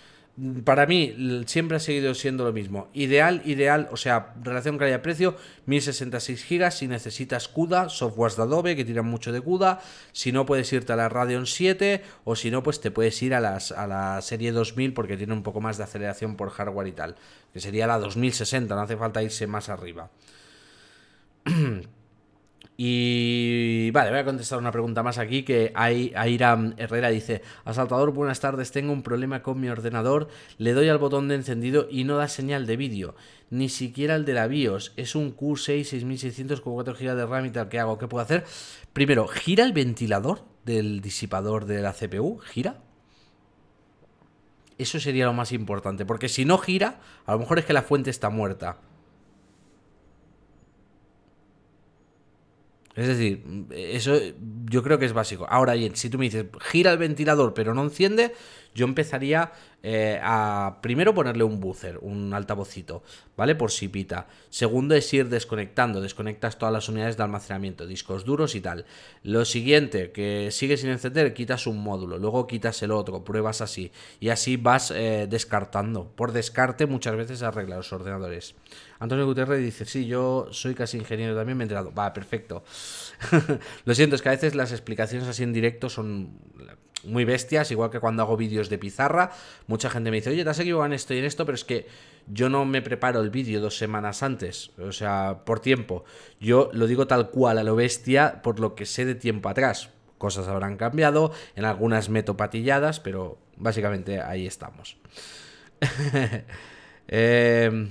A: para mí siempre ha seguido siendo lo mismo. Ideal, ideal, o sea, relación calidad-precio, 1066 GB. Si necesitas CUDA, softwares de Adobe que tiran mucho de CUDA. Si no, puedes irte a la Radeon 7 o si no, pues te puedes ir a, las, a la serie 2000 porque tiene un poco más de aceleración por hardware y tal. Que sería la 2060, no hace falta irse más arriba. Y vale, voy a contestar una pregunta más aquí que Aira Herrera dice, Asaltador, buenas tardes, tengo un problema con mi ordenador, le doy al botón de encendido y no da señal de vídeo, ni siquiera el de la BIOS, es un Q6 6600 con 4 GB de RAM y tal, ¿qué hago? ¿Qué puedo hacer? Primero, gira el ventilador del disipador de la CPU, gira. Eso sería lo más importante, porque si no gira, a lo mejor es que la fuente está muerta. Es decir, eso yo creo que es básico. Ahora bien, si tú me dices, gira el ventilador pero no enciende, yo empezaría eh, a primero ponerle un buzzer, un altavocito, ¿vale? Por si pita. Segundo es ir desconectando, desconectas todas las unidades de almacenamiento, discos duros y tal. Lo siguiente, que sigue sin encender, quitas un módulo, luego quitas el otro, pruebas así. Y así vas eh, descartando. Por descarte muchas veces arregla los ordenadores. Antonio Guterres dice, sí, yo soy casi ingeniero también, me he enterado. Va, perfecto. Lo siento, es que a veces las explicaciones así en directo son muy bestias, igual que cuando hago vídeos de pizarra, mucha gente me dice, oye, te has equivocado en esto y en esto, pero es que yo no me preparo el vídeo dos semanas antes, o sea, por tiempo. Yo lo digo tal cual a lo bestia por lo que sé de tiempo atrás. Cosas habrán cambiado, en algunas meto patilladas, pero básicamente ahí estamos. eh...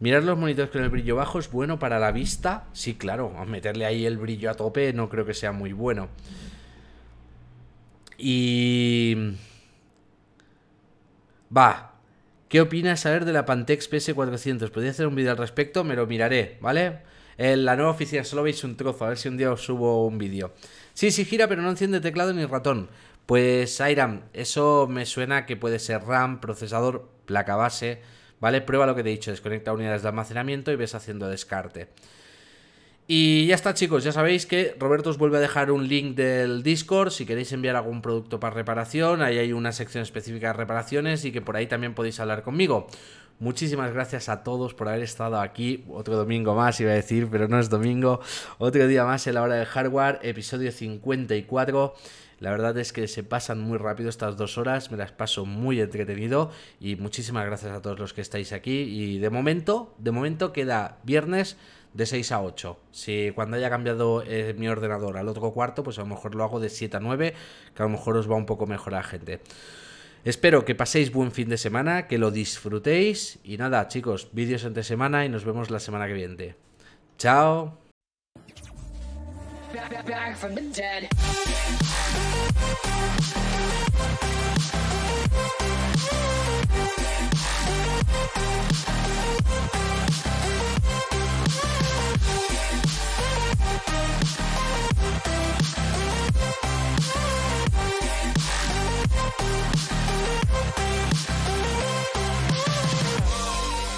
A: Mirar los monitores con el brillo bajo es bueno para la vista. Sí, claro, meterle ahí el brillo a tope no creo que sea muy bueno. Y... Va. ¿Qué opinas saber de la Pantex PS400? ¿Podría hacer un vídeo al respecto? Me lo miraré, ¿vale? En eh, la nueva oficina solo veis un trozo, a ver si un día os subo un vídeo. Sí, sí gira, pero no enciende teclado ni ratón. Pues, airam eso me suena que puede ser RAM, procesador, placa base... ¿Vale? Prueba lo que te he dicho, desconecta unidades de almacenamiento y ves haciendo descarte. Y ya está chicos, ya sabéis que Roberto os vuelve a dejar un link del Discord si queréis enviar algún producto para reparación, ahí hay una sección específica de reparaciones y que por ahí también podéis hablar conmigo. Muchísimas gracias a todos por haber estado aquí, otro domingo más iba a decir, pero no es domingo, otro día más en la hora del hardware, episodio 54. La verdad es que se pasan muy rápido estas dos horas, me las paso muy entretenido y muchísimas gracias a todos los que estáis aquí. Y de momento, de momento queda viernes de 6 a 8. Si cuando haya cambiado eh, mi ordenador al otro cuarto, pues a lo mejor lo hago de 7 a 9, que a lo mejor os va un poco mejor a la gente. Espero que paséis buen fin de semana, que lo disfrutéis y nada, chicos, vídeos entre semana y nos vemos la semana que viene. Chao. back, back, back from the dead.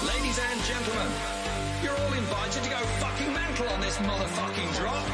A: Ladies and gentlemen, you're all invited to go fucking mental on this motherfucking drop.